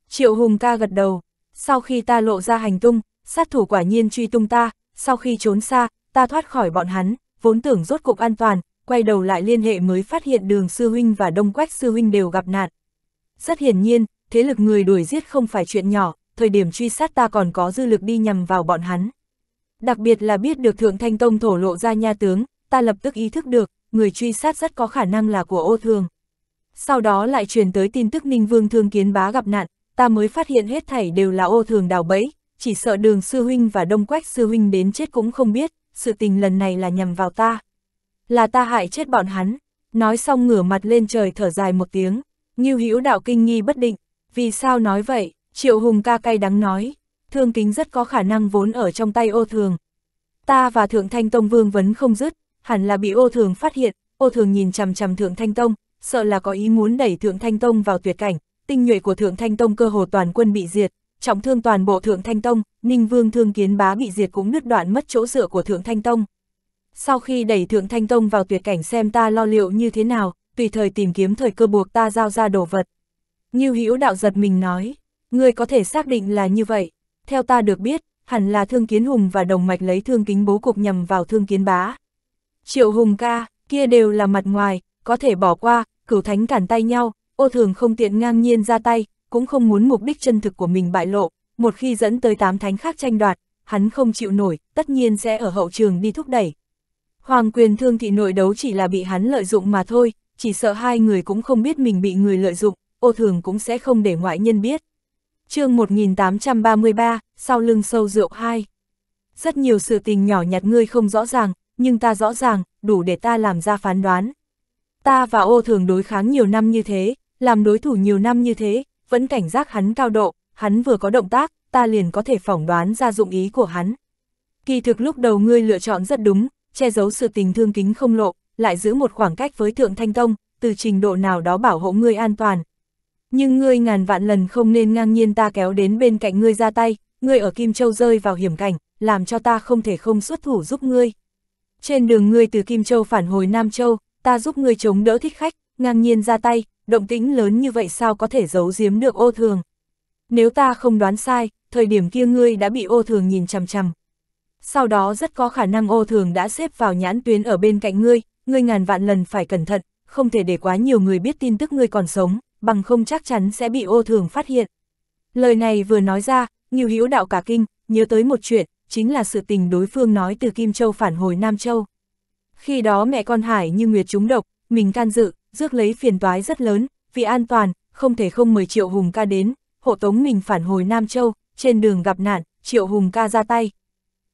Triệu Hùng ca gật đầu, sau khi ta lộ ra hành tung, sát thủ quả nhiên truy tung ta, sau khi trốn xa, ta thoát khỏi bọn hắn, vốn tưởng rốt cục an toàn, quay đầu lại liên hệ mới phát hiện đường sư huynh và đông quách sư huynh đều gặp nạn. Rất hiển nhiên, thế lực người đuổi giết không phải chuyện nhỏ, thời điểm truy sát ta còn có dư lực đi nhằm vào bọn hắn. Đặc biệt là biết được Thượng Thanh Tông thổ lộ ra nha tướng, ta lập tức ý thức được, người truy sát rất có khả năng là của ô thường. Sau đó lại truyền tới tin tức Ninh Vương Thương Kiến Bá gặp nạn, ta mới phát hiện hết thảy đều là ô thường đào bẫy, chỉ sợ đường sư huynh và đông quách sư huynh đến chết cũng không biết, sự tình lần này là nhằm vào ta là ta hại chết bọn hắn. Nói xong ngửa mặt lên trời thở dài một tiếng, Như Hữu Đạo kinh nghi bất định, vì sao nói vậy? Triệu Hùng ca cay đắng nói, thương kính rất có khả năng vốn ở trong tay ô thường. Ta và Thượng Thanh Tông Vương vấn không dứt, hẳn là bị ô thường phát hiện, ô thường nhìn chằm chằm Thượng Thanh Tông, sợ là có ý muốn đẩy Thượng Thanh Tông vào tuyệt cảnh, tinh nhuệ của Thượng Thanh Tông cơ hồ toàn quân bị diệt, trọng thương toàn bộ Thượng Thanh Tông, Ninh Vương Thương Kiến Bá bị diệt cũng nứt đoạn mất chỗ dựa của Thượng Thanh Tông, sau khi đẩy Thượng Thanh Tông vào tuyệt cảnh xem ta lo liệu như thế nào, tùy thời tìm kiếm thời cơ buộc ta giao ra đồ vật. Như hữu đạo giật mình nói, ngươi có thể xác định là như vậy, theo ta được biết, hẳn là thương kiến hùng và đồng mạch lấy thương kính bố cục nhằm vào thương kiến bá. Triệu hùng ca, kia đều là mặt ngoài, có thể bỏ qua, cửu thánh cản tay nhau, ô thường không tiện ngang nhiên ra tay, cũng không muốn mục đích chân thực của mình bại lộ, một khi dẫn tới tám thánh khác tranh đoạt, hắn không chịu nổi, tất nhiên sẽ ở hậu trường đi thúc đẩy, Hoàng quyền thương thị nội đấu chỉ là bị hắn lợi dụng mà thôi, chỉ sợ hai người cũng không biết mình bị người lợi dụng, ô thường cũng sẽ không để ngoại nhân biết. chương 1833, sau lưng sâu rượu 2. Rất nhiều sự tình nhỏ nhặt ngươi không rõ ràng, nhưng ta rõ ràng, đủ để ta làm ra phán đoán. Ta và ô thường đối kháng nhiều năm như thế, làm đối thủ nhiều năm như thế, vẫn cảnh giác hắn cao độ, hắn vừa có động tác, ta liền có thể phỏng đoán ra dụng ý của hắn. Kỳ thực lúc đầu ngươi lựa chọn rất đúng, che giấu sự tình thương kính không lộ, lại giữ một khoảng cách với Thượng Thanh Tông, từ trình độ nào đó bảo hộ ngươi an toàn. Nhưng ngươi ngàn vạn lần không nên ngang nhiên ta kéo đến bên cạnh ngươi ra tay, ngươi ở Kim Châu rơi vào hiểm cảnh, làm cho ta không thể không xuất thủ giúp ngươi. Trên đường ngươi từ Kim Châu phản hồi Nam Châu, ta giúp ngươi chống đỡ thích khách, ngang nhiên ra tay, động tĩnh lớn như vậy sao có thể giấu giếm được ô thường. Nếu ta không đoán sai, thời điểm kia ngươi đã bị ô thường nhìn chằm chằm, sau đó rất có khả năng ô thường đã xếp vào nhãn tuyến ở bên cạnh ngươi, ngươi ngàn vạn lần phải cẩn thận, không thể để quá nhiều người biết tin tức ngươi còn sống, bằng không chắc chắn sẽ bị ô thường phát hiện. Lời này vừa nói ra, nhiều hữu đạo cả kinh, nhớ tới một chuyện, chính là sự tình đối phương nói từ Kim Châu phản hồi Nam Châu. Khi đó mẹ con Hải như Nguyệt trúng độc, mình can dự, rước lấy phiền toái rất lớn, vì an toàn, không thể không mời Triệu Hùng ca đến, hộ tống mình phản hồi Nam Châu, trên đường gặp nạn, Triệu Hùng ca ra tay,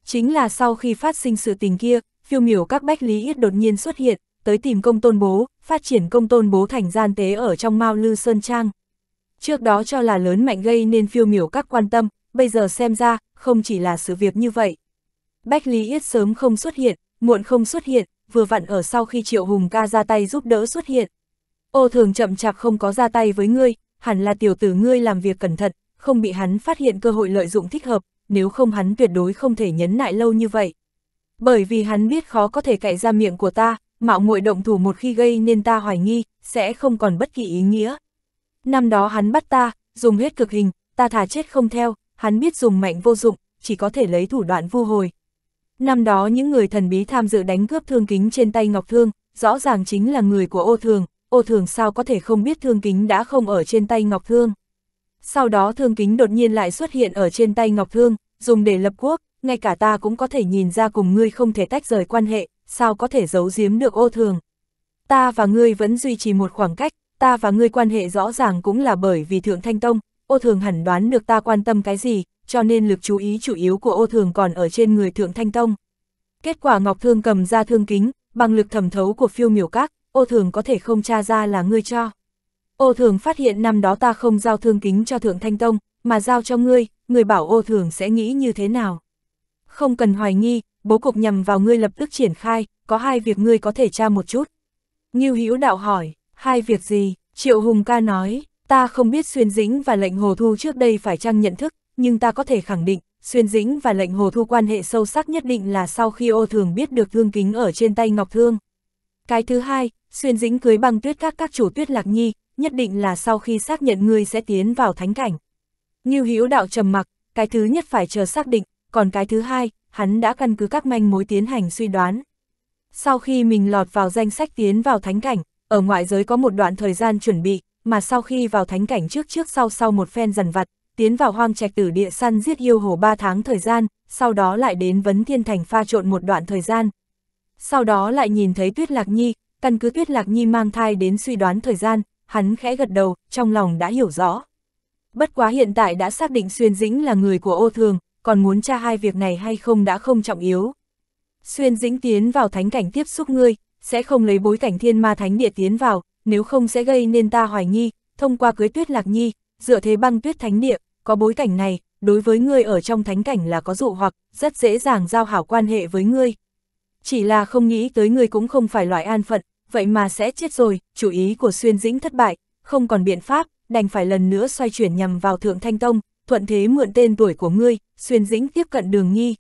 Chính là sau khi phát sinh sự tình kia, phiêu miểu các bách lý ít đột nhiên xuất hiện, tới tìm công tôn bố, phát triển công tôn bố thành gian tế ở trong Mao Lư Sơn Trang. Trước đó cho là lớn mạnh gây nên phiêu miểu các quan tâm, bây giờ xem ra, không chỉ là sự việc như vậy. Bách Lý Yết sớm không xuất hiện, muộn không xuất hiện, vừa vặn ở sau khi Triệu Hùng ca ra tay giúp đỡ xuất hiện. Ô thường chậm chạp không có ra tay với ngươi, hẳn là tiểu tử ngươi làm việc cẩn thận, không bị hắn phát hiện cơ hội lợi dụng thích hợp, nếu không hắn tuyệt đối không thể nhấn nại lâu như vậy. Bởi vì hắn biết khó có thể cậy ra miệng của ta, mạo muội động thủ một khi gây nên ta hoài nghi, sẽ không còn bất kỳ ý nghĩa. Năm đó hắn bắt ta, dùng huyết cực hình, ta thả chết không theo, hắn biết dùng mạnh vô dụng, chỉ có thể lấy thủ đoạn vu hồi. Năm đó những người thần bí tham dự đánh cướp thương kính trên tay Ngọc Thương, rõ ràng chính là người của ô thường, ô thường sao có thể không biết thương kính đã không ở trên tay Ngọc Thương. Sau đó thương kính đột nhiên lại xuất hiện ở trên tay Ngọc Thương, dùng để lập quốc, ngay cả ta cũng có thể nhìn ra cùng ngươi không thể tách rời quan hệ, sao có thể giấu giếm được ô thường. Ta và ngươi vẫn duy trì một khoảng cách, ta và ngươi quan hệ rõ ràng cũng là bởi vì Thượng Thanh Tông, ô thường hẳn đoán được ta quan tâm cái gì, cho nên lực chú ý chủ yếu của ô thường còn ở trên người Thượng Thanh Tông. Kết quả Ngọc Thương cầm ra thương kính, bằng lực thẩm thấu của phiêu miểu các, ô thường có thể không tra ra là ngươi cho ô thường phát hiện năm đó ta không giao thương kính cho thượng thanh tông, mà giao cho ngươi, người bảo ô thường sẽ nghĩ như thế nào. Không cần hoài nghi, bố cục nhằm vào ngươi lập tức triển khai, có hai việc ngươi có thể tra một chút. Ngưu Hữu đạo hỏi, hai việc gì? Triệu Hùng ca nói, ta không biết Xuyên Dĩnh và lệnh hồ thu trước đây phải chăng nhận thức, nhưng ta có thể khẳng định, Xuyên Dĩnh và lệnh hồ thu quan hệ sâu sắc nhất định là sau khi ô thường biết được thương kính ở trên tay Ngọc Thương. Cái thứ hai, Xuyên Dĩnh cưới băng tuyết các các chủ tuyết lạc nhi, nhất định là sau khi xác nhận ngươi sẽ tiến vào thánh cảnh. Như Hữu đạo trầm mặc, cái thứ nhất phải chờ xác định, còn cái thứ hai, hắn đã căn cứ các manh mối tiến hành suy đoán. Sau khi mình lọt vào danh sách tiến vào thánh cảnh, ở ngoại giới có một đoạn thời gian chuẩn bị, mà sau khi vào thánh cảnh trước trước sau sau một phen dần vặt, tiến vào hoang trạch tử địa săn giết yêu hồ 3 tháng thời gian, sau đó lại đến vấn thiên thành pha trộn một đoạn thời gian. Sau đó lại nhìn thấy Tuyết Lạc Nhi, căn cứ Tuyết Lạc Nhi mang thai đến suy đoán thời gian, hắn khẽ gật đầu, trong lòng đã hiểu rõ. Bất quá hiện tại đã xác định Xuyên Dĩnh là người của ô thường, còn muốn tra hai việc này hay không đã không trọng yếu. Xuyên Dĩnh tiến vào thánh cảnh tiếp xúc ngươi, sẽ không lấy bối cảnh thiên ma thánh địa tiến vào, nếu không sẽ gây nên ta hoài nghi, thông qua cưới tuyết lạc nhi, dựa thế băng tuyết thánh địa, có bối cảnh này, đối với ngươi ở trong thánh cảnh là có dụ hoặc, rất dễ dàng giao hảo quan hệ với ngươi. Chỉ là không nghĩ tới ngươi cũng không phải loại an phận, vậy mà sẽ chết rồi, chủ ý của xuyên dĩnh thất bại, không còn biện pháp, đành phải lần nữa xoay chuyển nhằm vào Thượng Thanh Tông, thuận thế mượn tên tuổi của ngươi, xuyên dĩnh tiếp cận đường nghi.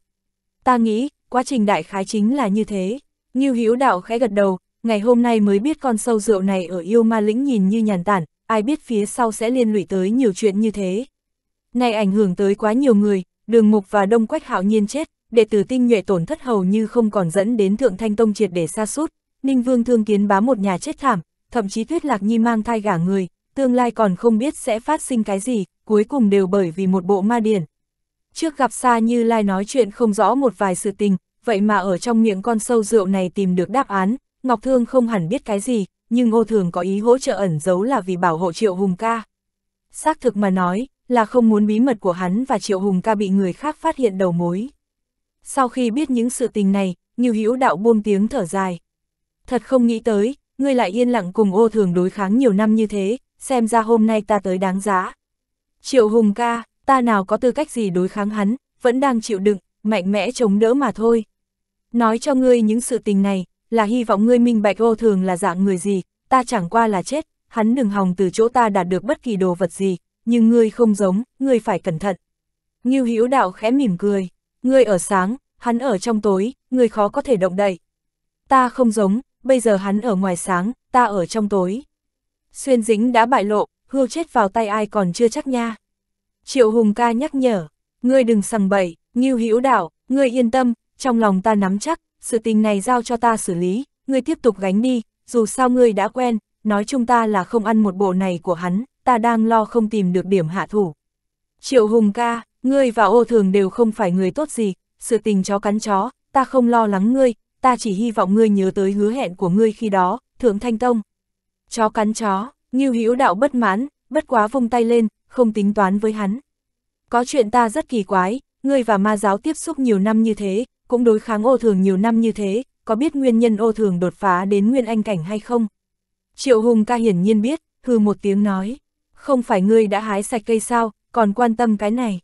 Ta nghĩ, quá trình đại khái chính là như thế. Như hiếu đạo khẽ gật đầu, ngày hôm nay mới biết con sâu rượu này ở yêu ma lĩnh nhìn như nhàn tản, ai biết phía sau sẽ liên lụy tới nhiều chuyện như thế. Này ảnh hưởng tới quá nhiều người, đường mục và đông quách hạo nhiên chết, đệ tử tinh nhuệ tổn thất hầu như không còn dẫn đến Thượng Thanh Tông triệt để xa suốt. Ninh Vương thương kiến bá một nhà chết thảm, thậm chí Tuyết Lạc Nhi mang thai gả người, tương lai còn không biết sẽ phát sinh cái gì, cuối cùng đều bởi vì một bộ ma điển. Trước gặp xa như Lai nói chuyện không rõ một vài sự tình, vậy mà ở trong miệng con sâu rượu này tìm được đáp án, Ngọc Thương không hẳn biết cái gì, nhưng ô thường có ý hỗ trợ ẩn giấu là vì bảo hộ Triệu Hùng ca. Xác thực mà nói, là không muốn bí mật của hắn và Triệu Hùng ca bị người khác phát hiện đầu mối. Sau khi biết những sự tình này, Như Hữu Đạo buông tiếng thở dài thật không nghĩ tới, ngươi lại yên lặng cùng ô thường đối kháng nhiều năm như thế, xem ra hôm nay ta tới đáng giá. Triệu Hùng ca, ta nào có tư cách gì đối kháng hắn, vẫn đang chịu đựng, mạnh mẽ chống đỡ mà thôi. Nói cho ngươi những sự tình này, là hy vọng ngươi minh bạch ô thường là dạng người gì, ta chẳng qua là chết, hắn đừng hòng từ chỗ ta đạt được bất kỳ đồ vật gì, nhưng ngươi không giống, ngươi phải cẩn thận. Ngưu Hữu Đạo khẽ mỉm cười, ngươi ở sáng, hắn ở trong tối, ngươi khó có thể động đậy. Ta không giống, bây giờ hắn ở ngoài sáng, ta ở trong tối. Xuyên dính đã bại lộ, hưu chết vào tay ai còn chưa chắc nha. Triệu Hùng ca nhắc nhở, ngươi đừng sằng bậy, Ngưu Hữu đảo, ngươi yên tâm, trong lòng ta nắm chắc, sự tình này giao cho ta xử lý, ngươi tiếp tục gánh đi, dù sao ngươi đã quen, nói chung ta là không ăn một bộ này của hắn, ta đang lo không tìm được điểm hạ thủ. Triệu Hùng ca, ngươi và ô thường đều không phải người tốt gì, sự tình chó cắn chó, ta không lo lắng ngươi, ta chỉ hy vọng ngươi nhớ tới hứa hẹn của ngươi khi đó, thượng thanh tông. Chó cắn chó, Ngưu Hữu đạo bất mãn, bất quá vung tay lên, không tính toán với hắn. Có chuyện ta rất kỳ quái, ngươi và ma giáo tiếp xúc nhiều năm như thế, cũng đối kháng ô thường nhiều năm như thế, có biết nguyên nhân ô thường đột phá đến nguyên anh cảnh hay không? Triệu Hùng ca hiển nhiên biết, hư một tiếng nói, không phải ngươi đã hái sạch cây sao, còn quan tâm cái này.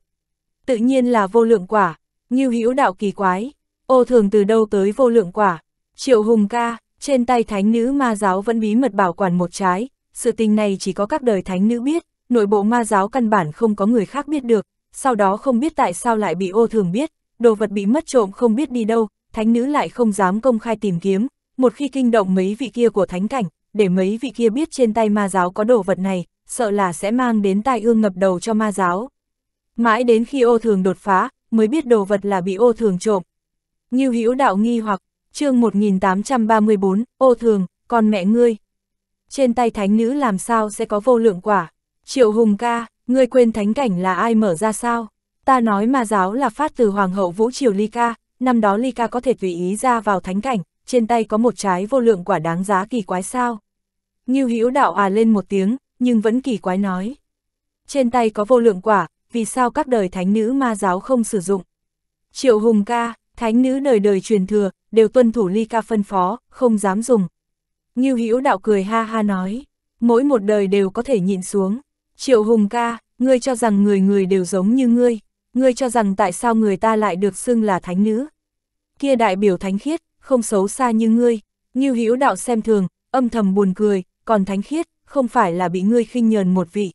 Tự nhiên là vô lượng quả, Ngưu Hữu đạo kỳ quái, ô thường từ đâu tới vô lượng quả, triệu hùng ca, trên tay thánh nữ ma giáo vẫn bí mật bảo quản một trái, sự tình này chỉ có các đời thánh nữ biết, nội bộ ma giáo căn bản không có người khác biết được, sau đó không biết tại sao lại bị ô thường biết, đồ vật bị mất trộm không biết đi đâu, thánh nữ lại không dám công khai tìm kiếm, một khi kinh động mấy vị kia của thánh cảnh, để mấy vị kia biết trên tay ma giáo có đồ vật này, sợ là sẽ mang đến tai ương ngập đầu cho ma giáo. Mãi đến khi ô thường đột phá, mới biết đồ vật là bị ô thường trộm, như Hữu Đạo nghi hoặc, chương 1834, ô thường, con mẹ ngươi. Trên tay thánh nữ làm sao sẽ có vô lượng quả? Triệu Hùng ca, ngươi quên thánh cảnh là ai mở ra sao? Ta nói mà giáo là phát từ Hoàng hậu Vũ Triều Ly Ca, năm đó Ly Ca có thể tùy ý ra vào thánh cảnh, trên tay có một trái vô lượng quả đáng giá kỳ quái sao? như Hữu Đạo à lên một tiếng, nhưng vẫn kỳ quái nói. Trên tay có vô lượng quả, vì sao các đời thánh nữ ma giáo không sử dụng? Triệu Hùng ca, thánh nữ đời đời truyền thừa, đều tuân thủ ly ca phân phó, không dám dùng. Ngưu Hữu đạo cười ha ha nói, mỗi một đời đều có thể nhịn xuống. Triệu Hùng ca, ngươi cho rằng người người đều giống như ngươi, ngươi cho rằng tại sao người ta lại được xưng là thánh nữ. Kia đại biểu thánh khiết, không xấu xa như ngươi, Ngưu Hữu đạo xem thường, âm thầm buồn cười, còn thánh khiết, không phải là bị ngươi khinh nhờn một vị.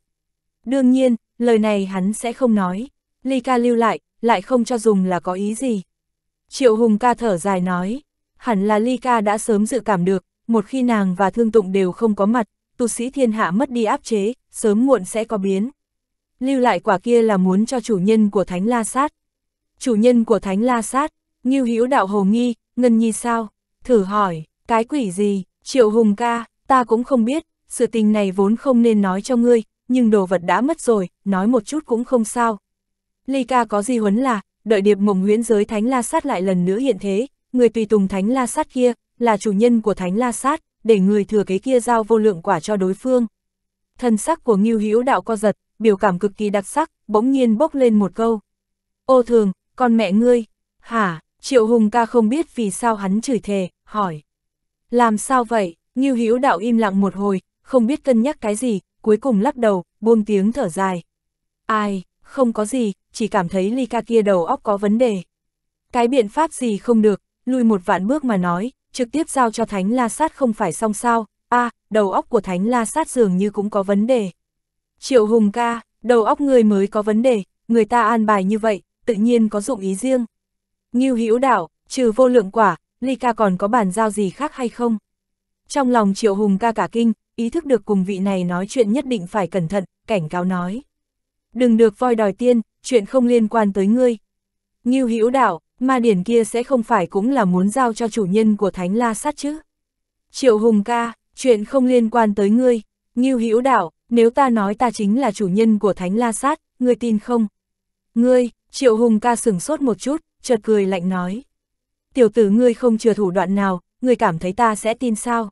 Đương nhiên, lời này hắn sẽ không nói, Ly ca lưu lại, lại không cho dùng là có ý gì. Triệu Hùng ca thở dài nói, hẳn là Ly ca đã sớm dự cảm được, một khi nàng và Thương Tụng đều không có mặt, tu sĩ thiên hạ mất đi áp chế, sớm muộn sẽ có biến. Lưu lại quả kia là muốn cho chủ nhân của Thánh La Sát. Chủ nhân của Thánh La Sát, Ngưu Hữu Đạo Hồ Nghi, Ngân Nhi sao? Thử hỏi, cái quỷ gì? Triệu Hùng ca, ta cũng không biết, sự tình này vốn không nên nói cho ngươi, nhưng đồ vật đã mất rồi, nói một chút cũng không sao. Ly ca có gì huấn là, đợi điệp mộng huyễn giới Thánh La Sát lại lần nữa hiện thế, người tùy tùng Thánh La Sát kia, là chủ nhân của Thánh La Sát, để người thừa kế kia giao vô lượng quả cho đối phương. thân sắc của Ngưu Hữu Đạo co giật, biểu cảm cực kỳ đặc sắc, bỗng nhiên bốc lên một câu. Ô thường, con mẹ ngươi, hả, Triệu Hùng ca không biết vì sao hắn chửi thề, hỏi. Làm sao vậy, Ngưu Hữu Đạo im lặng một hồi, không biết cân nhắc cái gì, cuối cùng lắc đầu, buông tiếng thở dài. Ai, không có gì, chỉ cảm thấy ly ca kia đầu óc có vấn đề. Cái biện pháp gì không được, lùi một vạn bước mà nói, trực tiếp giao cho Thánh La Sát không phải xong sao, a à, đầu óc của Thánh La Sát dường như cũng có vấn đề. Triệu Hùng ca, đầu óc người mới có vấn đề, người ta an bài như vậy, tự nhiên có dụng ý riêng. Ngưu Hữu Đạo, trừ vô lượng quả, Ly ca còn có bàn giao gì khác hay không? Trong lòng Triệu Hùng ca cả kinh, ý thức được cùng vị này nói chuyện nhất định phải cẩn thận, cảnh cáo nói. Đừng được voi đòi tiên, chuyện không liên quan tới ngươi. Ngưu Hữu Đạo, ma điển kia sẽ không phải cũng là muốn giao cho chủ nhân của Thánh La Sát chứ? Triệu Hùng ca, chuyện không liên quan tới ngươi. Ngưu Hữu Đạo, nếu ta nói ta chính là chủ nhân của Thánh La Sát, ngươi tin không? Ngươi, Triệu Hùng ca sửng sốt một chút, chợt cười lạnh nói. Tiểu tử ngươi không chừa thủ đoạn nào, ngươi cảm thấy ta sẽ tin sao?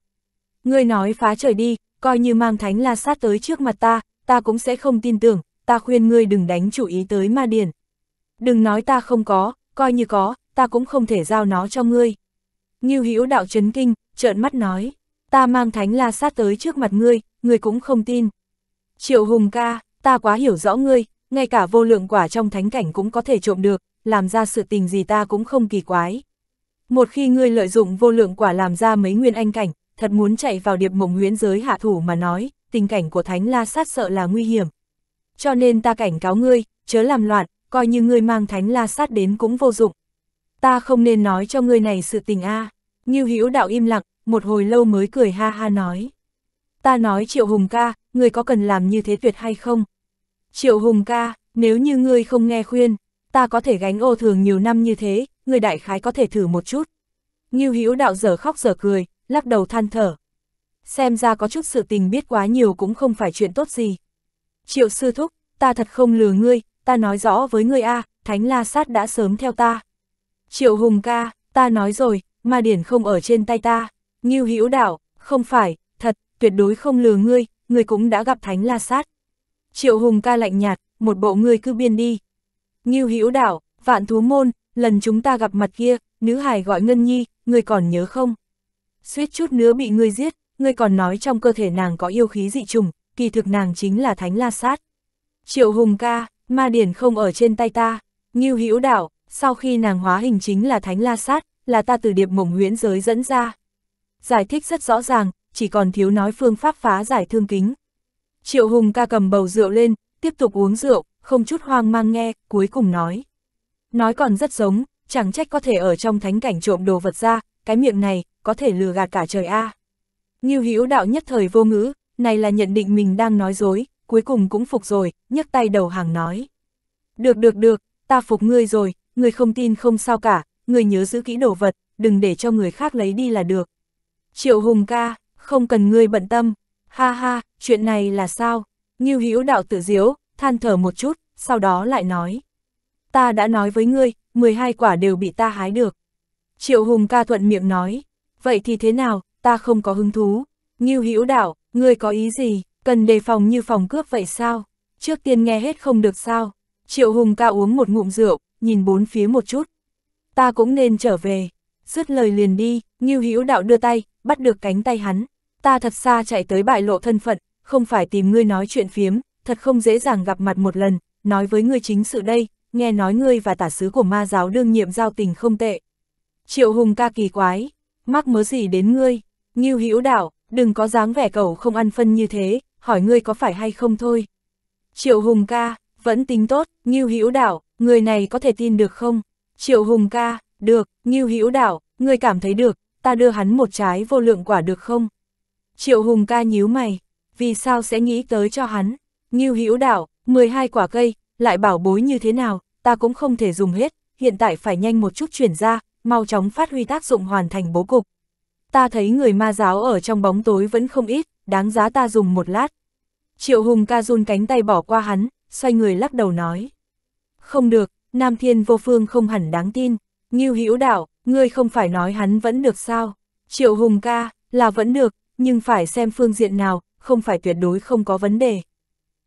Ngươi nói phá trời đi, coi như mang Thánh La Sát tới trước mặt ta, ta cũng sẽ không tin tưởng, ta khuyên ngươi đừng đánh chủ ý tới ma điển. Đừng nói ta không có, coi như có, ta cũng không thể giao nó cho ngươi. Ngưu Hữu đạo chấn kinh, trợn mắt nói, ta mang thánh la sát tới trước mặt ngươi, ngươi cũng không tin. Triệu Hùng ca, ta quá hiểu rõ ngươi, ngay cả vô lượng quả trong thánh cảnh cũng có thể trộm được, làm ra sự tình gì ta cũng không kỳ quái. Một khi ngươi lợi dụng vô lượng quả làm ra mấy nguyên anh cảnh, thật muốn chạy vào điệp mộng huyễn giới hạ thủ mà nói, tình cảnh của thánh la sát sợ là nguy hiểm cho nên ta cảnh cáo ngươi, chớ làm loạn, coi như ngươi mang thánh la sát đến cũng vô dụng. Ta không nên nói cho ngươi này sự tình a. À. Ngưu Hữu đạo im lặng, một hồi lâu mới cười ha ha nói. Ta nói Triệu Hùng ca, ngươi có cần làm như thế tuyệt hay không? Triệu Hùng ca, nếu như ngươi không nghe khuyên, ta có thể gánh ô thường nhiều năm như thế, ngươi đại khái có thể thử một chút. Ngưu Hữu đạo giờ khóc giờ cười, lắc đầu than thở. Xem ra có chút sự tình biết quá nhiều cũng không phải chuyện tốt gì. Triệu sư thúc, ta thật không lừa ngươi, ta nói rõ với ngươi a, à, Thánh La Sát đã sớm theo ta. Triệu Hùng ca, ta nói rồi, ma điển không ở trên tay ta. Ngưu Hữu Đạo, không phải, thật, tuyệt đối không lừa ngươi, ngươi cũng đã gặp Thánh La Sát. Triệu Hùng ca lạnh nhạt, một bộ ngươi cứ biên đi. Ngưu Hữu Đạo, vạn thú môn, lần chúng ta gặp mặt kia, nữ hài gọi Ngân Nhi, ngươi còn nhớ không? Suýt chút nữa bị ngươi giết, ngươi còn nói trong cơ thể nàng có yêu khí dị trùng, kỳ thực nàng chính là Thánh La Sát. Triệu Hùng ca, ma điển không ở trên tay ta, Ngưu Hữu đạo sau khi nàng hóa hình chính là Thánh La Sát, là ta từ điệp mộng huyễn giới dẫn ra. Giải thích rất rõ ràng, chỉ còn thiếu nói phương pháp phá giải thương kính. Triệu Hùng ca cầm bầu rượu lên, tiếp tục uống rượu, không chút hoang mang nghe, cuối cùng nói. Nói còn rất giống, chẳng trách có thể ở trong thánh cảnh trộm đồ vật ra, cái miệng này, có thể lừa gạt cả trời a. À. Ngưu Hữu Đạo nhất thời vô ngữ, này là nhận định mình đang nói dối, cuối cùng cũng phục rồi, nhấc tay đầu hàng nói. Được được được, ta phục ngươi rồi, ngươi không tin không sao cả, ngươi nhớ giữ kỹ đồ vật, đừng để cho người khác lấy đi là được. Triệu Hùng ca, không cần ngươi bận tâm, ha ha, chuyện này là sao? Ngưu Hữu đạo tự diếu, than thở một chút, sau đó lại nói. Ta đã nói với ngươi, 12 quả đều bị ta hái được. Triệu Hùng ca thuận miệng nói, vậy thì thế nào, ta không có hứng thú. Ngưu Hữu đạo, Ngươi có ý gì, cần đề phòng như phòng cướp vậy sao? Trước tiên nghe hết không được sao? Triệu Hùng ca uống một ngụm rượu, nhìn bốn phía một chút. Ta cũng nên trở về. Dứt lời liền đi, Ngưu Hữu Đạo đưa tay, bắt được cánh tay hắn. Ta thật xa chạy tới bại lộ thân phận, không phải tìm ngươi nói chuyện phiếm, thật không dễ dàng gặp mặt một lần, nói với ngươi chính sự đây, nghe nói ngươi và tả sứ của ma giáo đương nhiệm giao tình không tệ. Triệu Hùng ca kỳ quái, mắc mớ gì đến ngươi, Ngưu Hữu Đạo, đừng có dáng vẻ cậu không ăn phân như thế, hỏi ngươi có phải hay không thôi. Triệu Hùng ca, vẫn tính tốt, Ngưu Hữu Đảo, người này có thể tin được không? Triệu Hùng ca, được, Ngưu Hữu Đảo, ngươi cảm thấy được, ta đưa hắn một trái vô lượng quả được không? Triệu Hùng ca nhíu mày, vì sao sẽ nghĩ tới cho hắn? Ngưu Hữu Đảo, 12 quả cây, lại bảo bối như thế nào, ta cũng không thể dùng hết, hiện tại phải nhanh một chút chuyển ra, mau chóng phát huy tác dụng hoàn thành bố cục ta thấy người ma giáo ở trong bóng tối vẫn không ít, đáng giá ta dùng một lát. Triệu Hùng ca run cánh tay bỏ qua hắn, xoay người lắc đầu nói. Không được, Nam Thiên Vô Phương không hẳn đáng tin, Ngưu Hữu Đạo, ngươi không phải nói hắn vẫn được sao? Triệu Hùng ca, là vẫn được, nhưng phải xem phương diện nào, không phải tuyệt đối không có vấn đề.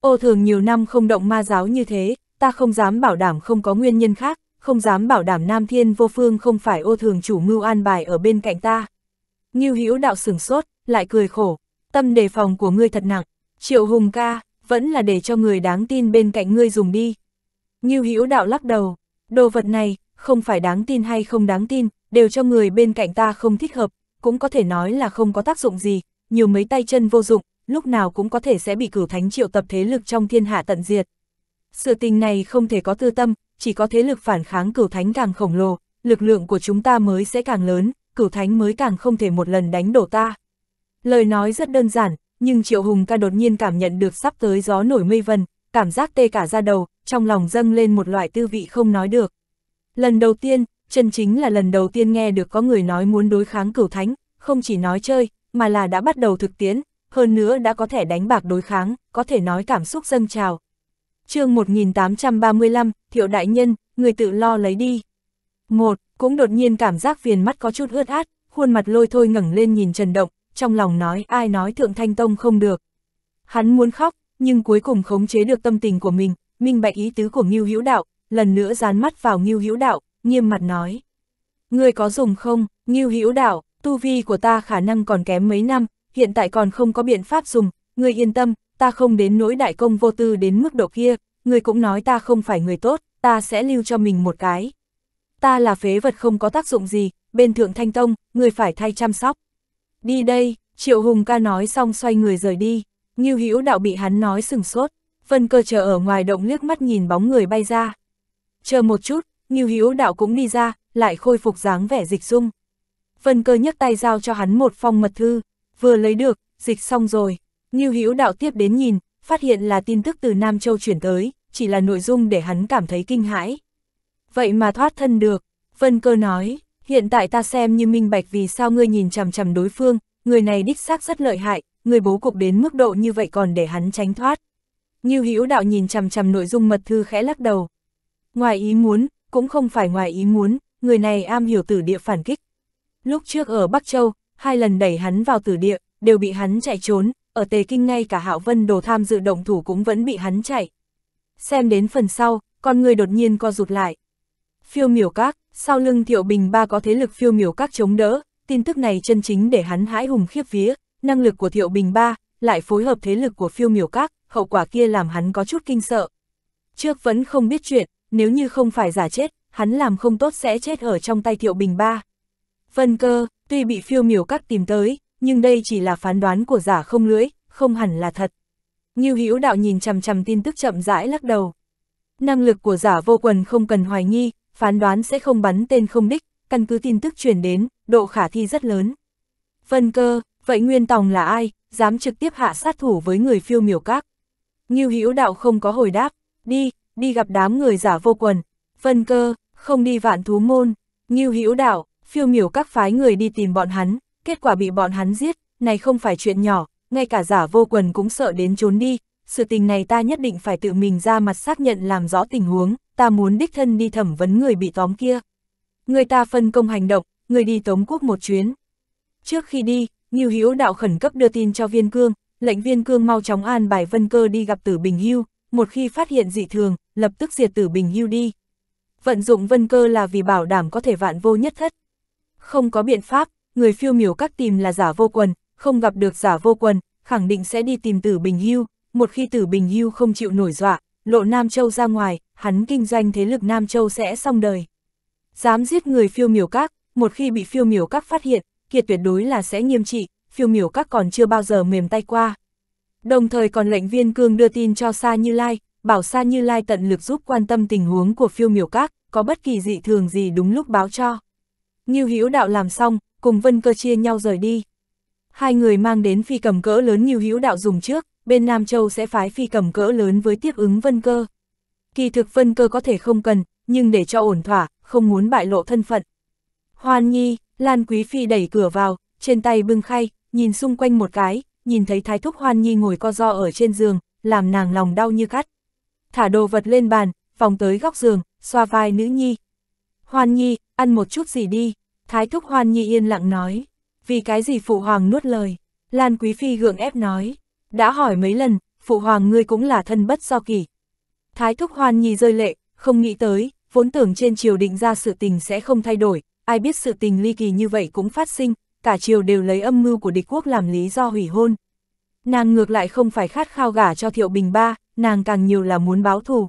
Ô thường nhiều năm không động ma giáo như thế, ta không dám bảo đảm không có nguyên nhân khác, không dám bảo đảm Nam Thiên Vô Phương không phải ô thường chủ mưu an bài ở bên cạnh ta. Ngưu Hữu đạo sửng sốt, lại cười khổ, tâm đề phòng của ngươi thật nặng, Triệu Hùng ca, vẫn là để cho người đáng tin bên cạnh ngươi dùng đi. Ngưu Hữu đạo lắc đầu, đồ vật này, không phải đáng tin hay không đáng tin, đều cho người bên cạnh ta không thích hợp, cũng có thể nói là không có tác dụng gì, nhiều mấy tay chân vô dụng, lúc nào cũng có thể sẽ bị cửu thánh triệu tập thế lực trong thiên hạ tận diệt. Sự tình này không thể có tư tâm, chỉ có thế lực phản kháng cửu thánh càng khổng lồ, lực lượng của chúng ta mới sẽ càng lớn, cửu thánh mới càng không thể một lần đánh đổ ta. Lời nói rất đơn giản, nhưng Triệu Hùng ca đột nhiên cảm nhận được sắp tới gió nổi mây vần, cảm giác tê cả ra đầu, trong lòng dâng lên một loại tư vị không nói được. Lần đầu tiên, chân chính là lần đầu tiên nghe được có người nói muốn đối kháng cửu thánh, không chỉ nói chơi, mà là đã bắt đầu thực tiễn, hơn nữa đã có thể đánh bạc đối kháng, có thể nói cảm xúc dâng trào. chương 1835, Thiệu Đại Nhân, người tự lo lấy đi. Một, cũng đột nhiên cảm giác viền mắt có chút ướt át, khuôn mặt lôi thôi ngẩng lên nhìn Trần Động, trong lòng nói ai nói Thượng Thanh Tông không được. Hắn muốn khóc, nhưng cuối cùng khống chế được tâm tình của mình, minh bạch ý tứ của Ngưu Hữu Đạo, lần nữa dán mắt vào Ngưu Hữu Đạo, nghiêm mặt nói: "Ngươi có dùng không, Ngưu Hữu Đạo, tu vi của ta khả năng còn kém mấy năm, hiện tại còn không có biện pháp dùng, ngươi yên tâm, ta không đến nỗi đại công vô tư đến mức độ kia, ngươi cũng nói ta không phải người tốt, ta sẽ lưu cho mình một cái." ta là phế vật không có tác dụng gì, bên thượng thanh tông, người phải thay chăm sóc. Đi đây, Triệu Hùng ca nói xong xoay người rời đi, như Hữu đạo bị hắn nói sừng sốt, phân cơ chờ ở ngoài động liếc mắt nhìn bóng người bay ra. Chờ một chút, như Hữu đạo cũng đi ra, lại khôi phục dáng vẻ dịch dung. Phân cơ nhấc tay giao cho hắn một phong mật thư, vừa lấy được, dịch xong rồi. như Hữu đạo tiếp đến nhìn, phát hiện là tin tức từ Nam Châu chuyển tới, chỉ là nội dung để hắn cảm thấy kinh hãi vậy mà thoát thân được. Vân cơ nói, hiện tại ta xem như minh bạch vì sao ngươi nhìn chằm chằm đối phương, người này đích xác rất lợi hại, người bố cục đến mức độ như vậy còn để hắn tránh thoát. Như hữu đạo nhìn chằm chằm nội dung mật thư khẽ lắc đầu. Ngoài ý muốn, cũng không phải ngoài ý muốn, người này am hiểu tử địa phản kích. Lúc trước ở Bắc Châu, hai lần đẩy hắn vào tử địa, đều bị hắn chạy trốn, ở Tề Kinh ngay cả Hạo Vân đồ tham dự động thủ cũng vẫn bị hắn chạy. Xem đến phần sau, con người đột nhiên co rụt lại phiêu miểu các, sau lưng Thiệu Bình ba có thế lực phiêu miểu các chống đỡ, tin tức này chân chính để hắn hãi hùng khiếp vía, năng lực của Thiệu Bình ba lại phối hợp thế lực của phiêu miểu các, hậu quả kia làm hắn có chút kinh sợ. Trước vẫn không biết chuyện, nếu như không phải giả chết, hắn làm không tốt sẽ chết ở trong tay Thiệu Bình ba. Vân cơ, tuy bị phiêu miểu các tìm tới, nhưng đây chỉ là phán đoán của giả không lưỡi, không hẳn là thật. Như hữu đạo nhìn chằm chằm tin tức chậm rãi lắc đầu. Năng lực của giả vô quần không cần hoài nghi, phán đoán sẽ không bắn tên không đích, căn cứ tin tức chuyển đến, độ khả thi rất lớn. Vân cơ, vậy Nguyên Tòng là ai, dám trực tiếp hạ sát thủ với người phiêu miểu các? Nghiêu hữu đạo không có hồi đáp, đi, đi gặp đám người giả vô quần. Vân cơ, không đi vạn thú môn, Nghiêu hữu đạo, phiêu miểu các phái người đi tìm bọn hắn, kết quả bị bọn hắn giết, này không phải chuyện nhỏ, ngay cả giả vô quần cũng sợ đến trốn đi, sự tình này ta nhất định phải tự mình ra mặt xác nhận làm rõ tình huống, ta muốn đích thân đi thẩm vấn người bị tóm kia. Người ta phân công hành động, người đi Tống Quốc một chuyến. Trước khi đi, Nghiêu Hữu đạo khẩn cấp đưa tin cho Viên Cương, lệnh Viên Cương mau chóng an bài Vân Cơ đi gặp Tử Bình Hưu, một khi phát hiện dị thường, lập tức diệt Tử Bình Hưu đi. Vận dụng Vân Cơ là vì bảo đảm có thể vạn vô nhất thất. Không có biện pháp, người phiêu miểu các tìm là giả vô quần, không gặp được giả vô quần, khẳng định sẽ đi tìm Tử Bình Hưu, một khi tử bình hưu không chịu nổi dọa, lộ Nam Châu ra ngoài, hắn kinh doanh thế lực Nam Châu sẽ xong đời. Dám giết người phiêu miểu các, một khi bị phiêu miểu các phát hiện, kiệt tuyệt đối là sẽ nghiêm trị, phiêu miểu các còn chưa bao giờ mềm tay qua. Đồng thời còn lệnh viên cương đưa tin cho Sa Như Lai, bảo Sa Như Lai tận lực giúp quan tâm tình huống của phiêu miểu các, có bất kỳ dị thường gì đúng lúc báo cho. Như Hữu Đạo làm xong, cùng Vân Cơ chia nhau rời đi. Hai người mang đến phi cầm cỡ lớn Như Hữu Đạo dùng trước, bên Nam Châu sẽ phái phi cầm cỡ lớn với tiếp ứng vân cơ. Kỳ thực vân cơ có thể không cần, nhưng để cho ổn thỏa, không muốn bại lộ thân phận. Hoan nhi, Lan Quý Phi đẩy cửa vào, trên tay bưng khay, nhìn xung quanh một cái, nhìn thấy thái thúc Hoan nhi ngồi co do ở trên giường, làm nàng lòng đau như cắt. Thả đồ vật lên bàn, vòng tới góc giường, xoa vai nữ nhi. Hoan nhi, ăn một chút gì đi, thái thúc Hoan nhi yên lặng nói. Vì cái gì phụ hoàng nuốt lời, Lan Quý Phi gượng ép nói đã hỏi mấy lần, phụ hoàng ngươi cũng là thân bất do kỳ. Thái thúc hoan nhi rơi lệ, không nghĩ tới, vốn tưởng trên triều định ra sự tình sẽ không thay đổi, ai biết sự tình ly kỳ như vậy cũng phát sinh, cả triều đều lấy âm mưu của địch quốc làm lý do hủy hôn. Nàng ngược lại không phải khát khao gả cho Thiệu Bình Ba, nàng càng nhiều là muốn báo thù.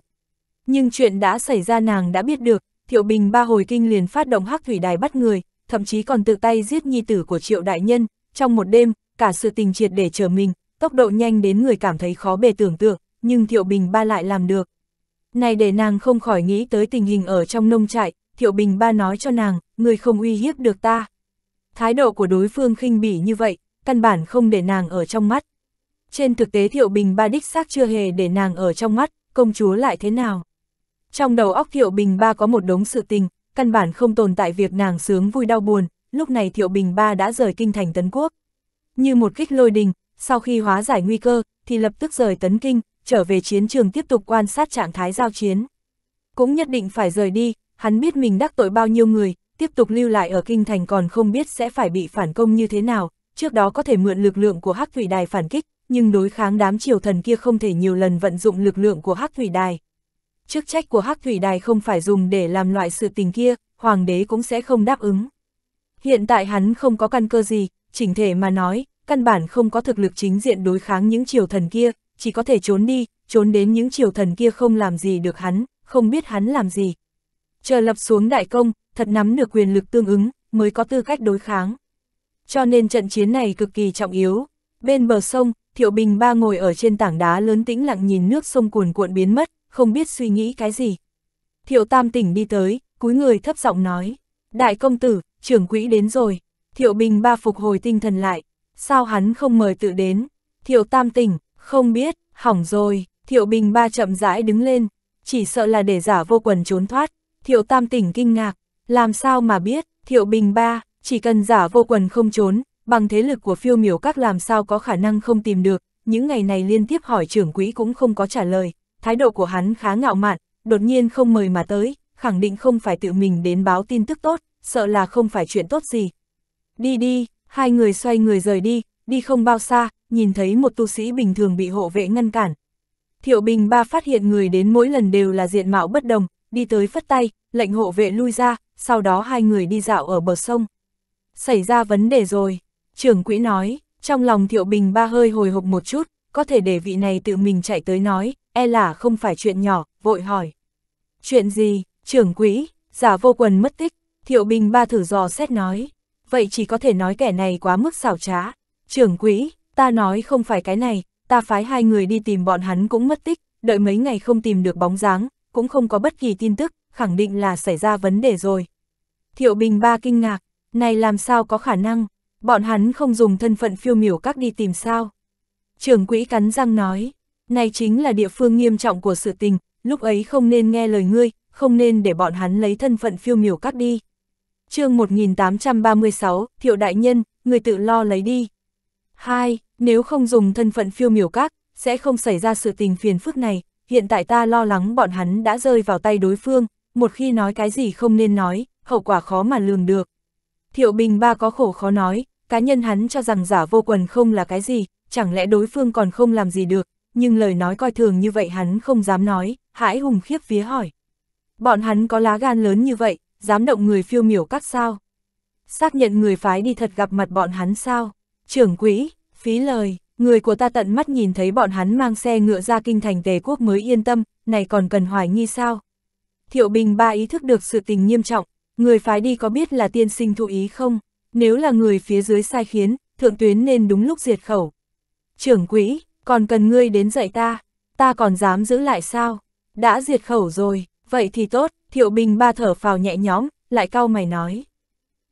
Nhưng chuyện đã xảy ra nàng đã biết được, Thiệu Bình Ba hồi kinh liền phát động hắc thủy đài bắt người, thậm chí còn tự tay giết nhi tử của Triệu Đại Nhân, trong một đêm, cả sự tình triệt để trở mình, tốc độ nhanh đến người cảm thấy khó bề tưởng tượng, nhưng Thiệu Bình Ba lại làm được. Này để nàng không khỏi nghĩ tới tình hình ở trong nông trại, Thiệu Bình Ba nói cho nàng, người không uy hiếp được ta. Thái độ của đối phương khinh bỉ như vậy, căn bản không để nàng ở trong mắt. Trên thực tế Thiệu Bình Ba đích xác chưa hề để nàng ở trong mắt, công chúa lại thế nào. Trong đầu óc Thiệu Bình Ba có một đống sự tình, căn bản không tồn tại việc nàng sướng vui đau buồn, lúc này Thiệu Bình Ba đã rời kinh thành Tấn Quốc. Như một kích lôi đình, sau khi hóa giải nguy cơ, thì lập tức rời tấn kinh, trở về chiến trường tiếp tục quan sát trạng thái giao chiến. Cũng nhất định phải rời đi, hắn biết mình đắc tội bao nhiêu người, tiếp tục lưu lại ở kinh thành còn không biết sẽ phải bị phản công như thế nào, trước đó có thể mượn lực lượng của Hắc Thủy Đài phản kích, nhưng đối kháng đám triều thần kia không thể nhiều lần vận dụng lực lượng của Hắc Thủy Đài. Chức trách của Hắc Thủy Đài không phải dùng để làm loại sự tình kia, hoàng đế cũng sẽ không đáp ứng. Hiện tại hắn không có căn cơ gì, chỉnh thể mà nói, căn bản không có thực lực chính diện đối kháng những triều thần kia, chỉ có thể trốn đi, trốn đến những triều thần kia không làm gì được hắn, không biết hắn làm gì. Chờ lập xuống đại công, thật nắm được quyền lực tương ứng, mới có tư cách đối kháng. Cho nên trận chiến này cực kỳ trọng yếu. Bên bờ sông, Thiệu Bình ba ngồi ở trên tảng đá lớn tĩnh lặng nhìn nước sông cuồn cuộn biến mất, không biết suy nghĩ cái gì. Thiệu Tam tỉnh đi tới, cúi người thấp giọng nói, Đại công tử, trưởng quỹ đến rồi. Thiệu Bình ba phục hồi tinh thần lại, Sao hắn không mời tự đến? Thiệu Tam tỉnh, không biết, hỏng rồi, Thiệu Bình Ba chậm rãi đứng lên, chỉ sợ là để giả vô quần trốn thoát. Thiệu Tam tỉnh kinh ngạc, làm sao mà biết, Thiệu Bình Ba, chỉ cần giả vô quần không trốn, bằng thế lực của phiêu miểu các làm sao có khả năng không tìm được, những ngày này liên tiếp hỏi trưởng quỹ cũng không có trả lời, thái độ của hắn khá ngạo mạn, đột nhiên không mời mà tới, khẳng định không phải tự mình đến báo tin tức tốt, sợ là không phải chuyện tốt gì. Đi đi, Hai người xoay người rời đi, đi không bao xa, nhìn thấy một tu sĩ bình thường bị hộ vệ ngăn cản. Thiệu Bình Ba phát hiện người đến mỗi lần đều là diện mạo bất đồng, đi tới phất tay, lệnh hộ vệ lui ra, sau đó hai người đi dạo ở bờ sông. Xảy ra vấn đề rồi, trưởng quỹ nói, trong lòng Thiệu Bình Ba hơi hồi hộp một chút, có thể để vị này tự mình chạy tới nói, e là không phải chuyện nhỏ, vội hỏi. Chuyện gì, trưởng quỹ, giả vô quần mất tích, Thiệu Bình Ba thử dò xét nói vậy chỉ có thể nói kẻ này quá mức xảo trá. Trưởng quỹ, ta nói không phải cái này, ta phái hai người đi tìm bọn hắn cũng mất tích, đợi mấy ngày không tìm được bóng dáng, cũng không có bất kỳ tin tức, khẳng định là xảy ra vấn đề rồi. Thiệu Bình Ba kinh ngạc, này làm sao có khả năng, bọn hắn không dùng thân phận phiêu miểu các đi tìm sao. Trưởng quỹ cắn răng nói, này chính là địa phương nghiêm trọng của sự tình, lúc ấy không nên nghe lời ngươi, không nên để bọn hắn lấy thân phận phiêu miểu các đi chương 1836, Thiệu Đại Nhân, người tự lo lấy đi. 2. Nếu không dùng thân phận phiêu miểu các, sẽ không xảy ra sự tình phiền phức này, hiện tại ta lo lắng bọn hắn đã rơi vào tay đối phương, một khi nói cái gì không nên nói, hậu quả khó mà lường được. Thiệu Bình Ba có khổ khó nói, cá nhân hắn cho rằng giả vô quần không là cái gì, chẳng lẽ đối phương còn không làm gì được, nhưng lời nói coi thường như vậy hắn không dám nói, hãi hùng khiếp vía hỏi. Bọn hắn có lá gan lớn như vậy, dám động người phiêu miểu các sao. Xác nhận người phái đi thật gặp mặt bọn hắn sao, trưởng quỹ, phí lời, người của ta tận mắt nhìn thấy bọn hắn mang xe ngựa ra kinh thành tề quốc mới yên tâm, này còn cần hoài nghi sao. Thiệu Bình ba ý thức được sự tình nghiêm trọng, người phái đi có biết là tiên sinh thụ ý không, nếu là người phía dưới sai khiến, thượng tuyến nên đúng lúc diệt khẩu. Trưởng quỹ, còn cần ngươi đến dạy ta, ta còn dám giữ lại sao, đã diệt khẩu rồi, vậy thì tốt, Thiệu Bình ba thở phào nhẹ nhõm, lại cau mày nói.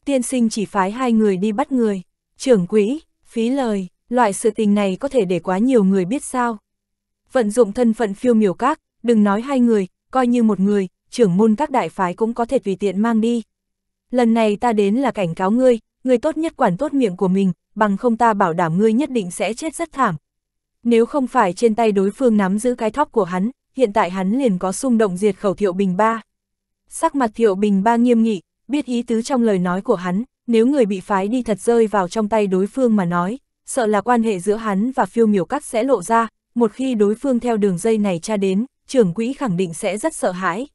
Tiên sinh chỉ phái hai người đi bắt người, trưởng quỹ, phí lời, loại sự tình này có thể để quá nhiều người biết sao. Vận dụng thân phận phiêu miểu các, đừng nói hai người, coi như một người, trưởng môn các đại phái cũng có thể tùy tiện mang đi. Lần này ta đến là cảnh cáo ngươi, ngươi tốt nhất quản tốt miệng của mình, bằng không ta bảo đảm ngươi nhất định sẽ chết rất thảm. Nếu không phải trên tay đối phương nắm giữ cái thóp của hắn, hiện tại hắn liền có xung động diệt khẩu thiệu bình ba. Sắc mặt Thiệu Bình Ba nghiêm nghị, biết ý tứ trong lời nói của hắn, nếu người bị phái đi thật rơi vào trong tay đối phương mà nói, sợ là quan hệ giữa hắn và phiêu miểu cắt sẽ lộ ra, một khi đối phương theo đường dây này tra đến, trưởng quỹ khẳng định sẽ rất sợ hãi.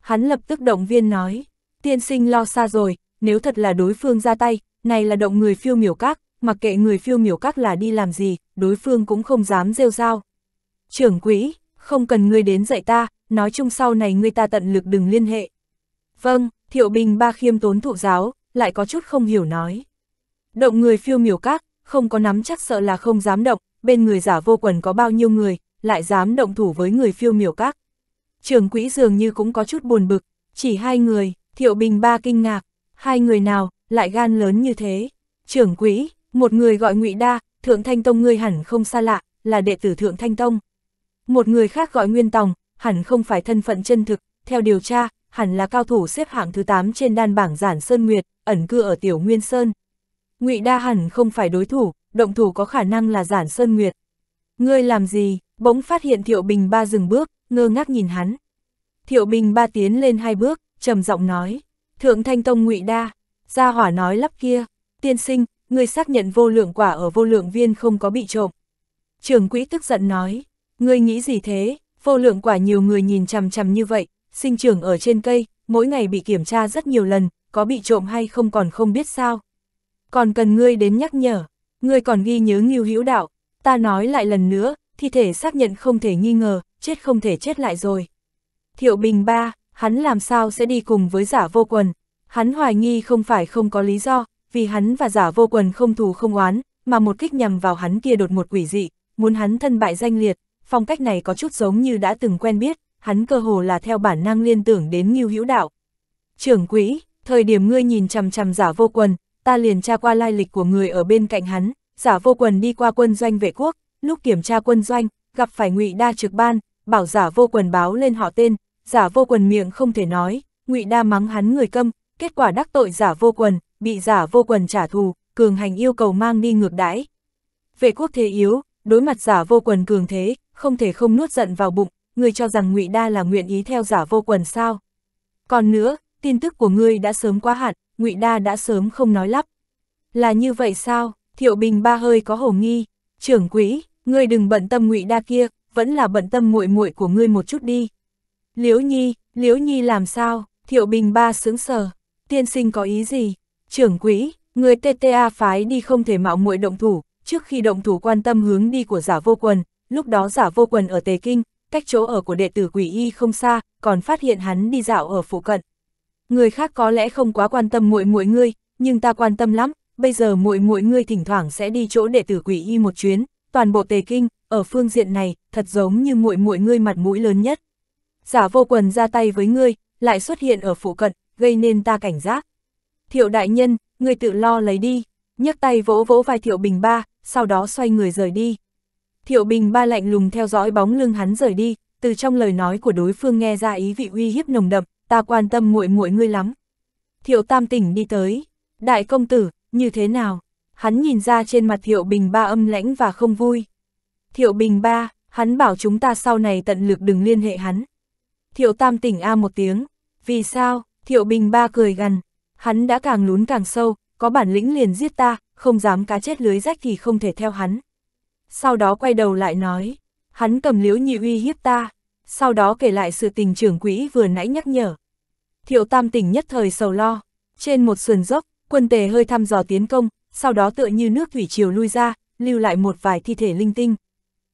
Hắn lập tức động viên nói, tiên sinh lo xa rồi, nếu thật là đối phương ra tay, này là động người phiêu miểu các, mặc kệ người phiêu miểu các là đi làm gì, đối phương cũng không dám rêu rao. Trưởng quỹ, không cần ngươi đến dạy ta, nói chung sau này người ta tận lực đừng liên hệ. Vâng, Thiệu Bình ba khiêm tốn thụ giáo, lại có chút không hiểu nói. Động người phiêu miểu các, không có nắm chắc sợ là không dám động, bên người giả vô quần có bao nhiêu người, lại dám động thủ với người phiêu miểu các. Trưởng quỹ dường như cũng có chút buồn bực, chỉ hai người, Thiệu Bình ba kinh ngạc, hai người nào, lại gan lớn như thế. Trưởng quỹ, một người gọi ngụy Đa, Thượng Thanh Tông ngươi hẳn không xa lạ, là đệ tử Thượng Thanh Tông. Một người khác gọi Nguyên Tòng, hẳn không phải thân phận chân thực, theo điều tra, hẳn là cao thủ xếp hạng thứ 8 trên đan bảng giản Sơn Nguyệt, ẩn cư ở Tiểu Nguyên Sơn. Ngụy Đa hẳn không phải đối thủ, động thủ có khả năng là giản Sơn Nguyệt. Ngươi làm gì? Bỗng phát hiện Thiệu Bình ba dừng bước, ngơ ngác nhìn hắn. Thiệu Bình ba tiến lên hai bước, trầm giọng nói, "Thượng Thanh Tông Ngụy Đa." Gia Hỏa nói lắp kia, "Tiên sinh, ngươi xác nhận vô lượng quả ở vô lượng viên không có bị trộm." Trường quỹ tức giận nói, "Ngươi nghĩ gì thế? vô lượng quả nhiều người nhìn chằm chằm như vậy, sinh trưởng ở trên cây, mỗi ngày bị kiểm tra rất nhiều lần, có bị trộm hay không còn không biết sao. Còn cần ngươi đến nhắc nhở, ngươi còn ghi nhớ nghiêu hữu đạo, ta nói lại lần nữa, thi thể xác nhận không thể nghi ngờ, chết không thể chết lại rồi. Thiệu Bình ba, hắn làm sao sẽ đi cùng với giả vô quần, hắn hoài nghi không phải không có lý do, vì hắn và giả vô quần không thù không oán, mà một kích nhằm vào hắn kia đột một quỷ dị, muốn hắn thân bại danh liệt, phong cách này có chút giống như đã từng quen biết, hắn cơ hồ là theo bản năng liên tưởng đến Ngưu Hữu Đạo. Trưởng quỹ, thời điểm ngươi nhìn chằm chằm giả vô quần, ta liền tra qua lai lịch của người ở bên cạnh hắn, giả vô quần đi qua quân doanh vệ quốc, lúc kiểm tra quân doanh, gặp phải ngụy đa trực ban, bảo giả vô quần báo lên họ tên, giả vô quần miệng không thể nói, ngụy đa mắng hắn người câm, kết quả đắc tội giả vô quần, bị giả vô quần trả thù, cường hành yêu cầu mang đi ngược đãi. Vệ quốc thế yếu, đối mặt giả vô quần cường thế, không thể không nuốt giận vào bụng, ngươi cho rằng ngụy Đa là nguyện ý theo giả vô quần sao. Còn nữa, tin tức của ngươi đã sớm quá hạn, ngụy Đa đã sớm không nói lắp. Là như vậy sao, Thiệu Bình ba hơi có hồ nghi, trưởng quỹ, ngươi đừng bận tâm ngụy Đa kia, vẫn là bận tâm muội muội của ngươi một chút đi. Liễu Nhi, Liễu Nhi làm sao, Thiệu Bình ba sướng sờ, tiên sinh có ý gì, trưởng quỹ, người TTA phái đi không thể mạo muội động thủ, trước khi động thủ quan tâm hướng đi của giả vô quần, lúc đó giả vô quần ở Tề Kinh, cách chỗ ở của đệ tử quỷ y không xa, còn phát hiện hắn đi dạo ở phụ cận. Người khác có lẽ không quá quan tâm muội muội ngươi, nhưng ta quan tâm lắm, bây giờ muội muội ngươi thỉnh thoảng sẽ đi chỗ đệ tử quỷ y một chuyến, toàn bộ Tề Kinh, ở phương diện này, thật giống như muội muội ngươi mặt mũi lớn nhất. Giả vô quần ra tay với ngươi, lại xuất hiện ở phụ cận, gây nên ta cảnh giác. Thiệu đại nhân, ngươi tự lo lấy đi, nhấc tay vỗ vỗ vai Thiệu Bình Ba, sau đó xoay người rời đi. Thiệu Bình ba lạnh lùng theo dõi bóng lưng hắn rời đi, từ trong lời nói của đối phương nghe ra ý vị uy hiếp nồng đậm, ta quan tâm muội muội ngươi lắm. Thiệu Tam tỉnh đi tới, đại công tử, như thế nào? Hắn nhìn ra trên mặt Thiệu Bình ba âm lãnh và không vui. Thiệu Bình ba, hắn bảo chúng ta sau này tận lực đừng liên hệ hắn. Thiệu Tam tỉnh a một tiếng, vì sao? Thiệu Bình ba cười gằn, hắn đã càng lún càng sâu, có bản lĩnh liền giết ta, không dám cá chết lưới rách thì không thể theo hắn sau đó quay đầu lại nói, hắn cầm liễu nhị uy hiếp ta, sau đó kể lại sự tình trưởng quỹ vừa nãy nhắc nhở. Thiệu tam tỉnh nhất thời sầu lo, trên một sườn dốc, quân tề hơi thăm dò tiến công, sau đó tựa như nước thủy triều lui ra, lưu lại một vài thi thể linh tinh.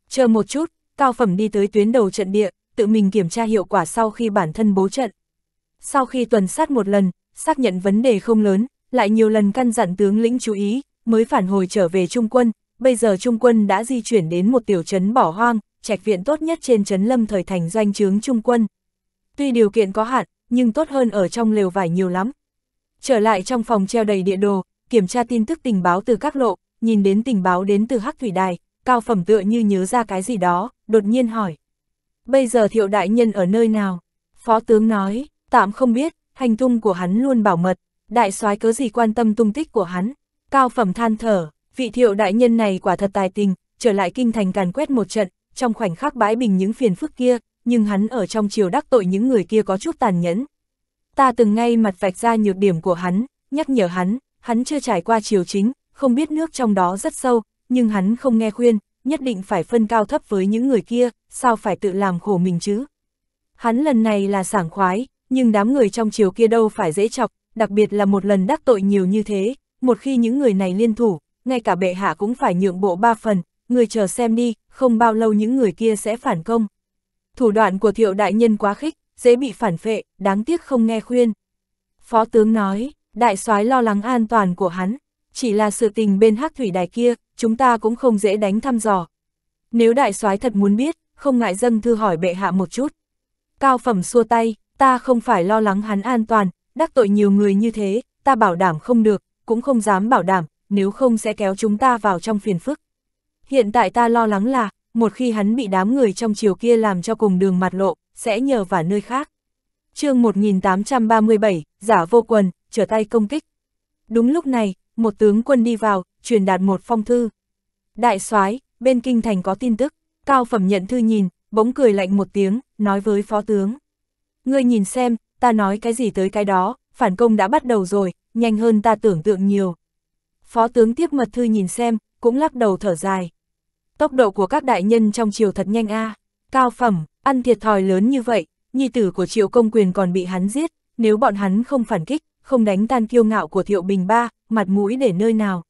Chờ một chút, cao phẩm đi tới tuyến đầu trận địa, tự mình kiểm tra hiệu quả sau khi bản thân bố trận. Sau khi tuần sát một lần, xác nhận vấn đề không lớn, lại nhiều lần căn dặn tướng lĩnh chú ý, mới phản hồi trở về trung quân, bây giờ Trung quân đã di chuyển đến một tiểu trấn bỏ hoang, trạch viện tốt nhất trên trấn lâm thời thành doanh trướng Trung quân. Tuy điều kiện có hạn, nhưng tốt hơn ở trong lều vải nhiều lắm. Trở lại trong phòng treo đầy địa đồ, kiểm tra tin tức tình báo từ các lộ, nhìn đến tình báo đến từ Hắc Thủy Đài, Cao Phẩm tựa như nhớ ra cái gì đó, đột nhiên hỏi. Bây giờ thiệu đại nhân ở nơi nào? Phó tướng nói, tạm không biết, hành tung của hắn luôn bảo mật, đại soái cớ gì quan tâm tung tích của hắn. Cao Phẩm than thở, vị thiệu đại nhân này quả thật tài tình, trở lại kinh thành càn quét một trận, trong khoảnh khắc bãi bình những phiền phức kia, nhưng hắn ở trong chiều đắc tội những người kia có chút tàn nhẫn. Ta từng ngay mặt vạch ra nhược điểm của hắn, nhắc nhở hắn, hắn chưa trải qua chiều chính, không biết nước trong đó rất sâu, nhưng hắn không nghe khuyên, nhất định phải phân cao thấp với những người kia, sao phải tự làm khổ mình chứ. Hắn lần này là sảng khoái, nhưng đám người trong chiều kia đâu phải dễ chọc, đặc biệt là một lần đắc tội nhiều như thế, một khi những người này liên thủ, ngay cả bệ hạ cũng phải nhượng bộ ba phần, người chờ xem đi, không bao lâu những người kia sẽ phản công. Thủ đoạn của thiệu đại nhân quá khích, dễ bị phản phệ, đáng tiếc không nghe khuyên. Phó tướng nói, đại soái lo lắng an toàn của hắn, chỉ là sự tình bên hắc thủy đài kia, chúng ta cũng không dễ đánh thăm dò. Nếu đại soái thật muốn biết, không ngại dâng thư hỏi bệ hạ một chút. Cao phẩm xua tay, ta không phải lo lắng hắn an toàn, đắc tội nhiều người như thế, ta bảo đảm không được, cũng không dám bảo đảm, nếu không sẽ kéo chúng ta vào trong phiền phức. Hiện tại ta lo lắng là, một khi hắn bị đám người trong chiều kia làm cho cùng đường mặt lộ, sẽ nhờ vào nơi khác. chương 1837, giả vô quần, trở tay công kích. Đúng lúc này, một tướng quân đi vào, truyền đạt một phong thư. Đại soái bên kinh thành có tin tức, cao phẩm nhận thư nhìn, bỗng cười lạnh một tiếng, nói với phó tướng. Ngươi nhìn xem, ta nói cái gì tới cái đó, phản công đã bắt đầu rồi, nhanh hơn ta tưởng tượng nhiều, phó tướng tiếp mật thư nhìn xem, cũng lắc đầu thở dài. Tốc độ của các đại nhân trong triều thật nhanh a à. cao phẩm, ăn thiệt thòi lớn như vậy, nhi tử của triệu công quyền còn bị hắn giết, nếu bọn hắn không phản kích, không đánh tan kiêu ngạo của thiệu bình ba, mặt mũi để nơi nào.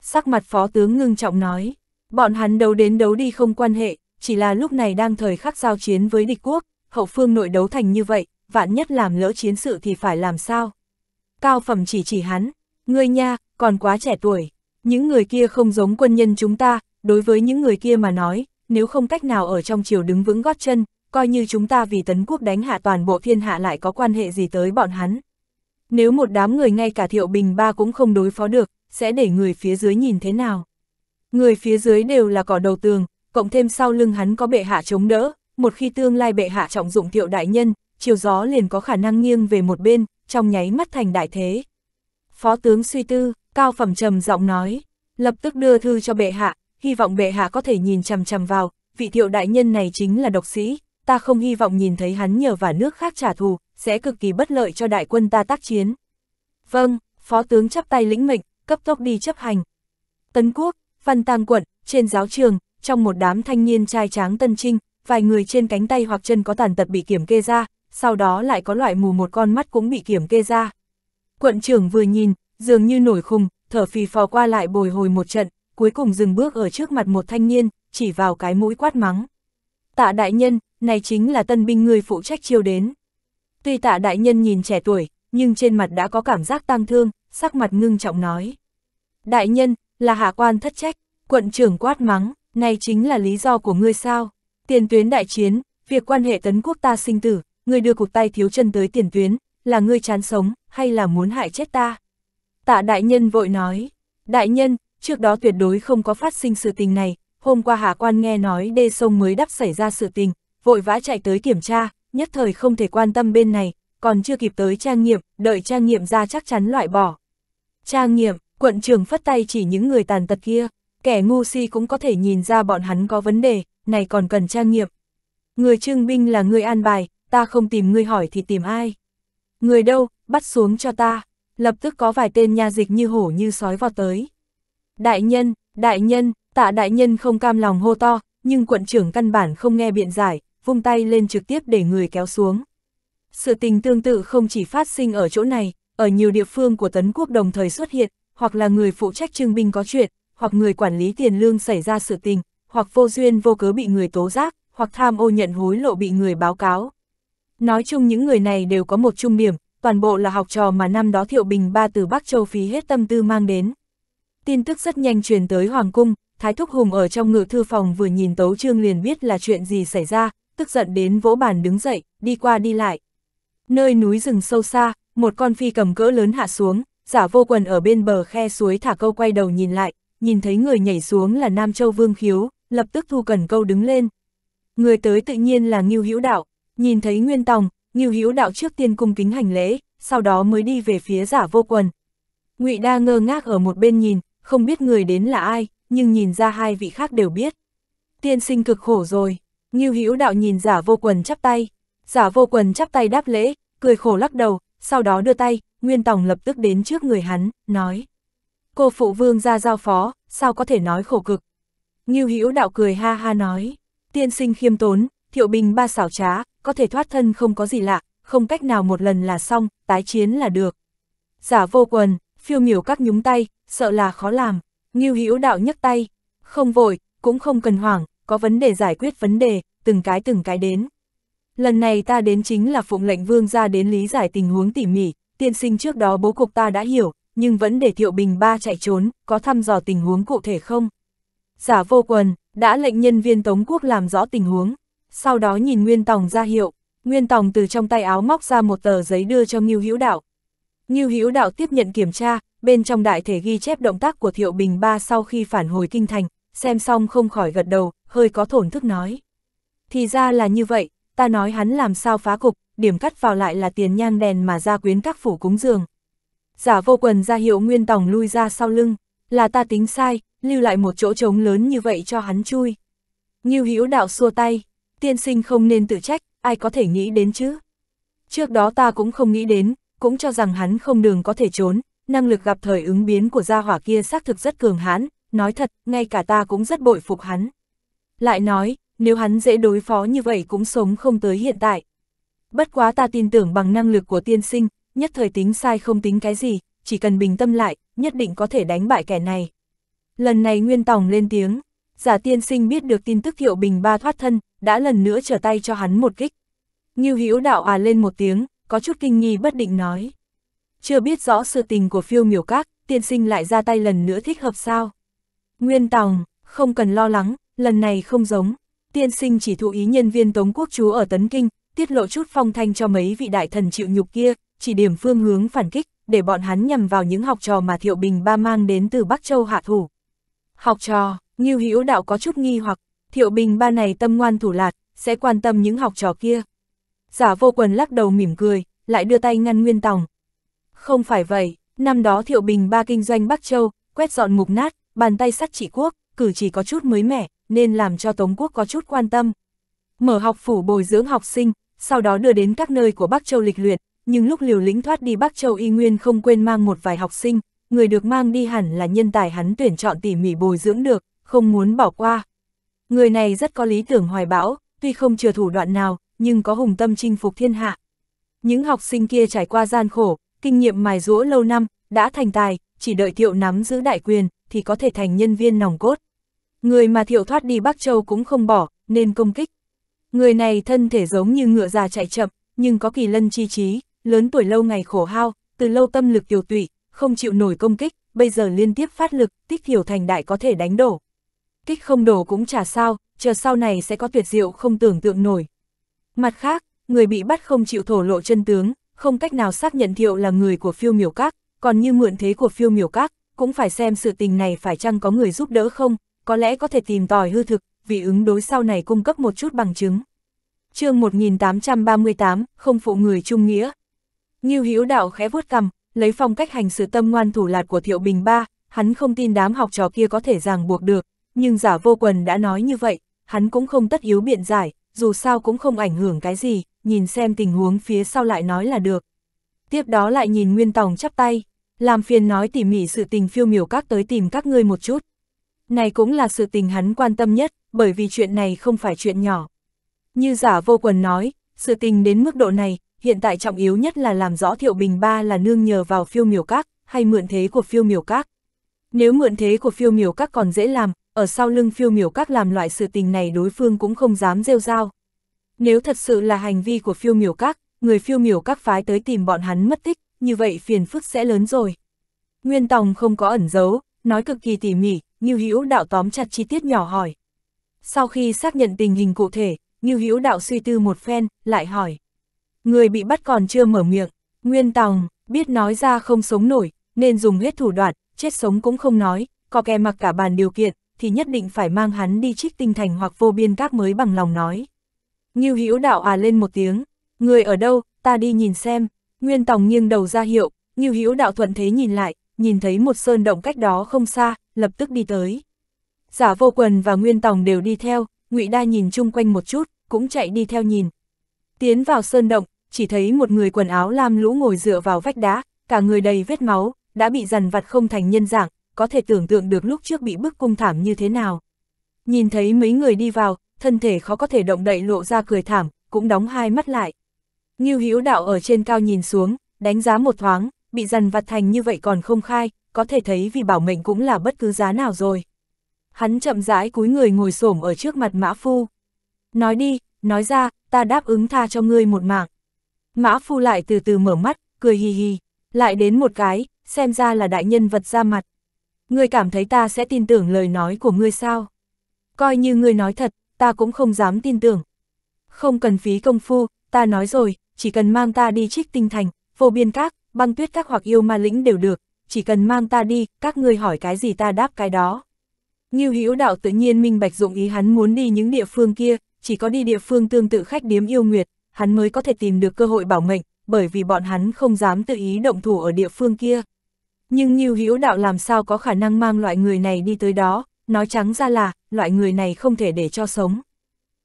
Sắc mặt phó tướng ngưng trọng nói, bọn hắn đấu đến đấu đi không quan hệ, chỉ là lúc này đang thời khắc giao chiến với địch quốc, hậu phương nội đấu thành như vậy, vạn nhất làm lỡ chiến sự thì phải làm sao. Cao phẩm chỉ chỉ hắn, Ngươi nha, còn quá trẻ tuổi, những người kia không giống quân nhân chúng ta, đối với những người kia mà nói, nếu không cách nào ở trong chiều đứng vững gót chân, coi như chúng ta vì tấn quốc đánh hạ toàn bộ thiên hạ lại có quan hệ gì tới bọn hắn. Nếu một đám người ngay cả thiệu bình ba cũng không đối phó được, sẽ để người phía dưới nhìn thế nào? Người phía dưới đều là cỏ đầu tường, cộng thêm sau lưng hắn có bệ hạ chống đỡ, một khi tương lai bệ hạ trọng dụng thiệu đại nhân, chiều gió liền có khả năng nghiêng về một bên, trong nháy mắt thành đại thế. Phó tướng suy tư, cao phẩm trầm giọng nói, lập tức đưa thư cho bệ hạ, hy vọng bệ hạ có thể nhìn chằm chằm vào, vị thiệu đại nhân này chính là độc sĩ, ta không hy vọng nhìn thấy hắn nhờ vả nước khác trả thù, sẽ cực kỳ bất lợi cho đại quân ta tác chiến. Vâng, phó tướng chắp tay lĩnh mệnh, cấp tốc đi chấp hành. Tấn Quốc, Văn Tang quận, trên giáo trường, trong một đám thanh niên trai tráng tân trinh, vài người trên cánh tay hoặc chân có tàn tật bị kiểm kê ra, sau đó lại có loại mù một con mắt cũng bị kiểm kê ra. Quận trưởng vừa nhìn, dường như nổi khùng, thở phì phò qua lại bồi hồi một trận, cuối cùng dừng bước ở trước mặt một thanh niên, chỉ vào cái mũi quát mắng. Tạ đại nhân, này chính là tân binh người phụ trách chiêu đến. Tuy tạ đại nhân nhìn trẻ tuổi, nhưng trên mặt đã có cảm giác tang thương, sắc mặt ngưng trọng nói. Đại nhân, là hạ quan thất trách, quận trưởng quát mắng, này chính là lý do của ngươi sao. Tiền tuyến đại chiến, việc quan hệ tấn quốc ta sinh tử, người đưa cục tay thiếu chân tới tiền tuyến, là ngươi chán sống, hay là muốn hại chết ta? Tạ đại nhân vội nói, đại nhân, trước đó tuyệt đối không có phát sinh sự tình này, hôm qua hạ quan nghe nói đê sông mới đắp xảy ra sự tình, vội vã chạy tới kiểm tra, nhất thời không thể quan tâm bên này, còn chưa kịp tới trang nghiệm, đợi trang nghiệm ra chắc chắn loại bỏ. Trang nghiệm, quận trường phất tay chỉ những người tàn tật kia, kẻ ngu si cũng có thể nhìn ra bọn hắn có vấn đề, này còn cần trang nghiệm. Người trưng binh là người an bài, ta không tìm người hỏi thì tìm ai. Người đâu, bắt xuống cho ta. Lập tức có vài tên nha dịch như hổ như sói vọt tới. Đại nhân, đại nhân, tạ đại nhân không cam lòng hô to, nhưng quận trưởng căn bản không nghe biện giải, vung tay lên trực tiếp để người kéo xuống. Sự tình tương tự không chỉ phát sinh ở chỗ này, ở nhiều địa phương của Tấn Quốc đồng thời xuất hiện, hoặc là người phụ trách trưng binh có chuyện, hoặc người quản lý tiền lương xảy ra sự tình, hoặc vô duyên vô cớ bị người tố giác, hoặc tham ô nhận hối lộ bị người báo cáo. Nói chung những người này đều có một chung điểm, toàn bộ là học trò mà năm đó Thiệu Bình Ba từ Bắc Châu phí hết tâm tư mang đến. Tin tức rất nhanh truyền tới Hoàng Cung, Thái Thúc Hùng ở trong ngự thư phòng vừa nhìn Tấu Trương liền biết là chuyện gì xảy ra, tức giận đến vỗ bàn đứng dậy, đi qua đi lại. Nơi núi rừng sâu xa, một con phi cầm cỡ lớn hạ xuống, giả vô quần ở bên bờ khe suối thả câu quay đầu nhìn lại, nhìn thấy người nhảy xuống là Nam Châu Vương Khiếu, lập tức thu cần câu đứng lên. Người tới tự nhiên là Ngưu Hữu Đạo, Nhìn thấy Nguyên Tòng, Ngưu Hữu Đạo trước tiên cung kính hành lễ, sau đó mới đi về phía giả vô quần. Ngụy Đa ngơ ngác ở một bên nhìn, không biết người đến là ai, nhưng nhìn ra hai vị khác đều biết. Tiên sinh cực khổ rồi, Ngưu Hữu Đạo nhìn giả vô quần chắp tay, giả vô quần chắp tay đáp lễ, cười khổ lắc đầu, sau đó đưa tay, Nguyên Tòng lập tức đến trước người hắn, nói. Cô phụ vương ra giao phó, sao có thể nói khổ cực. Ngưu Hữu Đạo cười ha ha nói, tiên sinh khiêm tốn, thiệu bình ba xảo trá, có thể thoát thân không có gì lạ, không cách nào một lần là xong, tái chiến là được. Giả vô quần, phiêu miểu các nhúng tay, sợ là khó làm, nghiêu hữu đạo nhấc tay, không vội, cũng không cần hoảng, có vấn đề giải quyết vấn đề, từng cái từng cái đến. Lần này ta đến chính là phụng lệnh vương ra đến lý giải tình huống tỉ mỉ, tiên sinh trước đó bố cục ta đã hiểu, nhưng vẫn để thiệu bình ba chạy trốn, có thăm dò tình huống cụ thể không? Giả vô quần, đã lệnh nhân viên Tống Quốc làm rõ tình huống sau đó nhìn Nguyên Tòng ra hiệu, Nguyên Tòng từ trong tay áo móc ra một tờ giấy đưa cho Ngưu Hữu Đạo. Ngưu Hữu Đạo tiếp nhận kiểm tra, bên trong đại thể ghi chép động tác của Thiệu Bình Ba sau khi phản hồi kinh thành, xem xong không khỏi gật đầu, hơi có thổn thức nói. Thì ra là như vậy, ta nói hắn làm sao phá cục, điểm cắt vào lại là tiền nhang đèn mà ra quyến các phủ cúng dường. Giả vô quần ra hiệu Nguyên Tòng lui ra sau lưng, là ta tính sai, lưu lại một chỗ trống lớn như vậy cho hắn chui. Ngưu Hữu Đạo xua tay, tiên sinh không nên tự trách, ai có thể nghĩ đến chứ. Trước đó ta cũng không nghĩ đến, cũng cho rằng hắn không đường có thể trốn, năng lực gặp thời ứng biến của gia hỏa kia xác thực rất cường hãn, nói thật, ngay cả ta cũng rất bội phục hắn. Lại nói, nếu hắn dễ đối phó như vậy cũng sống không tới hiện tại. Bất quá ta tin tưởng bằng năng lực của tiên sinh, nhất thời tính sai không tính cái gì, chỉ cần bình tâm lại, nhất định có thể đánh bại kẻ này. Lần này Nguyên Tòng lên tiếng, giả tiên sinh biết được tin tức Hiệu Bình Ba thoát thân, đã lần nữa trở tay cho hắn một kích. Ngưu Hữu đạo à lên một tiếng, có chút kinh nghi bất định nói. Chưa biết rõ sự tình của phiêu miểu các, tiên sinh lại ra tay lần nữa thích hợp sao. Nguyên Tòng, không cần lo lắng, lần này không giống. Tiên sinh chỉ thụ ý nhân viên Tống Quốc chú ở Tấn Kinh, tiết lộ chút phong thanh cho mấy vị đại thần chịu nhục kia, chỉ điểm phương hướng phản kích, để bọn hắn nhằm vào những học trò mà Thiệu Bình Ba mang đến từ Bắc Châu hạ thủ. Học trò, Ngưu Hữu Đạo có chút nghi hoặc Thiệu Bình ba này tâm ngoan thủ lạt, sẽ quan tâm những học trò kia. Giả vô quần lắc đầu mỉm cười, lại đưa tay ngăn Nguyên Tòng. Không phải vậy, năm đó Thiệu Bình ba kinh doanh Bắc Châu, quét dọn mục nát, bàn tay sắt trị quốc, cử chỉ có chút mới mẻ, nên làm cho Tống quốc có chút quan tâm. Mở học phủ bồi dưỡng học sinh, sau đó đưa đến các nơi của Bắc Châu lịch luyện, nhưng lúc liều lĩnh thoát đi Bắc Châu y nguyên không quên mang một vài học sinh, người được mang đi hẳn là nhân tài hắn tuyển chọn tỉ mỉ bồi dưỡng được, không muốn bỏ qua. Người này rất có lý tưởng hoài bão, tuy không chừa thủ đoạn nào, nhưng có hùng tâm chinh phục thiên hạ. Những học sinh kia trải qua gian khổ, kinh nghiệm mài rũa lâu năm, đã thành tài, chỉ đợi thiệu nắm giữ đại quyền, thì có thể thành nhân viên nòng cốt. Người mà thiệu thoát đi Bắc Châu cũng không bỏ, nên công kích. Người này thân thể giống như ngựa già chạy chậm, nhưng có kỳ lân chi trí, lớn tuổi lâu ngày khổ hao, từ lâu tâm lực tiêu tụy, không chịu nổi công kích, bây giờ liên tiếp phát lực, tích thiểu thành đại có thể đánh đổ kích không đổ cũng chả sao, chờ sau này sẽ có tuyệt diệu không tưởng tượng nổi. Mặt khác, người bị bắt không chịu thổ lộ chân tướng, không cách nào xác nhận thiệu là người của phiêu miểu các, còn như mượn thế của phiêu miểu các, cũng phải xem sự tình này phải chăng có người giúp đỡ không, có lẽ có thể tìm tòi hư thực, vì ứng đối sau này cung cấp một chút bằng chứng. chương 1838, không phụ người trung nghĩa. như hiếu đạo khẽ vuốt cằm, lấy phong cách hành sự tâm ngoan thủ lạt của Thiệu Bình Ba, hắn không tin đám học trò kia có thể ràng buộc được, nhưng giả vô quần đã nói như vậy, hắn cũng không tất yếu biện giải, dù sao cũng không ảnh hưởng cái gì, nhìn xem tình huống phía sau lại nói là được. Tiếp đó lại nhìn Nguyên Tòng chắp tay, làm phiền nói tỉ mỉ sự tình phiêu miểu các tới tìm các ngươi một chút. Này cũng là sự tình hắn quan tâm nhất, bởi vì chuyện này không phải chuyện nhỏ. Như giả vô quần nói, sự tình đến mức độ này, hiện tại trọng yếu nhất là làm rõ Thiệu Bình Ba là nương nhờ vào phiêu miểu các, hay mượn thế của phiêu miểu các. Nếu mượn thế của phiêu miểu các còn dễ làm, ở sau lưng phiêu miểu các làm loại sự tình này đối phương cũng không dám rêu rao. Nếu thật sự là hành vi của phiêu miểu các, người phiêu miểu các phái tới tìm bọn hắn mất tích, như vậy phiền phức sẽ lớn rồi. Nguyên Tòng không có ẩn giấu, nói cực kỳ tỉ mỉ, như Hữu Đạo tóm chặt chi tiết nhỏ hỏi. Sau khi xác nhận tình hình cụ thể, như Hữu Đạo suy tư một phen, lại hỏi. Người bị bắt còn chưa mở miệng, Nguyên Tòng, biết nói ra không sống nổi, nên dùng hết thủ đoạn, chết sống cũng không nói, có kè mặc cả bàn điều kiện, thì nhất định phải mang hắn đi trích tinh thành hoặc vô biên các mới bằng lòng nói. Ngưu Hữu đạo à lên một tiếng, người ở đâu, ta đi nhìn xem, Nguyên Tòng nghiêng đầu ra hiệu, Ngưu Hữu đạo thuận thế nhìn lại, nhìn thấy một sơn động cách đó không xa, lập tức đi tới. Giả vô quần và Nguyên Tòng đều đi theo, Ngụy Đa nhìn chung quanh một chút, cũng chạy đi theo nhìn. Tiến vào sơn động, chỉ thấy một người quần áo lam lũ ngồi dựa vào vách đá, cả người đầy vết máu, đã bị dằn vặt không thành nhân dạng, có thể tưởng tượng được lúc trước bị bức cung thảm như thế nào. Nhìn thấy mấy người đi vào, thân thể khó có thể động đậy lộ ra cười thảm, cũng đóng hai mắt lại. Ngưu Hữu Đạo ở trên cao nhìn xuống, đánh giá một thoáng, bị dằn vặt thành như vậy còn không khai, có thể thấy vì bảo mệnh cũng là bất cứ giá nào rồi. Hắn chậm rãi cúi người ngồi xổm ở trước mặt Mã Phu. Nói đi, nói ra, ta đáp ứng tha cho ngươi một mạng. Mã Phu lại từ từ mở mắt, cười hi hi lại đến một cái, xem ra là đại nhân vật ra mặt ngươi cảm thấy ta sẽ tin tưởng lời nói của ngươi sao? Coi như ngươi nói thật, ta cũng không dám tin tưởng. Không cần phí công phu, ta nói rồi, chỉ cần mang ta đi trích tinh thành, vô biên các, băng tuyết các hoặc yêu ma lĩnh đều được, chỉ cần mang ta đi, các ngươi hỏi cái gì ta đáp cái đó. Ngưu Hữu Đạo tự nhiên minh bạch dụng ý hắn muốn đi những địa phương kia, chỉ có đi địa phương tương tự khách điếm yêu nguyệt, hắn mới có thể tìm được cơ hội bảo mệnh, bởi vì bọn hắn không dám tự ý động thủ ở địa phương kia. Nhưng Nhiêu Hữu Đạo làm sao có khả năng mang loại người này đi tới đó, nói trắng ra là, loại người này không thể để cho sống.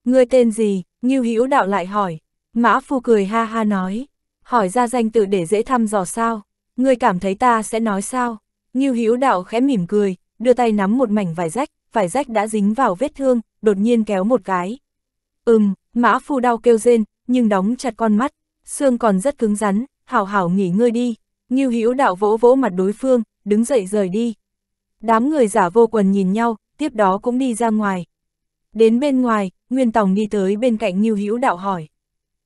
Ngươi tên gì? Nhiêu Hữu Đạo lại hỏi. Mã Phu cười ha ha nói, hỏi ra danh tự để dễ thăm dò sao? Ngươi cảm thấy ta sẽ nói sao? Nhiêu Hữu Đạo khẽ mỉm cười, đưa tay nắm một mảnh vải rách, vải rách đã dính vào vết thương, đột nhiên kéo một cái. Ừm, Mã Phu đau kêu rên, nhưng đóng chặt con mắt, xương còn rất cứng rắn, hảo hảo nghỉ ngơi đi, Ngưu Hữu Đạo vỗ vỗ mặt đối phương, đứng dậy rời đi. Đám người giả vô quần nhìn nhau, tiếp đó cũng đi ra ngoài. Đến bên ngoài, Nguyên Tòng đi tới bên cạnh Ngưu Hữu Đạo hỏi.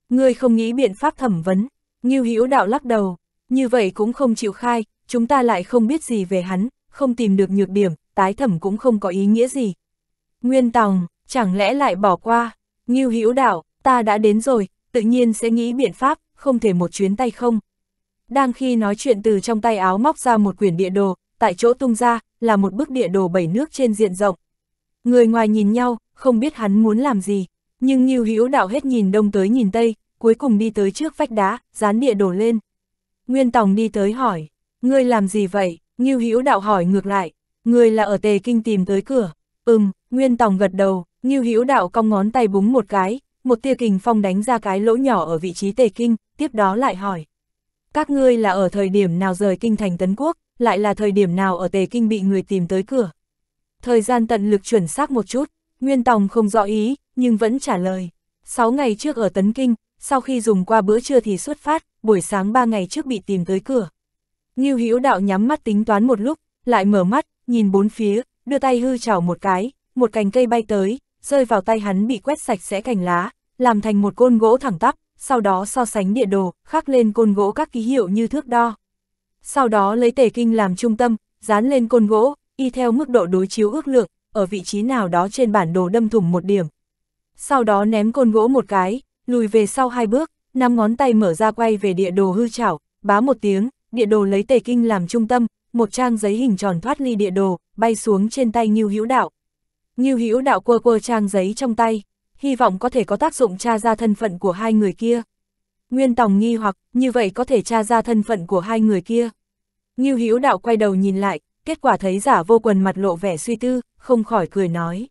Ngươi không nghĩ biện pháp thẩm vấn, Ngưu Hữu Đạo lắc đầu, như vậy cũng không chịu khai, chúng ta lại không biết gì về hắn, không tìm được nhược điểm, tái thẩm cũng không có ý nghĩa gì. Nguyên Tòng, chẳng lẽ lại bỏ qua, Ngưu Hữu Đạo, ta đã đến rồi, tự nhiên sẽ nghĩ biện pháp, không thể một chuyến tay không. Đang khi nói chuyện từ trong tay áo móc ra một quyển địa đồ, tại chỗ tung ra, là một bức địa đồ bảy nước trên diện rộng. Người ngoài nhìn nhau, không biết hắn muốn làm gì, nhưng Nhiêu Hữu Đạo hết nhìn đông tới nhìn tây, cuối cùng đi tới trước vách đá, dán địa đồ lên. Nguyên Tòng đi tới hỏi, ngươi làm gì vậy? Nhiêu Hữu Đạo hỏi ngược lại, ngươi là ở Tề Kinh tìm tới cửa. Ừm, Nguyên Tòng gật đầu, Nhiêu Hữu Đạo cong ngón tay búng một cái, một tia kình phong đánh ra cái lỗ nhỏ ở vị trí Tề Kinh, tiếp đó lại hỏi, các ngươi là ở thời điểm nào rời kinh thành Tấn Quốc, lại là thời điểm nào ở Tề Kinh bị người tìm tới cửa. Thời gian tận lực chuẩn xác một chút, Nguyên Tòng không rõ ý, nhưng vẫn trả lời. Sáu ngày trước ở Tấn Kinh, sau khi dùng qua bữa trưa thì xuất phát, buổi sáng ba ngày trước bị tìm tới cửa. Ngưu Hữu Đạo nhắm mắt tính toán một lúc, lại mở mắt, nhìn bốn phía, đưa tay hư chảo một cái, một cành cây bay tới, rơi vào tay hắn bị quét sạch sẽ cành lá, làm thành một côn gỗ thẳng tắp, sau đó so sánh địa đồ, khắc lên côn gỗ các ký hiệu như thước đo. Sau đó lấy tề kinh làm trung tâm, dán lên côn gỗ, y theo mức độ đối chiếu ước lượng, ở vị trí nào đó trên bản đồ đâm thủng một điểm. Sau đó ném côn gỗ một cái, lùi về sau hai bước, năm ngón tay mở ra quay về địa đồ hư chảo, bá một tiếng, địa đồ lấy tề kinh làm trung tâm, một trang giấy hình tròn thoát ly địa đồ, bay xuống trên tay Ngưu Hữu Đạo. Ngưu Hữu Đạo quơ quơ trang giấy trong tay, hy vọng có thể có tác dụng tra ra thân phận của hai người kia. Nguyên Tòng nghi hoặc, như vậy có thể tra ra thân phận của hai người kia. Ngưu Hữu Đạo quay đầu nhìn lại, kết quả thấy giả vô quần mặt lộ vẻ suy tư, không khỏi cười nói.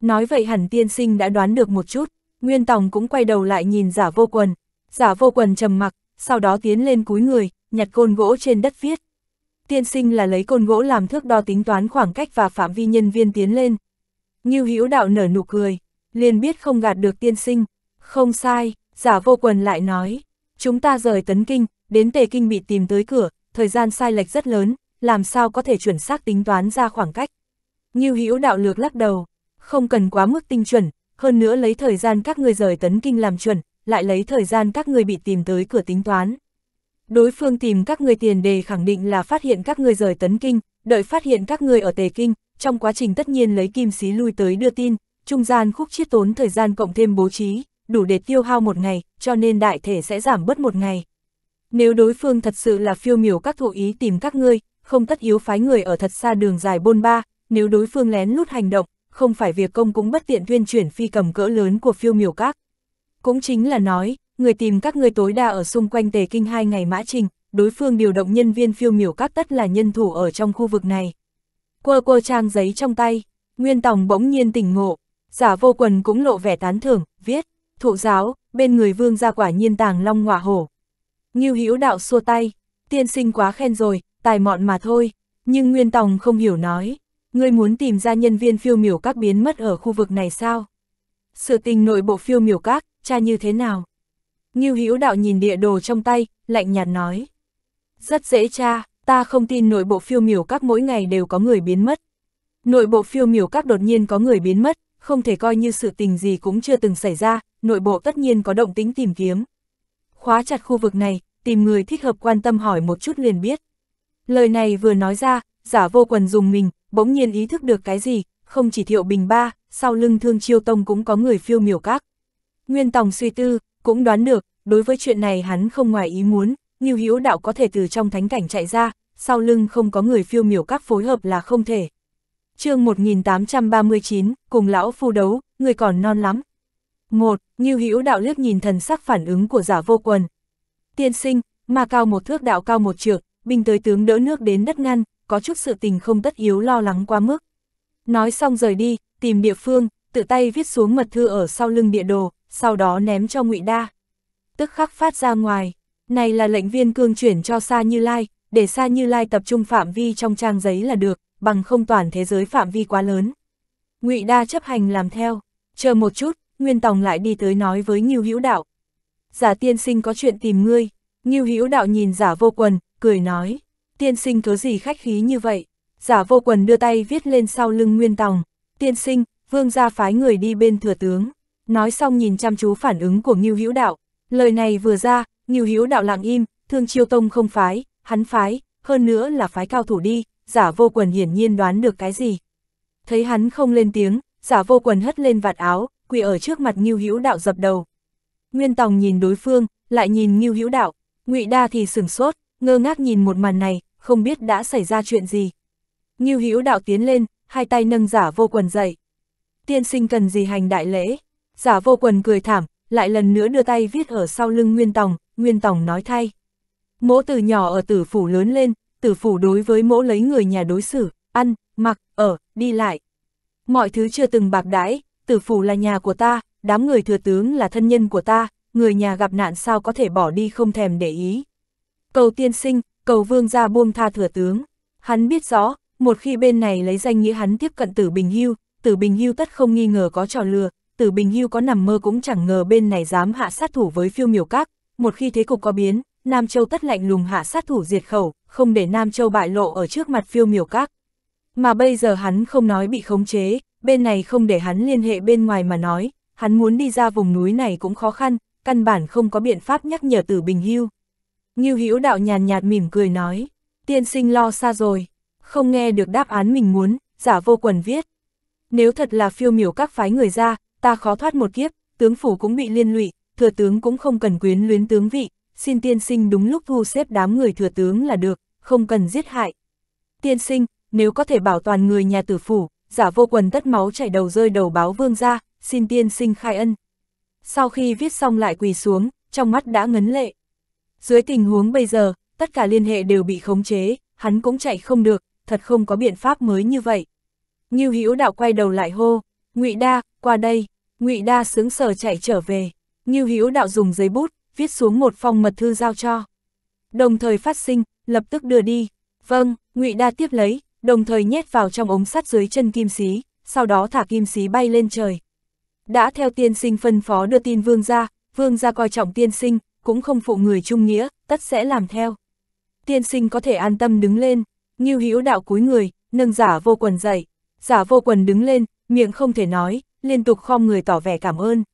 Nói vậy hẳn tiên sinh đã đoán được một chút, Nguyên Tòng cũng quay đầu lại nhìn giả vô quần. Giả vô quần trầm mặc, sau đó tiến lên cúi người, nhặt côn gỗ trên đất viết. Tiên sinh là lấy côn gỗ làm thước đo tính toán khoảng cách và phạm vi nhân viên tiến lên. Ngưu Hữu Đạo nở nụ cười, liền biết không gạt được tiên sinh. Không sai, giả vô quần lại nói, chúng ta rời tấn kinh, đến tề kinh bị tìm tới cửa, thời gian sai lệch rất lớn, làm sao có thể chuẩn xác tính toán ra khoảng cách. Nghiêu hữu đạo lược lắc đầu, không cần quá mức tinh chuẩn, hơn nữa lấy thời gian các người rời tấn kinh làm chuẩn, lại lấy thời gian các người bị tìm tới cửa tính toán. Đối phương tìm các người tiền đề khẳng định là phát hiện các người rời tấn kinh, đợi phát hiện các người ở tề kinh, trong quá trình tất nhiên lấy kim xí lui tới đưa tin, trung gian khúc chiết tốn thời gian cộng thêm bố trí, đủ để tiêu hao một ngày, cho nên đại thể sẽ giảm bớt một ngày. Nếu đối phương thật sự là phiêu miểu các thụ ý tìm các ngươi, không tất yếu phái người ở thật xa đường dài bôn ba, nếu đối phương lén lút hành động, không phải việc công cũng bất tiện tuyên chuyển phi cầm cỡ lớn của phiêu miểu các. Cũng chính là nói, người tìm các ngươi tối đa ở xung quanh tề kinh hai ngày mã trình, đối phương điều động nhân viên phiêu miểu các tất là nhân thủ ở trong khu vực này. Quơ quơ trang giấy trong tay, Nguyên Tòng bỗng nhiên tỉnh ngộ, Giả vô quần cũng lộ vẻ tán thưởng, viết, thụ giáo, bên người vương ra quả nhiên tàng long ngọa hổ. Ngưu hữu đạo xua tay, tiên sinh quá khen rồi, tài mọn mà thôi, nhưng Nguyên Tòng không hiểu nói, ngươi muốn tìm ra nhân viên phiêu miểu các biến mất ở khu vực này sao? Sự tình nội bộ phiêu miểu các, cha như thế nào? Ngưu hữu đạo nhìn địa đồ trong tay, lạnh nhạt nói. Rất dễ cha, ta không tin nội bộ phiêu miểu các mỗi ngày đều có người biến mất. Nội bộ phiêu miểu các đột nhiên có người biến mất, không thể coi như sự tình gì cũng chưa từng xảy ra, nội bộ tất nhiên có động tính tìm kiếm. Khóa chặt khu vực này, tìm người thích hợp quan tâm hỏi một chút liền biết. Lời này vừa nói ra, giả vô quần dùng mình, bỗng nhiên ý thức được cái gì, không chỉ thiệu bình ba, sau lưng thương chiêu tông cũng có người phiêu miểu các. Nguyên Tòng suy tư, cũng đoán được, đối với chuyện này hắn không ngoài ý muốn, Ngưu Hữu Đạo có thể từ trong thánh cảnh chạy ra, sau lưng không có người phiêu miểu các phối hợp là không thể chương 1839, cùng lão phu đấu, người còn non lắm. Một, Như Hữu đạo liếc nhìn thần sắc phản ứng của giả vô quần. Tiên sinh, mà cao một thước đạo cao một trượng, binh tới tướng đỡ nước đến đất ngăn, có chút sự tình không tất yếu lo lắng quá mức. Nói xong rời đi, tìm địa phương, tự tay viết xuống mật thư ở sau lưng địa đồ, sau đó ném cho ngụy Đa. Tức khắc phát ra ngoài, này là lệnh viên cương chuyển cho xa Như Lai, để xa Như Lai tập trung phạm vi trong trang giấy là được, bằng không toàn thế giới phạm vi quá lớn. Ngụy Đa chấp hành làm theo, chờ một chút, Nguyên Tòng lại đi tới nói với Ngưu Hữu Đạo. Giả tiên sinh có chuyện tìm ngươi, Ngưu Hữu Đạo nhìn giả vô quần, cười nói, tiên sinh cớ gì khách khí như vậy, giả vô quần đưa tay viết lên sau lưng Nguyên Tòng, tiên sinh, vương gia phái người đi bên thừa tướng, nói xong nhìn chăm chú phản ứng của Ngưu Hữu Đạo, lời này vừa ra, Ngưu Hữu Đạo lặng im, thương chiêu tông không phái, hắn phái, hơn nữa là phái cao thủ đi, giả vô quần hiển nhiên đoán được cái gì. Thấy hắn không lên tiếng, giả vô quần hất lên vạt áo, quỳ ở trước mặt Ngưu Hữu Đạo dập đầu. Nguyên Tòng nhìn đối phương, lại nhìn Ngưu Hữu Đạo, Ngụy Đa thì sửng sốt, ngơ ngác nhìn một màn này, không biết đã xảy ra chuyện gì. Ngưu Hữu Đạo tiến lên, hai tay nâng giả vô quần dậy. Tiên sinh cần gì hành đại lễ? Giả vô quần cười thảm, lại lần nữa đưa tay viết ở sau lưng Nguyên Tòng, Nguyên Tòng nói thay. Mỗ từ nhỏ ở tử phủ lớn lên, tử phủ đối với mỗ lấy người nhà đối xử, ăn, mặc, ở, đi lại. Mọi thứ chưa từng bạc đãi, tử phủ là nhà của ta, đám người thừa tướng là thân nhân của ta, người nhà gặp nạn sao có thể bỏ đi không thèm để ý. Cầu tiên sinh, cầu vương gia buông tha thừa tướng. Hắn biết rõ, một khi bên này lấy danh nghĩa hắn tiếp cận tử bình hưu, tử bình hưu tất không nghi ngờ có trò lừa, tử bình hưu có nằm mơ cũng chẳng ngờ bên này dám hạ sát thủ với phiêu miểu các, một khi thế cục có biến, Nam Châu tất lạnh lùng hạ sát thủ diệt khẩu, không để Nam Châu bại lộ ở trước mặt phiêu miểu các. Mà bây giờ hắn không nói bị khống chế, bên này không để hắn liên hệ bên ngoài mà nói, hắn muốn đi ra vùng núi này cũng khó khăn, căn bản không có biện pháp nhắc nhở tử bình hưu. Ngưu Hữu đạo nhàn nhạt mỉm cười nói, tiên sinh lo xa rồi, không nghe được đáp án mình muốn, giả vô quần viết. Nếu thật là phiêu miểu các phái người ra, ta khó thoát một kiếp, tướng phủ cũng bị liên lụy, thừa tướng cũng không cần quyến luyến tướng vị, xin tiên sinh đúng lúc thu xếp đám người thừa tướng là được, không cần giết hại. Tiên sinh, nếu có thể bảo toàn người nhà tử phủ, giả vô quần tất máu chảy đầu rơi đầu báo vương ra, xin tiên sinh khai ân. Sau khi viết xong lại quỳ xuống, trong mắt đã ngấn lệ. Dưới tình huống bây giờ, tất cả liên hệ đều bị khống chế, hắn cũng chạy không được, thật không có biện pháp mới như vậy. Ngưu Hữu Đạo quay đầu lại hô, "Ngụy Đa, qua đây." Ngụy Đa sướng sở chạy trở về. Ngưu Hữu Đạo dùng giấy bút, viết xuống một phong mật thư giao cho. Đồng thời phát sinh, lập tức đưa đi. Vâng, ngụy Đa tiếp lấy, đồng thời nhét vào trong ống sắt dưới chân kim xí, sau đó thả kim xí bay lên trời. Đã theo tiên sinh phân phó đưa tin vương ra, vương ra coi trọng tiên sinh, cũng không phụ người trung nghĩa, tất sẽ làm theo. Tiên sinh có thể an tâm đứng lên, như hữu đạo cúi người, nâng giả vô quần dậy, giả vô quần đứng lên, miệng không thể nói, liên tục khom người tỏ vẻ cảm ơn.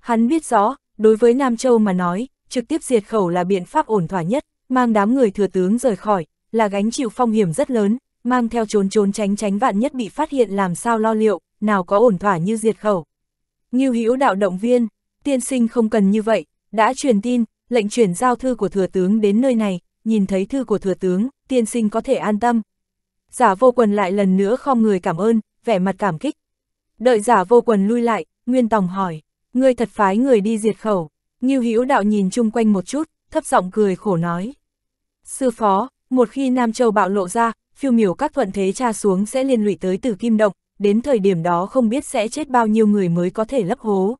Hắn biết rõ, Đối với Nam Châu mà nói, trực tiếp diệt khẩu là biện pháp ổn thỏa nhất, mang đám người thừa tướng rời khỏi, là gánh chịu phong hiểm rất lớn, mang theo trốn trốn tránh tránh vạn nhất bị phát hiện làm sao lo liệu, nào có ổn thỏa như diệt khẩu. Ngưu Hữu đạo động viên, tiên sinh không cần như vậy, đã truyền tin, lệnh chuyển giao thư của thừa tướng đến nơi này, nhìn thấy thư của thừa tướng, tiên sinh có thể an tâm. Giả vô quần lại lần nữa khom người cảm ơn, vẻ mặt cảm kích. Đợi giả vô quần lui lại, Nguyên Tòng hỏi. Ngươi thật phái người đi diệt khẩu. Ngưu Hữu đạo nhìn chung quanh một chút, thấp giọng cười khổ nói. Sư phó, một khi Nam Châu bạo lộ ra, phiêu miểu các thuận thế tra xuống sẽ liên lụy tới Từ kim động, đến thời điểm đó không biết sẽ chết bao nhiêu người mới có thể lấp hố.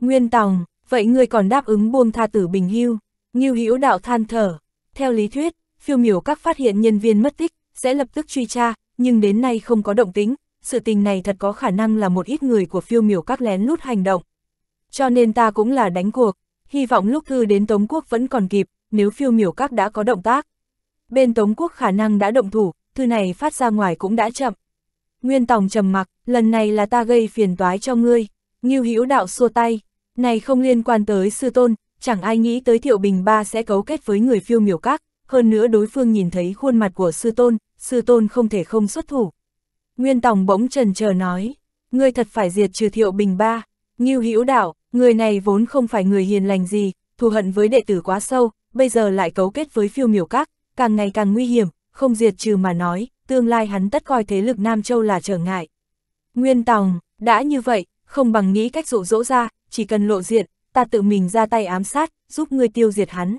Nguyên Tòng, vậy ngươi còn đáp ứng buông tha tử Bình Hưu? Ngưu Hữu đạo than thở. Theo lý thuyết, phiêu miểu các phát hiện nhân viên mất tích, sẽ lập tức truy tra, nhưng đến nay không có động tính, sự tình này thật có khả năng là một ít người của phiêu miểu các lén lút hành động. Cho nên ta cũng là đánh cuộc, hy vọng lúc thư đến Tống Quốc vẫn còn kịp, nếu phiêu miểu các đã có động tác. Bên Tống Quốc khả năng đã động thủ, thư này phát ra ngoài cũng đã chậm. Nguyên Tòng trầm mặc, lần này là ta gây phiền toái cho ngươi. Ngưu Hữu Đạo xua tay, này không liên quan tới sư tôn, chẳng ai nghĩ tới Thiệu Bình Ba sẽ cấu kết với người phiêu miểu các, hơn nữa đối phương nhìn thấy khuôn mặt của sư tôn, sư tôn không thể không xuất thủ. Nguyên Tòng bỗng trần chờ nói, ngươi thật phải diệt trừ Thiệu Bình Ba. Ngưu Hữu Đạo, Người này vốn không phải người hiền lành gì, thù hận với đệ tử quá sâu, bây giờ lại cấu kết với phiêu miểu các, càng ngày càng nguy hiểm, không diệt trừ mà nói, tương lai hắn tất coi thế lực Nam Châu là trở ngại. Nguyên Tòng, đã như vậy, không bằng nghĩ cách dụ dỗ ra, chỉ cần lộ diện, ta tự mình ra tay ám sát, giúp ngươi tiêu diệt hắn.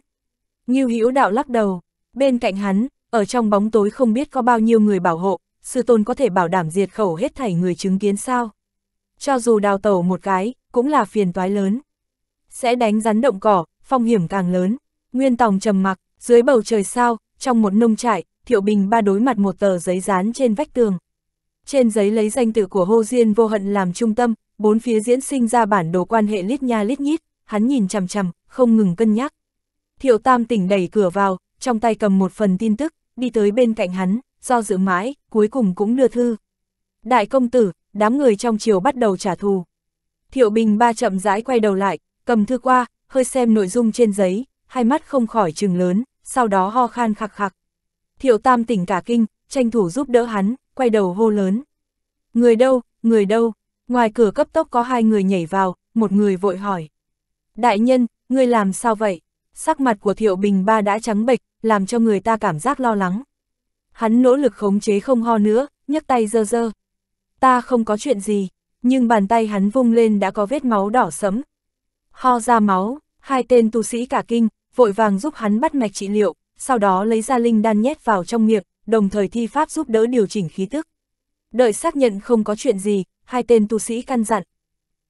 Ngưu Hữu Đạo lắc đầu, bên cạnh hắn, ở trong bóng tối không biết có bao nhiêu người bảo hộ, sư tôn có thể bảo đảm diệt khẩu hết thảy người chứng kiến sao. Cho dù đào tẩu một cái, cũng là phiền toái lớn. Sẽ đánh rắn động cỏ, phong hiểm càng lớn. Nguyên Tòng trầm mặc, dưới bầu trời sao, trong một nông trại, Thiệu Bình ba đối mặt một tờ giấy dán trên vách tường. Trên giấy lấy danh tự của Hồ Diên vô hận làm trung tâm, bốn phía diễn sinh ra bản đồ quan hệ lít nha lít nhít, hắn nhìn chằm chằm, không ngừng cân nhắc. Thiệu Tam tỉnh đẩy cửa vào, trong tay cầm một phần tin tức, đi tới bên cạnh hắn, do dự mãi, cuối cùng cũng đưa thư. Đại công tử, đám người trong triều bắt đầu trả thù. Thiệu Bình ba chậm rãi quay đầu lại, cầm thư qua, hơi xem nội dung trên giấy, hai mắt không khỏi trừng lớn, sau đó ho khan khạc khạc. Thiệu Tam tỉnh cả kinh, tranh thủ giúp đỡ hắn, quay đầu hô lớn. Người đâu, người đâu, ngoài cửa cấp tốc có hai người nhảy vào, một người vội hỏi. Đại nhân, ngươi làm sao vậy? Sắc mặt của Thiệu Bình ba đã trắng bệch, làm cho người ta cảm giác lo lắng. Hắn nỗ lực khống chế không ho nữa, nhấc tay dơ dơ. Ta không có chuyện gì, nhưng bàn tay hắn vung lên đã có vết máu đỏ sẫm. Ho ra máu, hai tên tu sĩ cả kinh, vội vàng giúp hắn bắt mạch trị liệu, sau đó lấy ra linh đan nhét vào trong miệng, đồng thời thi pháp giúp đỡ điều chỉnh khí tức. Đợi xác nhận không có chuyện gì, hai tên tu sĩ căn dặn.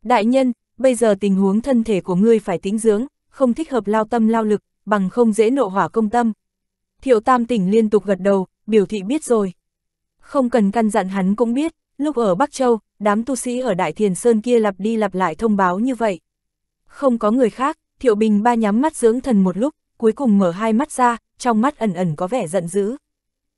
Đại nhân, bây giờ tình huống thân thể của ngươi phải tĩnh dưỡng, không thích hợp lao tâm lao lực, bằng không dễ nộ hỏa công tâm. Thiệu Tam tỉnh liên tục gật đầu, biểu thị biết rồi. Không cần căn dặn hắn cũng biết, lúc ở Bắc Châu, đám tu sĩ ở Đại Thiền Sơn kia lặp đi lặp lại thông báo như vậy. Không có người khác, Thiệu Bình ba nhắm mắt dưỡng thần một lúc, cuối cùng mở hai mắt ra, trong mắt ẩn ẩn có vẻ giận dữ.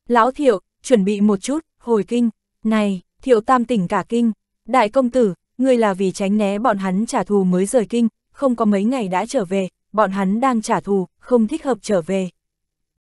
Lão Thiệu, chuẩn bị một chút, hồi kinh, này, Thiệu Tam tỉnh cả kinh, đại công tử, ngươi là vì tránh né bọn hắn trả thù mới rời kinh, không có mấy ngày đã trở về, bọn hắn đang trả thù, không thích hợp trở về.